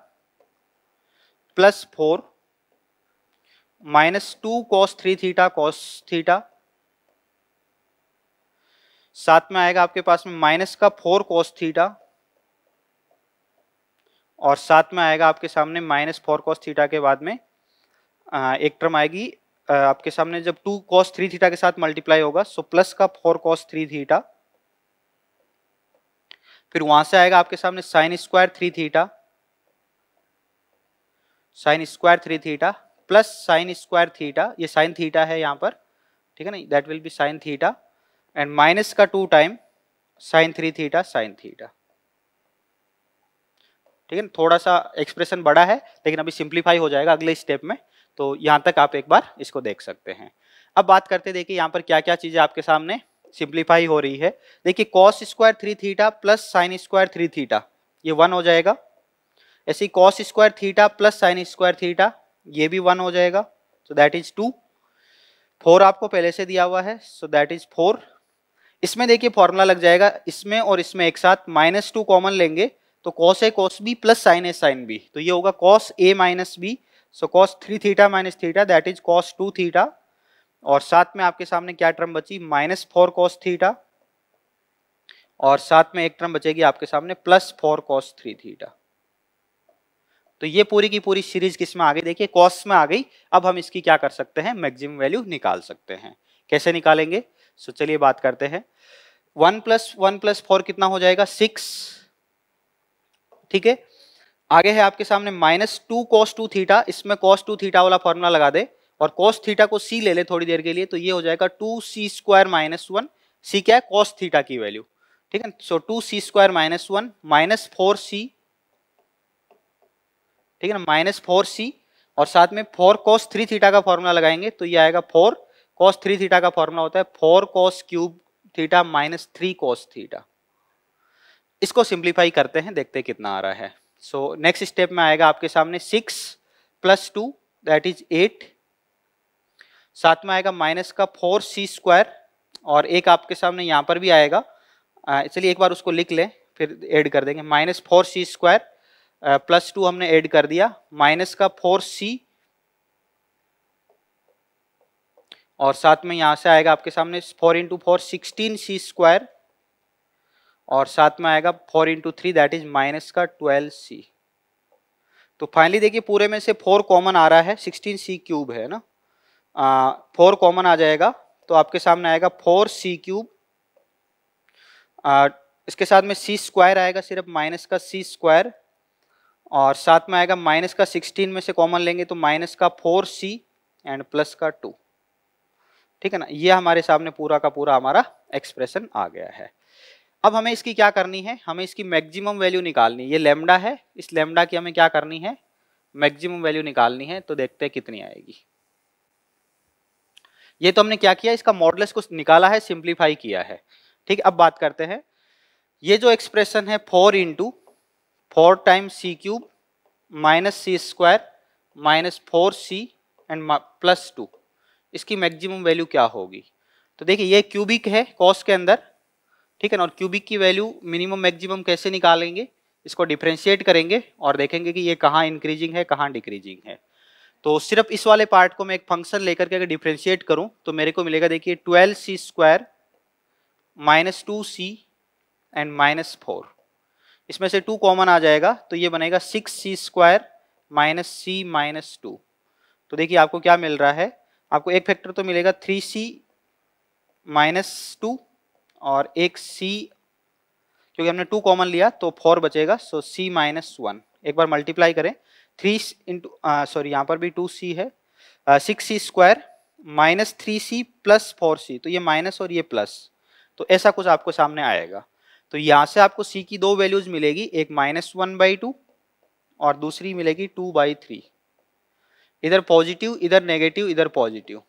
plus four minus two cos three theta cos theta साथ में आएगा आपके पास में माइनस का फोर कॉस थीटा और साथ में आएगा आपके सामने माइनस फोर कॉस थीटा के बाद में एक टर्म आएगी आपके सामने जब टू कॉस थ्री थीटा के साथ मल्टीप्लाई होगा सो प्लस का फोर कॉस थ्री थीटा फिर वहां से आएगा आपके सामने sine square three theta sine square three theta plus sine square theta ये साइन थीटा है यहां पर ठीक है ना that will be sine theta and minus का two time sine three theta sine theta ठीक है थोड़ा सा एक्सप्रेशन बड़ा है लेकिन अभी सिंप्लीफाई हो जाएगा अगले स्टेप में तो यहाँ तक आप एक बार इसको देख सकते हैं अब बात करते देखिए यहाँ पर क्या क्या चीज़ें आपके सामने सिंप्लीफाई हो रही है देखिए cos square three theta plus sine square three theta ये वन हो जाएगा ऐसे cos square theta plus sine square theta ये भी वन हो जाएगा so that is two four आपको पहले से दिया हुआ है सो दैट इज फोर इसमें देखिए फॉर्मूला लग जाएगा इसमें और इसमें एक साथ माइनस टू कॉमन लेंगे तो cos A cos B plus sine A sine B तो ये होगा cos A minus B so cos three theta minus theta that is cos two theta और साथ में आपके सामने क्या टर्म बची माइनस फोर कॉस थीटा और साथ में एक टर्म बचेगी आपके सामने plus four cos three theta तो ये पूरी की पूरी सीरीज किस में आ गई देखिए कॉस में आ गई अब हम इसकी क्या कर सकते हैं मैक्सिमम वैल्यू निकाल सकते हैं कैसे निकालेंगे सो so, चलिए बात करते हैं one plus one plus four कितना हो जाएगा सिक्स ठीक है आगे है आपके सामने minus two cos two theta इसमें कॉस टू थीटा वाला फॉर्मूला लगा दे और कॉस थीटा को सी ले ले थोड़ी देर के लिए तो ये हो जाएगा two C square minus one C क्या है कॉस थीटा की वैल्यू ठीक है so two C square minus one minus four C ठीक है ना माइनस फोर सी और साथ में फोर कॉस थ्री थीटा का फॉर्मूला लगाएंगे तो ये आएगा फोर कॉस थ्री थीटा का फॉर्मूला होता है four cos cube theta minus three cos theta इसको सिंप्लीफाई करते हैं देखते हैं कितना आ रहा है सो नेक्स्ट स्टेप में आएगा आपके सामने six plus two that is eight साथ में आएगा माइनस का फोर सी स्क्वायर और एक आपके सामने यहाँ पर भी आएगा चलिए एक बार उसको लिख लें फिर ऐड कर देंगे minus four C square plus two हमने ऐड कर दिया माइनस का फोर सी और साथ में यहाँ से आएगा आपके सामने four into four sixteen C square और साथ में आएगा four into three that is minus का ट्वेल्व सी तो फाइनली देखिए पूरे में से फोर कॉमन आ रहा है सिक्सटीन सी क्यूब है ना फोर कॉमन आ जाएगा तो आपके सामने आएगा फोर सी क्यूब इसके साथ में सी स्क्वायर आएगा सिर्फ माइनस का सी स्क्वायर और साथ में आएगा माइनस का सिक्सटीन में से कॉमन लेंगे तो माइनस का फोर सी एंड प्लस का टू ठीक है ना ये हमारे सामने पूरा का पूरा हमारा एक्सप्रेशन आ गया है अब हमें इसकी क्या करनी है हमें इसकी मैक्सिमम वैल्यू निकालनी ये लेमडा है इस लेमडा की हमें क्या करनी है मैक्सिमम वैल्यू निकालनी है तो देखते हैं कितनी आएगी ये तो हमने क्या किया इसका मॉडल को निकाला है सिंप्लीफाई किया है ठीक अब बात करते हैं ये जो एक्सप्रेशन है four into four time C cube minus C square minus four C and plus two इसकी मैक्सिमम वैल्यू क्या होगी तो देखिए ये क्यूबिक है कॉस के अंदर ठीक है ना और क्यूबिक की वैल्यू मिनिमम मैक्सिमम कैसे निकालेंगे इसको डिफ्रेंशिएट करेंगे और देखेंगे कि ये कहाँ इंक्रीजिंग है कहाँ डिक्रीजिंग है तो सिर्फ इस वाले पार्ट को मैं एक फंक्शन लेकर के अगर डिफ्रेंशिएट करूँ तो मेरे को मिलेगा देखिए twelve C square minus two C and minus four इसमें से टू कॉमन आ जाएगा तो ये बनेगा six C square minus C minus two तो देखिए आपको क्या मिल रहा है आपको एक फैक्टर तो मिलेगा थ्री सी माइनस टू और एक C क्योंकि हमने टू कॉमन लिया तो फोर बचेगा सो C माइनस वन एक बार मल्टीप्लाई करें थ्री इंटू सॉरी यहाँ पर भी टू सी है six C square minus three C plus four C तो ये माइनस और ये प्लस तो ऐसा कुछ आपको सामने आएगा तो यहाँ से आपको सी की दो वैल्यूज मिलेगी एक माइनस वन बाई टू और दूसरी मिलेगी टू बाई थ्री इधर पॉजिटिव इधर नेगेटिव इधर पॉजिटिव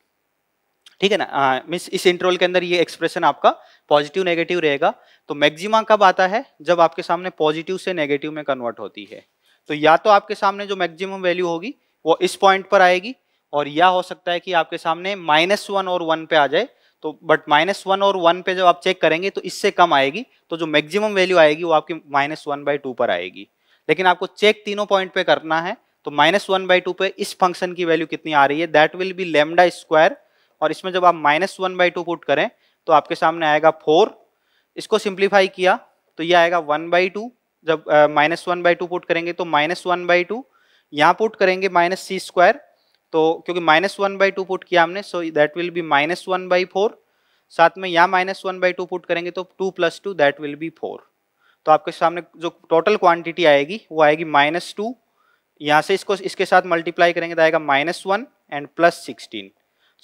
ठीक है ना मिस इस इंटरवल के अंदर ये एक्सप्रेशन आपका पॉजिटिव नेगेटिव रहेगा तो मैक्सिमा कब आता है जब आपके सामने पॉजिटिव से नेगेटिव में कन्वर्ट होती है तो या तो आपके सामने जो मैक्सिमम वैल्यू होगी वो इस पॉइंट पर आएगी और या हो सकता है कि आपके सामने माइनस वन और वन पे आ जाए तो बट माइनस वन और वन पे जब आप चेक करेंगे तो इससे कम आएगी तो जो मैक्सिमम वैल्यू आएगी वो आपकी माइनस वन बाई टू पर आएगी लेकिन आपको चेक तीनों पॉइंट पे करना है तो माइनस वन बाई टू पे इस फंक्शन की वैल्यू कितनी आ रही है that will be lambda square और इसमें जब आप minus one by two put करें तो आपके सामने आएगा फोर इसको सिंप्लीफाई किया तो ये आएगा वन बाई टू जब minus one by two put करेंगे तो माइनस वन बाई टू यहाँ पुट करेंगे माइनस सी स्क्वायर तो क्योंकि minus one by two put किया हमने so that will be minus one by four साथ में यहाँ minus one by two put करेंगे तो two plus two that will be four तो आपके सामने जो टोटल क्वान्टिटी आएगी वो आएगी माइनस टू यहाँ से इसको इसके साथ मल्टीप्लाई करेंगे तो आएगा minus one and plus sixteen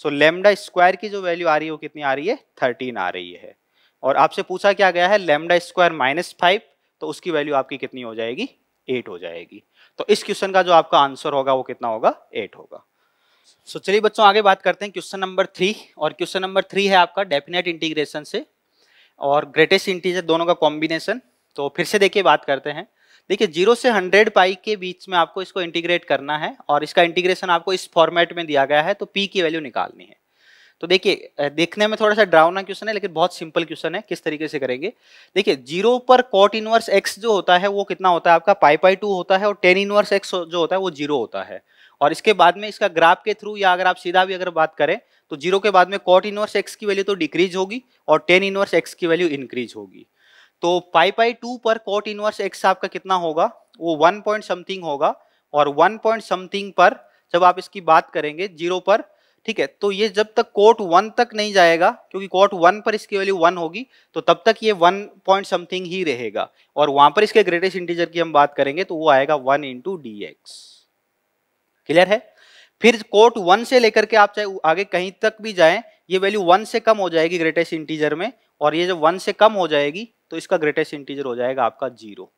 so lambda square की जो वैल्यू आ रही है वो कितनी आ रही है थर्टीन आ रही है और आपसे पूछा क्या गया है लेमडा स्क्वायर माइनस फाइव तो उसकी वैल्यू आपकी कितनी हो जाएगी एट हो जाएगी तो इस क्वेश्चन का जो आपका आंसर होगा वो कितना होगा एट होगा सो so, चलिए बच्चों आगे बात करते हैं क्वेश्चन नंबर थ्री और क्वेश्चन नंबर थ्री है आपका डेफिनेट इंटीग्रेशन से और ग्रेटेस्ट इंटीजर दोनों का कॉम्बिनेशन तो फिर से देखिए बात करते हैं देखिए जीरो से हंड्रेड पाई के बीच में आपको इसको इंटीग्रेट करना है और इसका इंटीग्रेशन आपको इस फॉर्मेट में दिया गया है तो पी की वैल्यू निकालनी है तो देखिए देखने में थोड़ा सा ड्रावना क्वेश्चन है लेकिन बहुत सिंपल क्वेश्चन है किस तरीके से करेंगे देखिए जीरो पर कॉट इनवर्स एक्स जो होता है वो कितना होता है आपका पाई पाई टू होता है और टेन इनवर्स एक्स जो होता है वो जीरो होता है और इसके बाद में इसका ग्राफ के थ्रू या अगर आप सीधा भी अगर बात करें तो जीरो के बाद में कॉट इनवर्स एक्स की वैल्यू तो डिक्रीज होगी और टेन इनवर्स एक्स की वैल्यू इंक्रीज होगी तो पाई पाई टू पर कोट इनवर्स एक्स आपका कितना होगा वो वन पॉइंट समथिंग होगा और वन पॉइंट समथिंग पर जब आप इसकी बात करेंगे जीरो पर ठीक है तो ये जब तक कोट वन तक नहीं जाएगा क्योंकि कोट वन पर इसकी वैल्यू वन होगी तो तब तक ये वन पॉइंट समथिंग ही रहेगा और वहां पर इसके ग्रेटेस्ट इंटीजर की हम बात करेंगे तो वो आएगा one into D X clear है फिर कोट वन से लेकर के आप चाहे आगे कहीं तक भी जाए ये वैल्यू वन से कम हो जाएगी ग्रेटेस्ट इंटीजर में और ये जब वन से कम हो जाएगी तो इसका ग्रेटेस्ट इंटीजर हो जाएगा आपका जीरो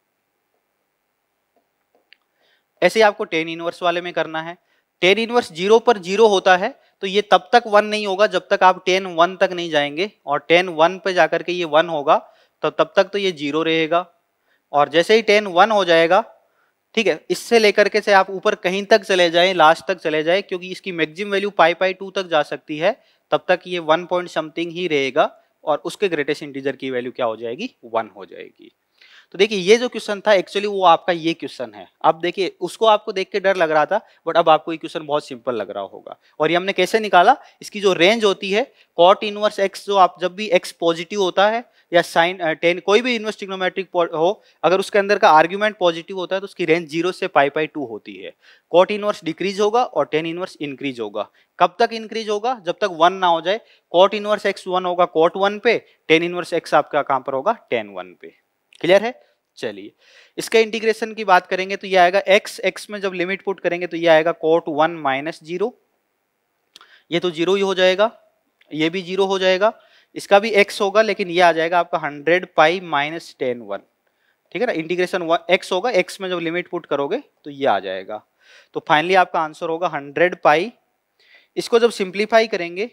ऐसे ही आपको टेन इनवर्स वाले में करना है टेन इनवर्स जीरो पर जीरो होता है तो ये तब तक वन नहीं होगा जब तक आप टेन वन तक नहीं जाएंगे और टेन वन पर जाकर के ये वन होगा तो तब तक तो ये जीरो रहेगा और जैसे ही टेन वन हो जाएगा ठीक है इससे लेकर के से आप ऊपर कहीं तक चले जाए लास्ट तक चले जाए क्योंकि इसकी मैक्सिमम वैल्यू पाई पाई टू तक जा सकती है तब तक ये वन पॉइंट समथिंग ही रहेगा और उसके ग्रेटेस्ट इंटीजर की वैल्यू क्या हो जाएगी वन हो जाएगी तो देखिए ये जो क्वेश्चन था एक्चुअली वो आपका ये क्वेश्चन है अब देखिए उसको आपको देख के डर लग रहा था बट अब आपको ये क्वेश्चन बहुत सिंपल लग रहा होगा और ये हमने कैसे निकाला इसकी जो रेंज होती है कॉट इनवर्स एक्स जो आप जब भी एक्स पॉजिटिव होता है या साइन टेन कोई भी इन्वर्स ट्रिग्नोमेट्रिक हो अगर उसके अंदर का आर्ग्यूमेंट पॉजिटिव होता है तो उसकी रेंज जीरो से पाई पाई टू होती है कॉट इनवर्स डिक्रीज होगा और टेन इनवर्स इंक्रीज होगा कब तक इंक्रीज होगा जब तक वन ना हो जाए कॉट इनवर्स एक्स वन होगा कॉट वन पे टेन इनवर्स एक्स आपका कहाँ पर होगा टेन वन पे क्लियर है चलिए इसके इंटीग्रेशन की बात करेंगे तो ये आएगा एक्स एक्स में जब लिमिट पुट करेंगे तो ये आएगा कॉट वन माइनस जीरो ये तो जीरो ही हो जाएगा ये भी जीरो हो जाएगा इसका भी एक्स होगा लेकिन ये आ जाएगा आपका hundred pi minus tan one ठीक है ना इंटीग्रेशन वन एक्स होगा एक्स में जब लिमिट पुट करोगे तो ये आ जाएगा तो फाइनली आपका आंसर होगा हंड्रेड पाई इसको जब सिंप्लीफाई करेंगे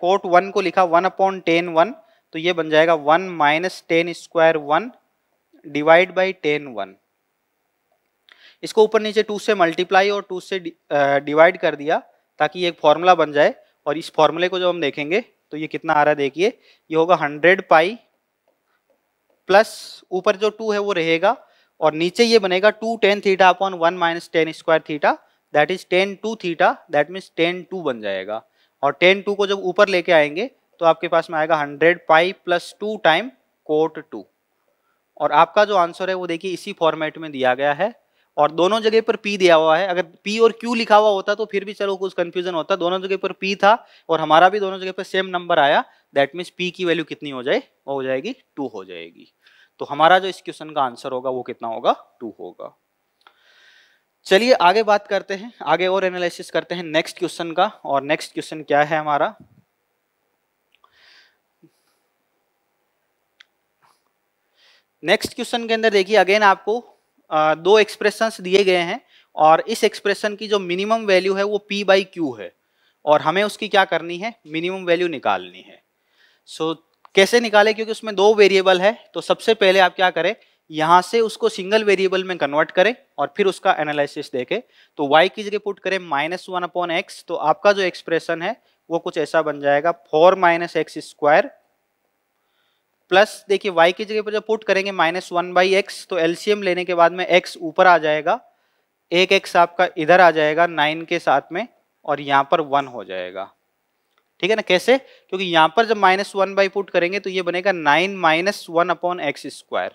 कोट uh, वन को लिखा वन अपॉन टेन वन तो ये बन जाएगा one minus tan square one divide by tan one इसको ऊपर नीचे टू से मल्टीप्लाई और टू से डिवाइड कर दिया ताकि एक फॉर्मूला बन जाए और इस फॉर्मूले को जब हम देखेंगे तो ये कितना आ रहा है देखिए ये होगा हंड्रेड पाई प्लस ऊपर जो टू है वो रहेगा और नीचे ये बनेगा two tan theta upon one minus tan square theta that is tan two theta that means tan two बन जाएगा और टेन टू को जब ऊपर लेके आएंगे तो आपके पास में आएगा hundred pi plus two time cot two और आपका जो आंसर है वो देखिए इसी फॉर्मेट में दिया गया है और दोनों जगह पर पी दिया हुआ है अगर पी और क्यू लिखा हुआ होता तो फिर भी चलो कुछ कन्फ्यूजन होता दोनों जगह पर पी था और हमारा भी दोनों जगह पर सेम नंबर आया दैट मीन्स पी की वैल्यू कितनी हो जाए वो हो जाएगी टू हो जाएगी तो हमारा जो इस क्वेश्चन का आंसर होगा वो कितना होगा टू होगा चलिए आगे बात करते हैं आगे और एनालिसिस करते हैं नेक्स्ट क्वेश्चन का और नेक्स्ट क्वेश्चन क्या है हमारा नेक्स्ट क्वेश्चन के अंदर देखिए अगेन आपको दो एक्सप्रेशंस दिए गए हैं और इस एक्सप्रेशन की जो मिनिमम वैल्यू है वो पी बाई क्यू है और हमें उसकी क्या करनी है मिनिमम वैल्यू निकालनी है सो so, कैसे निकाले क्योंकि उसमें दो वेरिएबल है तो सबसे पहले आप क्या करें यहाँ से उसको सिंगल वेरिएबल में कन्वर्ट करें और फिर उसका एनालिसिस देखें तो y की जगह पुट करें माइनस वन अपॉन एक्स तो आपका जो एक्सप्रेशन है वो कुछ ऐसा बन जाएगा four minus X square plus देखिए वाई की जगह पर जब पुट करेंगे माइनस वन बाई एक्स तो एलसीएम लेने के बाद में एक्स ऊपर आ जाएगा एक एक्स आपका इधर आ जाएगा नाइन के साथ में और यहाँ पर वन हो जाएगा ठीक है ना कैसे क्योंकि यहाँ पर जब माइनस वन बाई पुट करेंगे तो ये बनेगा nine minus one upon X square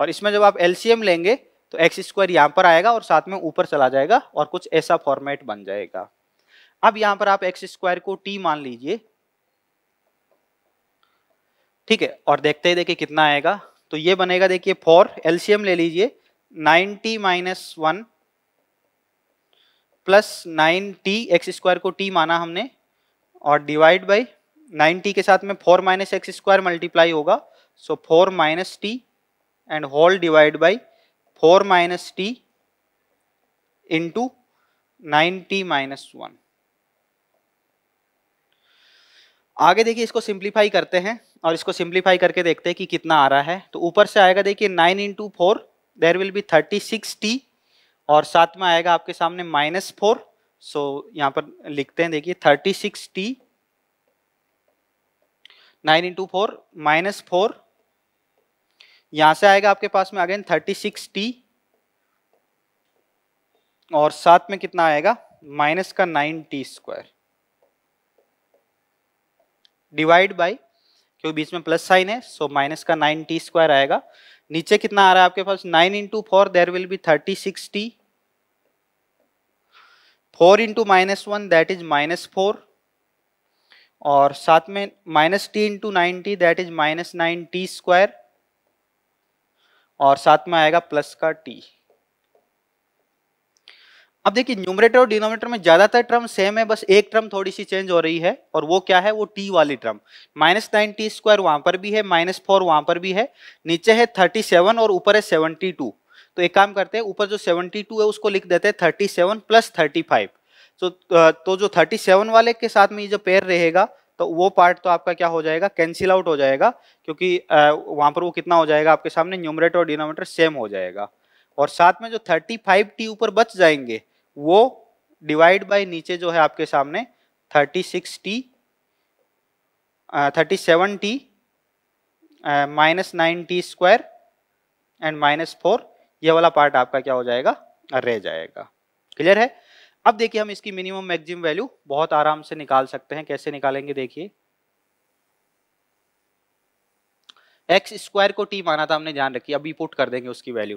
और इसमें जब आप एलसीएम लेंगे तो एक्स स्क्वायर यहाँ पर आएगा और साथ में ऊपर चला जाएगा और कुछ ऐसा फॉर्मेट बन जाएगा अब यहाँ पर आप एक्स स्क्वायर को टी मान लीजिए ठीक है और देखते ही देखिए कितना आएगा तो ये बनेगा देखिए फोर एलसीएम ले लीजिए ninety minus one plus nine T X square को टी माना हमने और डिवाइड बाई नाइन टी के साथ में four minus X square multiply होगा so four minus T and whole divide by four minus T into nine T minus one आगे देखिए इसको सिंप्लीफाई करते हैं और इसको सिंप्लीफाई करके देखते हैं कि कितना आ रहा है तो ऊपर से आएगा देखिए nine into four there will be thirty six T और साथ में आएगा आपके सामने माइनस फोर सो यहाँ पर लिखते हैं देखिए thirty six T nine into four minus four यहाँ से आएगा आपके पास में अगेन थर्टी सिक्स टी और साथ में कितना आएगा माइनस का nine T square divide by क्योंकि बीच में प्लस साइन है सो माइनस का नाइन टी स्क्वायर आएगा नीचे कितना आ रहा है आपके पास nine into four there will be thirty six T four into minus one that is minus four और साथ में minus T into nine T that is minus nine T square और साथ में आएगा प्लस का टी अब देखिए न्यूमरेटर और डिनोमिनेटर में ज्यादातर टर्म सेम है बस एक टर्म थोड़ी सी चेंज हो रही है और वो क्या है वो टी वाली term minus nine T square वहां पर भी है माइनस फोर वहां पर भी है नीचे है थर्टी सेवन और ऊपर है सेवनटी टू तो एक काम करते हैं ऊपर जो सेवनटी टू है उसको लिख देते हैं thirty seven plus thirty five तो तो जो थर्टी सेवन वाले के साथ में ये जो पेयर रहेगा तो वो पार्ट तो आपका क्या हो जाएगा कैंसिल आउट हो जाएगा क्योंकि वहां पर वो कितना हो जाएगा आपके सामने न्यूमरेटर और डिनोमिनेटर सेम हो जाएगा और साथ में जो फाइव टी ऊपर बच जाएंगे वो डिवाइड बाय नीचे जो है आपके सामने six t thirty seven t minus nine T square and minus four ये वाला पार्ट आपका क्या हो जाएगा रह जाएगा क्लियर है अब देखिए हम इसकी मिनिमम मैक्सिमम वैल्यू बहुत आराम से निकाल सकते हैं कैसे निकालेंगे देखिए एक्स स्क्वायर को टी माना था हमने ध्यान रखिए अभी पुट कर देंगे उसकी वैल्यू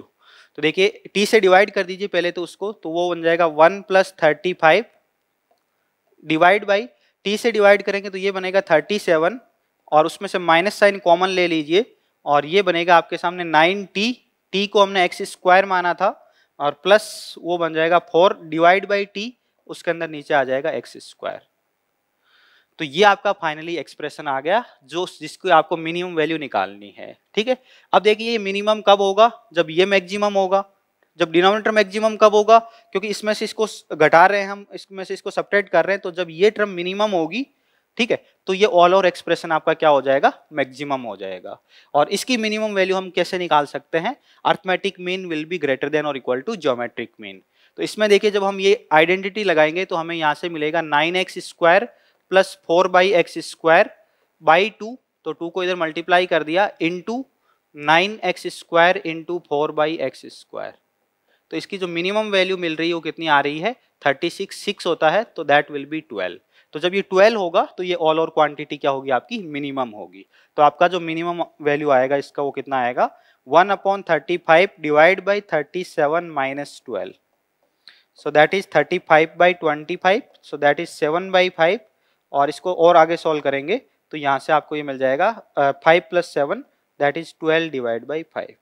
तो देखिए टी से डिवाइड कर दीजिए पहले तो उसको तो वो बन जाएगा one plus thirty five divide by t से डिवाइड करेंगे तो ये बनेगा थर्टी सेवन और उसमें से माइनस साइन कॉमन ले लीजिए और ये बनेगा आपके सामने नाइन टी टी को हमने एक्स स्क्वायर माना था और प्लस वो बन जाएगा फोर डिवाइड बाई टी उसके अंदर नीचे आ जाएगा एक्स स्क्वायर तो ये आपका फाइनली एक्सप्रेशन आ गया जो जिसको आपको मिनिमम वैल्यू निकालनी है ठीक है अब देखिए ये मिनिमम कब होगा जब ये मैक्सिमम होगा जब डिनोमिनेटर मैक्सिमम कब होगा क्योंकि इसमें से इसको घटा रहे हैं हम इसमें से इसको सपरेट कर रहे हैं तो जब ये टर्म मिनिमम होगी ठीक है तो ये ऑल ओवर एक्सप्रेशन आपका क्या हो जाएगा मैक्सिमम हो जाएगा और इसकी मिनिमम वैल्यू हम कैसे निकाल सकते हैं arithmetic mean will be greater than और इक्वल टू ज्योमेट्रिक मीन तो इसमें देखिए जब हम ये आइडेंटिटी लगाएंगे तो हमें यहाँ से मिलेगा nine x square plus four by x square by two तो टू को इधर मल्टीप्लाई कर दिया into nine x square into four by x square तो इसकी जो मिनिमम वैल्यू मिल रही है वो कितनी आ रही है थर्टी सिक्स सिक्स होता है तो दैट विल बी ट्वेल्व तो जब ये ट्वेल्व होगा तो ये ऑल और क्वांटिटी क्या होगी आपकी मिनिमम होगी तो आपका जो मिनिमम वैल्यू आएगा इसका वो कितना आएगा one upon thirty five divide by thirty seven minus twelve so that is thirty five by twenty five so that is seven by five और इसको और आगे सॉल्व करेंगे तो यहाँ से आपको ये मिल जाएगा five plus seven that is twelve divide by five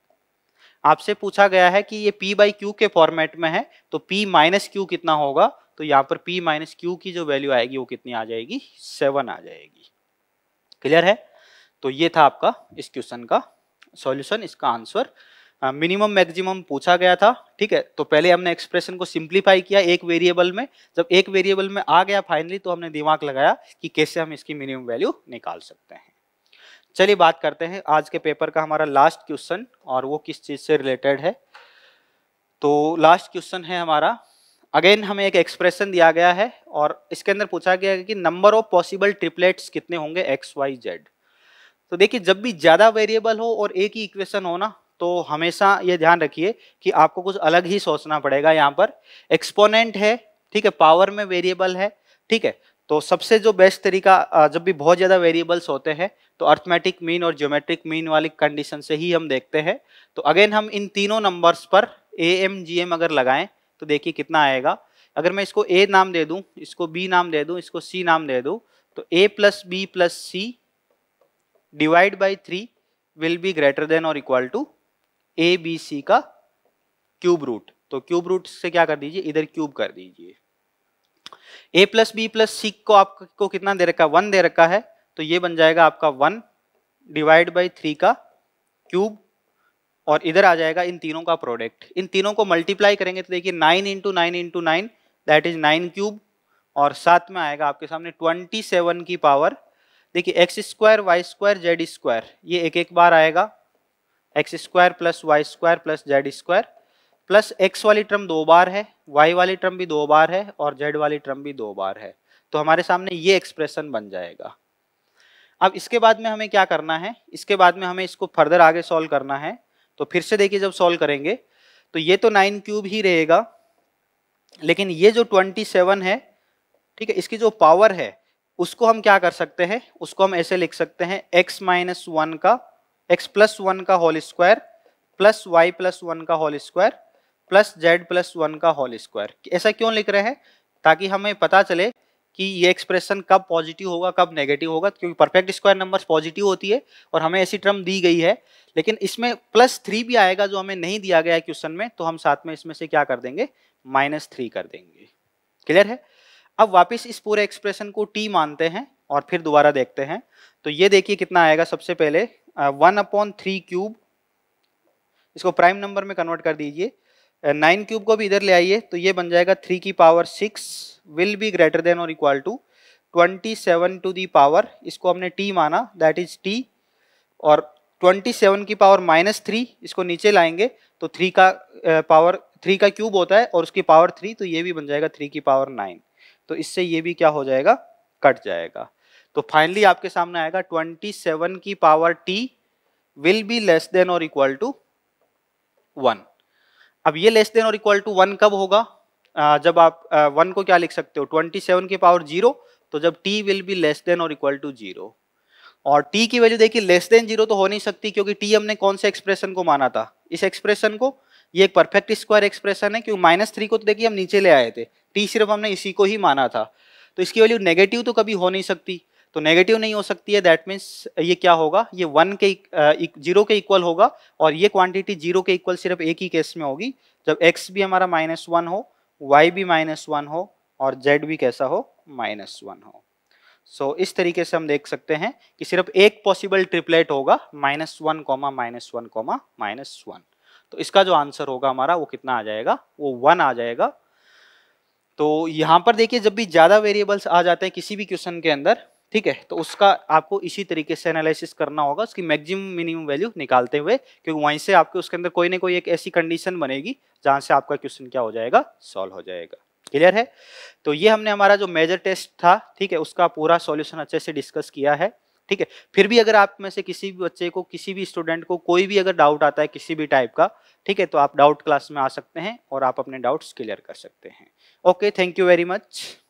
आपसे पूछा गया है कि ये p बाई क्यू के फॉर्मेट में है तो p माइनस क्यू कितना होगा तो यहाँ पर p माइनस क्यू की जो वैल्यू आएगी वो कितनी आ जाएगी सेवन आ जाएगी क्लियर है तो ये था आपका इस क्वेश्चन का सॉल्यूशन इसका आंसर मिनिमम मैक्सिमम पूछा गया था ठीक है तो पहले हमने एक्सप्रेशन को सिंप्लीफाई किया एक वेरिएबल में जब एक वेरिएबल में आ गया फाइनली तो हमने दिमाग लगाया कि कैसे हम इसकी मिनिमम वैल्यू निकाल सकते हैं चलिए बात करते हैं आज के पेपर का हमारा लास्ट क्वेश्चन और वो किस चीज़ से रिलेटेड है तो लास्ट क्वेश्चन है हमारा अगेन हमें एक एक्सप्रेशन दिया गया है और इसके अंदर पूछा गया है कि नंबर ऑफ पॉसिबल ट्रिपलेट्स कितने होंगे एक्स वाई जेड तो देखिए जब भी ज़्यादा वेरिएबल हो और एक ही इक्वेशन हो ना तो हमेशा ये ध्यान रखिए कि आपको कुछ अलग ही सोचना पड़ेगा यहाँ पर एक्सपोनेंट है ठीक है पावर में वेरिएबल है ठीक है तो सबसे जो बेस्ट तरीका जब भी बहुत ज़्यादा वेरिएबल्स होते हैं तो अर्थमेटिक मीन और ज्योमेट्रिक मीन वाली कंडीशन से ही हम देखते हैं तो अगेन हम इन तीनों नंबर्स पर ए एम जी एम अगर लगाएं तो देखिए कितना आएगा अगर मैं इसको ए नाम दे दूं इसको बी नाम दे दूं इसको सी नाम दे दूं तो a plus b plus c divide by three will be greater than और equal to a b c का क्यूब रूट तो क्यूब रूट से क्या कर दीजिए इधर क्यूब कर दीजिए a plus b plus c को आपको कितना दे रखा है वन दे रखा है तो ये बन जाएगा आपका वन डिवाइड बाई थ्री का क्यूब और इधर आ जाएगा इन तीनों का प्रोडक्ट इन तीनों को मल्टीप्लाई करेंगे तो देखिए nine into nine into nine that is nine cube और साथ में आएगा आपके सामने ट्वेंटी सेवन की पावर देखिए x square y square z square ये एक एक बार आएगा x square plus y square plus z square plus x वाली टर्म दो बार है वाई वाली टर्म भी दो बार है और जेड वाली टर्म भी दो बार है तो हमारे सामने ये एक्सप्रेशन बन जाएगा अब इसके बाद में हमें क्या करना है इसके बाद में हमें इसको फर्दर आगे सॉल्व करना है तो फिर से देखिए जब सॉल्व करेंगे तो ये तो नाइन क्यूब ही रहेगा लेकिन ये जो ट्वेंटी सेवन है ठीक है इसकी जो पावर है उसको हम क्या कर सकते हैं उसको हम ऐसे लिख सकते हैं एक्स माइनस वन का एक्स प्लस वन का whole square plus y plus one का whole square plus z plus one का होल स्क्वायर ऐसा क्यों लिख रहे हैं ताकि हमें पता चले कि ये एक्सप्रेशन कब पॉजिटिव होगा कब नेगेटिव होगा क्योंकि परफेक्ट स्क्वायर नंबर्स पॉजिटिव होती है और हमें ऐसी टर्म दी गई है लेकिन इसमें प्लस थ्री भी आएगा जो हमें नहीं दिया गया है क्वेश्चन में तो हम साथ में इसमें से क्या कर देंगे माइनस थ्री कर देंगे क्लियर है अब वापस इस पूरे एक्सप्रेशन को टी मानते हैं और फिर दोबारा देखते हैं तो ये देखिए कितना आएगा सबसे पहले वन अपॉन थ्री क्यूब इसको प्राइम नंबर में कन्वर्ट कर दीजिए नाइन uh, क्यूब को भी इधर ले आइए तो ये बन जाएगा थ्री की power six will be greater than और equal to twenty seven to the power इसको हमने टी माना दैट इज टी और ट्वेंटी सेवन की पावर माइनस थ्री इसको नीचे लाएंगे तो थ्री का पावर uh, थ्री का क्यूब होता है और उसकी पावर थ्री तो ये भी बन जाएगा थ्री की पावर नाइन तो इससे ये भी क्या हो जाएगा कट जाएगा तो फाइनली आपके सामने आएगा 27 की power t will be less than और इक्वल टू वन अब ये लेस देन और इक्वल टू वन कब होगा जब आप वन को क्या लिख सकते हो 27 की पावर जीरो तो जब t will be less than और इक्वल टू जीरो और t की वैल्यू देखिए लेस देन जीरो तो हो नहीं सकती क्योंकि t हमने कौन से एक्सप्रेशन को माना था इस एक्सप्रेशन को ये एक परफेक्ट स्क्वायर एक्सप्रेशन है क्योंकि माइनस थ्री को तो देखिए हम नीचे ले आए थे टी सिर्फ हमने इसी को ही माना था तो इसकी वैल्यू नेगेटिव तो कभी हो नहीं सकती तो नेगेटिव नहीं हो सकती है दैट मीन्स ये क्या होगा ये वन के जीरो के इक्वल होगा और ये क्वांटिटी जीरो के इक्वल सिर्फ एक ही केस में होगी जब एक्स भी हमारा माइनस वन हो वाई भी माइनस वन हो और जेड भी कैसा हो माइनस वन हो सो so, इस तरीके से हम देख सकते हैं कि सिर्फ एक पॉसिबल ट्रिपलेट होगा minus one comma minus one comma minus one तो इसका जो आंसर होगा हमारा वो कितना आ जाएगा वो वन आ जाएगा तो यहाँ पर देखिए जब भी ज़्यादा वेरिएबल्स आ जाते हैं किसी भी क्वेश्चन के अंदर ठीक है तो उसका आपको इसी तरीके से एनालिसिस करना होगा उसकी मैक्सिमम मिनिमम वैल्यू निकालते हुए क्योंकि वहीं से आपके उसके अंदर कोई ना कोई एक ऐसी कंडीशन बनेगी जहाँ से आपका क्वेश्चन क्या हो जाएगा सॉल्व हो जाएगा क्लियर है तो ये हमने हमारा जो मेजर टेस्ट था ठीक है उसका पूरा सॉल्यूशन अच्छे से डिस्कस किया है ठीक है फिर भी अगर आप में से किसी भी बच्चे को किसी भी स्टूडेंट को कोई भी अगर डाउट आता है किसी भी टाइप का ठीक है तो आप डाउट क्लास में आ सकते हैं और आप अपने डाउट्स क्लियर कर सकते हैं okay thank you very much